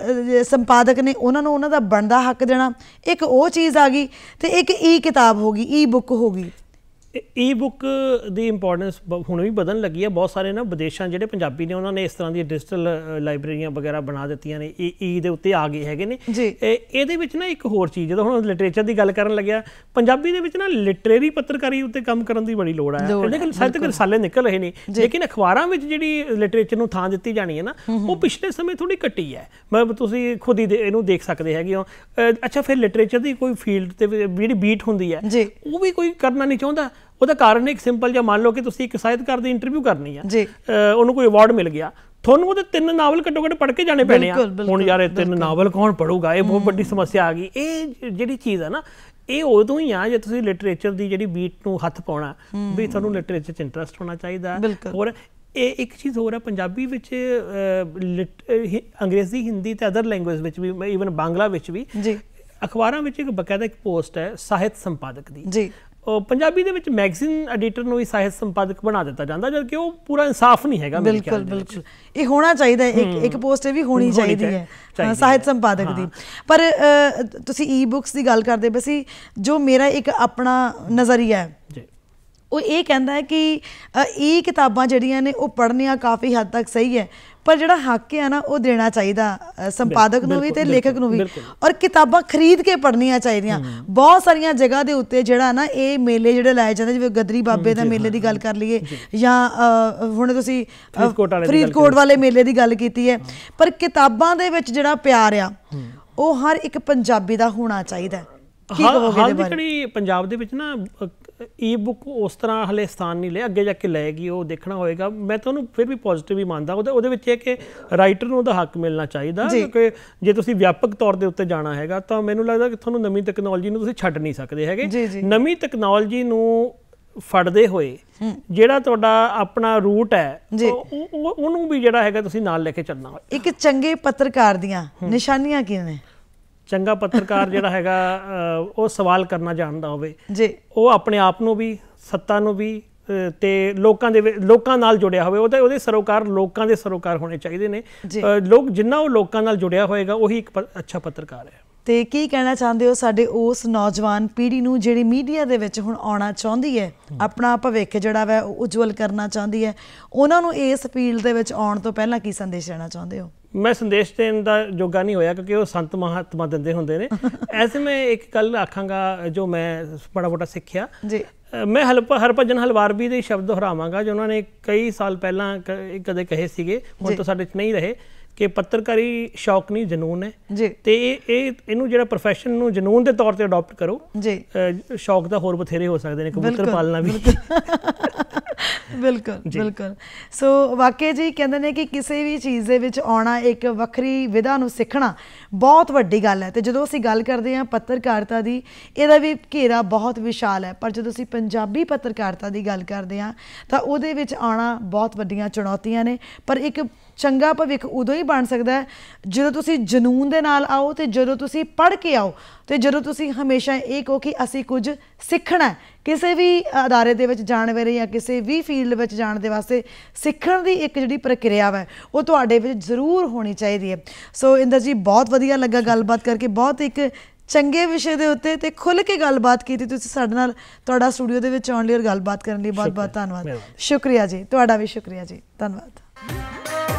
Speaker 1: ਸੰਪਾਦਕ ਨੇ ਉਹਨਾਂ ਨੂੰ ਉਹਨਾਂ ਦਾ ਬਣਦਾ ਹੱਕ ਦੇਣਾ ਇੱਕ ਉਹ ਚੀਜ਼ ਆ ਗਈ ਤੇ ਇੱਕ ਈ ਕਿਤਾਬ ਹੋ ਗਈ ਈ ਬੁੱਕ ਹੋ ਗਈ
Speaker 2: ਈ-ਬੁੱਕ ਦੀ ਇੰਪੋਰਟੈਂਸ ਹੁਣ ਵੀ ਵਧਣ ਲੱਗੀ ਹੈ ਬਹੁਤ ਸਾਰੇ ਨਾ ਵਿਦੇਸ਼ਾਂ ਜਿਹੜੇ ਪੰਜਾਬੀ ਨੇ ਉਹਨਾਂ ਨੇ ਇਸ ਤਰ੍ਹਾਂ ਦੀ ਡਿਜੀਟਲ ਲਾਇਬ੍ਰੇਰੀਆਂ ਵਗੈਰਾ ਬਣਾ ਦਿੱਤੀਆਂ ਨੇ ਈ e ਦੇ ਉੱਤੇ ਆ ਗਏ ਹੈਗੇ ਨੇ ਇਹਦੇ ਵਿੱਚ ਨਾ ਇੱਕ ਹੋਰ ਚੀਜ਼ ਜਦੋਂ ਹੁਣ ਲਿਟਰੇਚਰ ਦੀ ਗੱਲ ਕਰਨ ਲੱਗਿਆ ਪੰਜਾਬੀ ਦੇ ਵਿੱਚ ਨਾ ਲਿਟਰੇਰੀ ਪੱਤਰਕਾਰੀ ਉੱਤੇ ਕੰਮ ਕਰਨ ਦੀ ਬੜੀ ਲੋੜ ਹੈ ਲੇਕਿਨ ਸਾਹਿਤਕ ਰਸਾਲੇ ਨਿਕਲ ਰਹੇ ਨੇ ਲੇਕਿਨ ਅਖਬਾਰਾਂ ਵਿੱਚ ਜਿਹੜੀ ਲਿਟਰੇਚਰ ਨੂੰ ਥਾਂ ਦਿੱਤੀ ਜਾਣੀ ਹੈ ਨਾ ਉਹ ਪਿਛਲੇ ਸਮੇਂ ਥੋੜੀ ਘਟੀ ਹੈ ਮੈਂ ਤੁਸੀਂ ਖੁਦ ਹੀ ਇਹਨੂੰ ਦੇਖ ਸਕਦੇ ਹੈਗੇ ਹੋ ਅੱਛਾ ਫਿਰ ਲਿਟਰੇਚਰ ਦੀ ਕੋਈ ਫੀਲਡ ਤੇ ਜਿਹੜੀ ਬੀਟ ਹੁੰਦੀ ਹੈ ਉਹ ਵੀ ਕੋਈ ਕਰਨਾ ਨਹੀਂ ਚਾਹੁੰਦਾ ਉਹਦਾ ਕਾਰਨ ਇੱਕ ਸਿੰਪਲ ਜਿਹਾ ਮੰਨ ਲਓ ਕਿ ਤੁਸੀਂ ਇੱਕ ਸਾਹਿਤਕਾਰ ਦੀ ਇੰਟਰਵਿਊ ਕਰਨੀ ਆ ਉਹਨੂੰ ਕੋਈ ਅਵਾਰਡ ਮਿਲ ਗਿਆ ਤੁਹਾਨੂੰ ਉਹਦੇ ਤਿੰਨ ਨਾਵਲ ਘੱਟੋ ਘੱਟ ਪੜ੍ਹ ਕੇ ਜਾਣੇ ਪੈਣੇ ਆ ਹੁਣ ਯਾਰ ਇਹ ਤਿੰਨ ਨਾਵਲ ਕੌਣ ਪੜੂਗਾ ਇਹ ਬਹੁਤ ਵੱਡੀ ਸਮੱਸਿਆ ਆ ਗਈ ਇਹ ਜਿਹੜੀ ਚੀਜ਼ ਆ ਨਾ ਇਹ ਉਦੋਂ ਹੀ ਆ ਜੇ ਤੁਸੀਂ ਲਿਟਰੇਚਰ ਦੀ ਜਿਹੜੀ ਬੀਟ ਨੂੰ ਹੱਥ ਪਾਉਣਾ ਵੀ ਤੁਹਾਨੂੰ ਲਿਟਰੇਚਰ 'ਚ ਇੰਟਰਸਟ ਹੋਣਾ ਚਾਹੀਦਾ ਹੋਰ ਇਹ ਇੱਕ ਚੀਜ਼ ਹੋਰ ਹੈ ਪੰਜਾਬੀ ਵਿੱਚ ਅੰਗਰੇਜ਼ੀ ਹਿੰਦੀ ਤੇ ਅਦਰ ਲੈਂਗੁਏਜ ਵਿੱਚ ਵੀ ਇਵਨ ਬੰਗਲਾ ਵਿੱਚ ਵੀ ਜੀ ਅਖਬਾਰਾਂ ਵਿੱਚ ਇੱਕ ਬਕਾਇਦਾ ਇੱਕ ਪੋਸਟ ਹੈ ਸਾਹਿਤ ਸੰਪਾਦਕ ਦੀ ਜੀ ਪੰਜਾਬੀ ਦੇ ਵਿੱਚ ਮੈਗਜ਼ੀਨ ਐਡੀਟਰ ਨੂੰ ਹੀ ਸਾਹਿਤ ਸੰਪਾਦਕ ਬਣਾ ਦਿੱਤਾ ਜਾਂਦਾ ਜਦ ਕਿ ਉਹ ਪੂਰਾ ਇਨਸਾਫ ਨਹੀਂ ਹੈਗਾ ਮੇਰੇ ਖਿਆਲ ਬਿਲਕੁਲ ਬਿਲਕੁਲ ਇਹ ਹੋਣਾ ਚਾਹੀਦਾ ਇੱਕ ਇੱਕ
Speaker 1: ਪੋਸਟ ਇਹ ਵੀ ਹੋਣੀ ਚਾਹੀਦੀ ਹੈ
Speaker 2: ਸਾਹਿਤ ਸੰਪਾਦਕ ਦੀ ਪਰ
Speaker 1: ਤੁਸੀਂ ਈ-ਬੁੱਕਸ ਦੀ ਗੱਲ ਕਰਦੇ ਪਏ ਸੀ ਜੋ ਮੇਰਾ ਇੱਕ ਆਪਣਾ ਨਜ਼ਰੀਆ ਹੈ ਜੀ ਉਹ ਇਹ ਕਹਿੰਦਾ ਹੈ ਕਿ ਈ ਕਿਤਾਬਾਂ ਜਿਹੜੀਆਂ ਨੇ ਉਹ ਪੜ੍ਹਨੀਆਂ ਕਾਫੀ ਹੱਦ ਤੱਕ ਸਹੀ ਹੈ ਪਰ ਜਿਹੜਾ ਹੱਕ ਹੈ ਨਾ ਉਹ ਦੇਣਾ ਚਾਹੀਦਾ ਸੰਪਾਦਕ ਨੂੰ ਵੀ ਤੇ ਲੇਖਕ ਨੂੰ ਵੀ ਔਰ ਕਿਤਾਬਾਂ ਖਰੀਦ ਕੇ ਪੜ੍ਹਨੀਆਂ ਚਾਹੀਦੀਆਂ ਬਹੁਤ ਸਾਰੀਆਂ ਜਗ੍ਹਾ ਦੇ ਉੱਤੇ ਜਿਹੜਾ ਨਾ ਇਹ ਮੇਲੇ ਜਿਹੜੇ ਲਾਏ ਜਾਂਦੇ ਜਿਵੇਂ ਗਦਰੀ ਬਾਬੇ ਦਾ ਮੇਲੇ ਦੀ ਗੱਲ ਕਰ ਲਈਏ ਜਾਂ ਹੁਣ ਤੁਸੀਂ ਫਰੀਦਕੋਟ ਵਾਲੇ ਮੇਲੇ ਦੀ ਗੱਲ ਕੀਤੀ ਹੈ ਪਰ ਕਿਤਾਬਾਂ ਦੇ ਵਿੱਚ ਜਿਹੜਾ ਪਿਆਰ ਆ ਉਹ ਹਰ ਇੱਕ ਪੰਜਾਬੀ ਦਾ ਹੋਣਾ ਚਾਹੀਦਾ
Speaker 2: ਹਾਂ ਹਾਂ ਦੇਖਣੀ ਹਾਲ ਦੀ ਪੰਜਾਬ ਦੇ ਵਿੱਚ ਨਾ ਈ-ਬੁੱਕ ਉਸ ਤਰ੍ਹਾਂ ਹਲੇ ਸਥਾਨ ਨਹੀਂ ਲਿਆ ਅੱਗੇ ਜਾ ਕੇ ਲਏਗੀ ਉਹ ਦੇਖਣਾ ਹੋਏਗਾ ਮੈਂ ਤੁਹਾਨੂੰ ਫਿਰ ਵੀ ਪੋਜ਼ਿਟਿਵ ਹੀ ਮੰਨਦਾ ਉਹਦੇ ਉਹਦੇ ਵਿੱਚ ਇਹ ਕਿ ਰਾਈਟਰ ਨੂੰ ਉਹਦਾ ਹੱਕ ਮਿਲਣਾ ਚਾਹੀਦਾ ਕਿਉਂਕਿ ਜੇ ਤੁਸੀਂ ਵਿਆਪਕ ਤੌਰ ਦੇ ਉੱਤੇ ਜਾਣਾ ਹੈਗਾ ਤਾਂ ਮੈਨੂੰ ਲੱਗਦਾ ਕਿ ਤੁਹਾਨੂੰ ਨਵੀਂ ਟੈਕਨੋਲੋਜੀ ਨੂੰ ਤੁਸੀਂ ਛੱਡ ਨਹੀਂ ਸਕਦੇ ਹੈਗੇ ਨਵੀਂ ਟੈਕਨੋਲੋਜੀ ਨੂੰ ਫੜਦੇ ਹੋਏ ਜਿਹੜਾ ਤੁਹਾਡਾ ਆਪਣਾ ਰੂਟ ਹੈ ਉਹ ਉਹਨੂੰ ਵੀ ਜਿਹੜਾ ਹੈਗਾ ਤੁਸੀਂ ਨਾਲ ਲੈ ਕੇ ਚੱਲਣਾ
Speaker 1: ਇੱਕ ਚੰਗੇ ਪੱਤਰਕਾਰ ਦੀਆਂ ਨਿਸ਼ਾਨੀਆਂ ਕੀ ਨੇ
Speaker 2: ਚੰਗਾ ਪੱਤਰਕਾਰ ਜਿਹੜਾ ਹੈਗਾ ਉਹ ਸਵਾਲ ਕਰਨਾ ਜਾਣਦਾ ਹੋਵੇ ਜੀ ਉਹ ਆਪਣੇ ਆਪ ਨੂੰ ਵੀ ਸੱਤਾ ਨੂੰ ਵੀ ਤੇ ਲੋਕਾਂ ਦੇ ਲੋਕਾਂ ਨਾਲ ਜੁੜਿਆ ਹੋਵੇ ਉਹਦੇ ਉਹਦੇ ਸਰੋਕਾਰ ਲੋਕਾਂ ਦੇ ਸਰੋਕਾਰ ਹੋਣੇ ਚਾਹੀਦੇ ਨੇ ਲੋਕ ਜਿੰਨਾ ਉਹ ਲੋਕਾਂ ਨਾਲ ਜੁੜਿਆ ਹੋਏਗਾ ਉਹੀ ਇੱਕ ਅੱਛਾ ਪੱਤਰਕਾਰ ਹੈ
Speaker 1: ਤੇ ਕੀ ਕਹਿਣਾ ਚਾਹੁੰਦੇ ਹੋ ਸਾਡੇ ਉਸ ਨੌਜਵਾਨ ਪੀੜ੍ਹੀ ਨੂੰ ਜਿਹੜੀ ਮੀਡੀਆ ਦੇ ਵਿੱਚ ਹੁਣ ਆਉਣਾ ਚਾਹੁੰਦੀ ਹੈ ਆਪਣਾ ਭਵਿੱਖ ਜਿਹੜਾ ਵਾ ਉਜਵਲ ਕਰਨਾ ਚਾਹੁੰਦੀ ਹੈ ਉਹਨਾਂ ਨੂੰ ਇਸ ਫੀਲਡ ਦੇ ਵਿੱਚ ਆਉਣ ਤੋਂ ਪਹਿਲਾਂ ਕੀ ਸੰਦੇਸ਼ ਦੇਣਾ ਚਾਹੁੰਦੇ ਹੋ
Speaker 2: ਮੈਂ ਸੰਦੇਸ਼ ਦੇਣ ਦਾ ਜੋਗਾ ਨਹੀਂ ਹੋਇਆ ਕਿਉਂਕਿ ਉਹ ਸੰਤ ਮਹਾਤਮਾ ਦਿੰਦੇ ਹੁੰਦੇ ਨੇ ਐਸੇ ਮੈਂ ਇੱਕ ਕੱਲ ਆਖਾਂਗਾ ਜੋ ਮੈਂ ਬੜਾ ਬੜਾ ਸਿੱਖਿਆ ਜੀ ਮੈਂ ਹਲਪ ਹਰਭਜਨ ਹਲਵਾਰਵੀ ਦੇ ਸ਼ਬਦ ਦੁਹਰਾਵਾਂਗਾ ਜੋ ਉਹਨਾਂ ਨੇ ਕਈ ਸਾਲ ਪਹਿਲਾਂ ਕਦੇ ਕਹੇ ਸੀਗੇ ਹੁਣ ਤਾਂ ਸਾਡੇ ਚ ਨਹੀਂ ਰਹੇ ਕਿ ਪੱਤਰਕਾਰੀ ਸ਼ੌਕ ਨਹੀਂ ਜਨੂਨ ਹੈ ਜੀ ਤੇ ਇਹ ਇਹਨੂੰ ਜਿਹੜਾ profession ਨੂੰ ਜਨੂਨ ਦੇ ਤੌਰ ਤੇ ਅਡਾਪਟ ਕਰੋ ਜੀ ਸ਼ੌਕ ਦਾ ਹੋਰ ਬਥੇਰੇ ਹੋ ਸਕਦੇ ਨੇ ਕਬੂਤਰ ਪਾਲਣਾ ਵੀ
Speaker 1: ਬਿਲਕੁਲ ਬਿਲਕੁਲ ਸੋ ਵਾਕਈ ਜੀ ਕਹਿੰਦੇ ਨੇ ਕਿ ਕਿਸੇ ਵੀ ਚੀਜ਼ ਦੇ ਵਿੱਚ ਆਉਣਾ ਇੱਕ ਵੱਖਰੀ ਵਿਧਾ ਨੂੰ ਸਿੱਖਣਾ ਬਹੁਤ ਵੱਡੀ ਗੱਲ ਹੈ ਤੇ ਜਦੋਂ ਅਸੀਂ ਗੱਲ ਕਰਦੇ ਹਾਂ ਪੱਤਰਕਾਰਤਾ ਦੀ ਇਹਦਾ ਵੀ ਘੇਰਾ ਬਹੁਤ ਵਿਸ਼ਾਲ ਹੈ ਪਰ ਜਦੋਂ ਅਸੀਂ ਪੰਜਾਬੀ ਪੱਤਰਕਾਰਤਾ ਦੀ ਗੱਲ ਕਰਦੇ ਹਾਂ ਤਾਂ ਉਹਦੇ ਵਿੱਚ ਆਉਣਾ ਬਹੁਤ ਵੱਡੀਆਂ ਚੁਣੌਤੀਆਂ ਨੇ ਪਰ ਇੱਕ ਚੰਗਾ ਭਵਿੱਖ ਉਦੋਂ ਹੀ ਬਣ ਸਕਦਾ ਜਦੋਂ ਤੁਸੀਂ ਜਨੂਨ ਦੇ ਨਾਲ ਆਓ ਤੇ ਜਦੋਂ ਤੁਸੀਂ ਪੜ੍ਹ ਕੇ ਆਓ ਤੇ ਜਦੋਂ ਤੁਸੀਂ ਹਮੇਸ਼ਾ ਇਹ ਕਹੋ ਕਿ ਅਸੀਂ ਕੁਝ ਸਿੱਖਣਾ ਕਿਸੇ ਵੀ ਅਦਾਰੇ ਦੇ ਵਿੱਚ ਜਾਣ ਵੇਲੇ ਜਾਂ ਕਿਸੇ ਵੀ ਫੀਲਡ ਵਿੱਚ ਜਾਣ ਦੇ ਵਾਸਤੇ ਸਿੱਖਣ ਦੀ ਇੱਕ ਜਿਹੜੀ ਪ੍ਰਕਿਰਿਆ ਹੈ ਉਹ ਤੁਹਾਡੇ ਵਿੱਚ ਜ਼ਰੂਰ ਹੋਣੀ ਚਾਹੀਦੀ ਹੈ ਸੋ ਇੰਦਰ ਜੀ ਬਹੁਤ ਵਧੀਆ ਲੱਗਾ ਗੱਲਬਾਤ ਕਰਕੇ ਬਹੁਤ ਇੱਕ ਚੰਗੇ ਵਿਸ਼ੇ ਦੇ ਉੱਤੇ ਤੇ ਖੁੱਲ ਕੇ ਗੱਲਬਾਤ ਕੀਤੀ ਤੁਸੀਂ ਸਾਡੇ ਨਾਲ ਤੁਹਾਡਾ ਸਟੂਡੀਓ ਦੇ ਵਿੱਚ ਆਉਣ ਲਈ ਔਰ ਗੱਲਬਾਤ ਕਰਨ ਲਈ ਬਹੁਤ-ਬਹੁਤ ਧੰਨਵਾਦ ਸ਼ੁਕਰੀਆ ਜੀ ਤੁਹਾਡਾ ਵੀ ਸ਼ੁਕਰੀਆ ਜੀ ਧੰਨਵਾਦ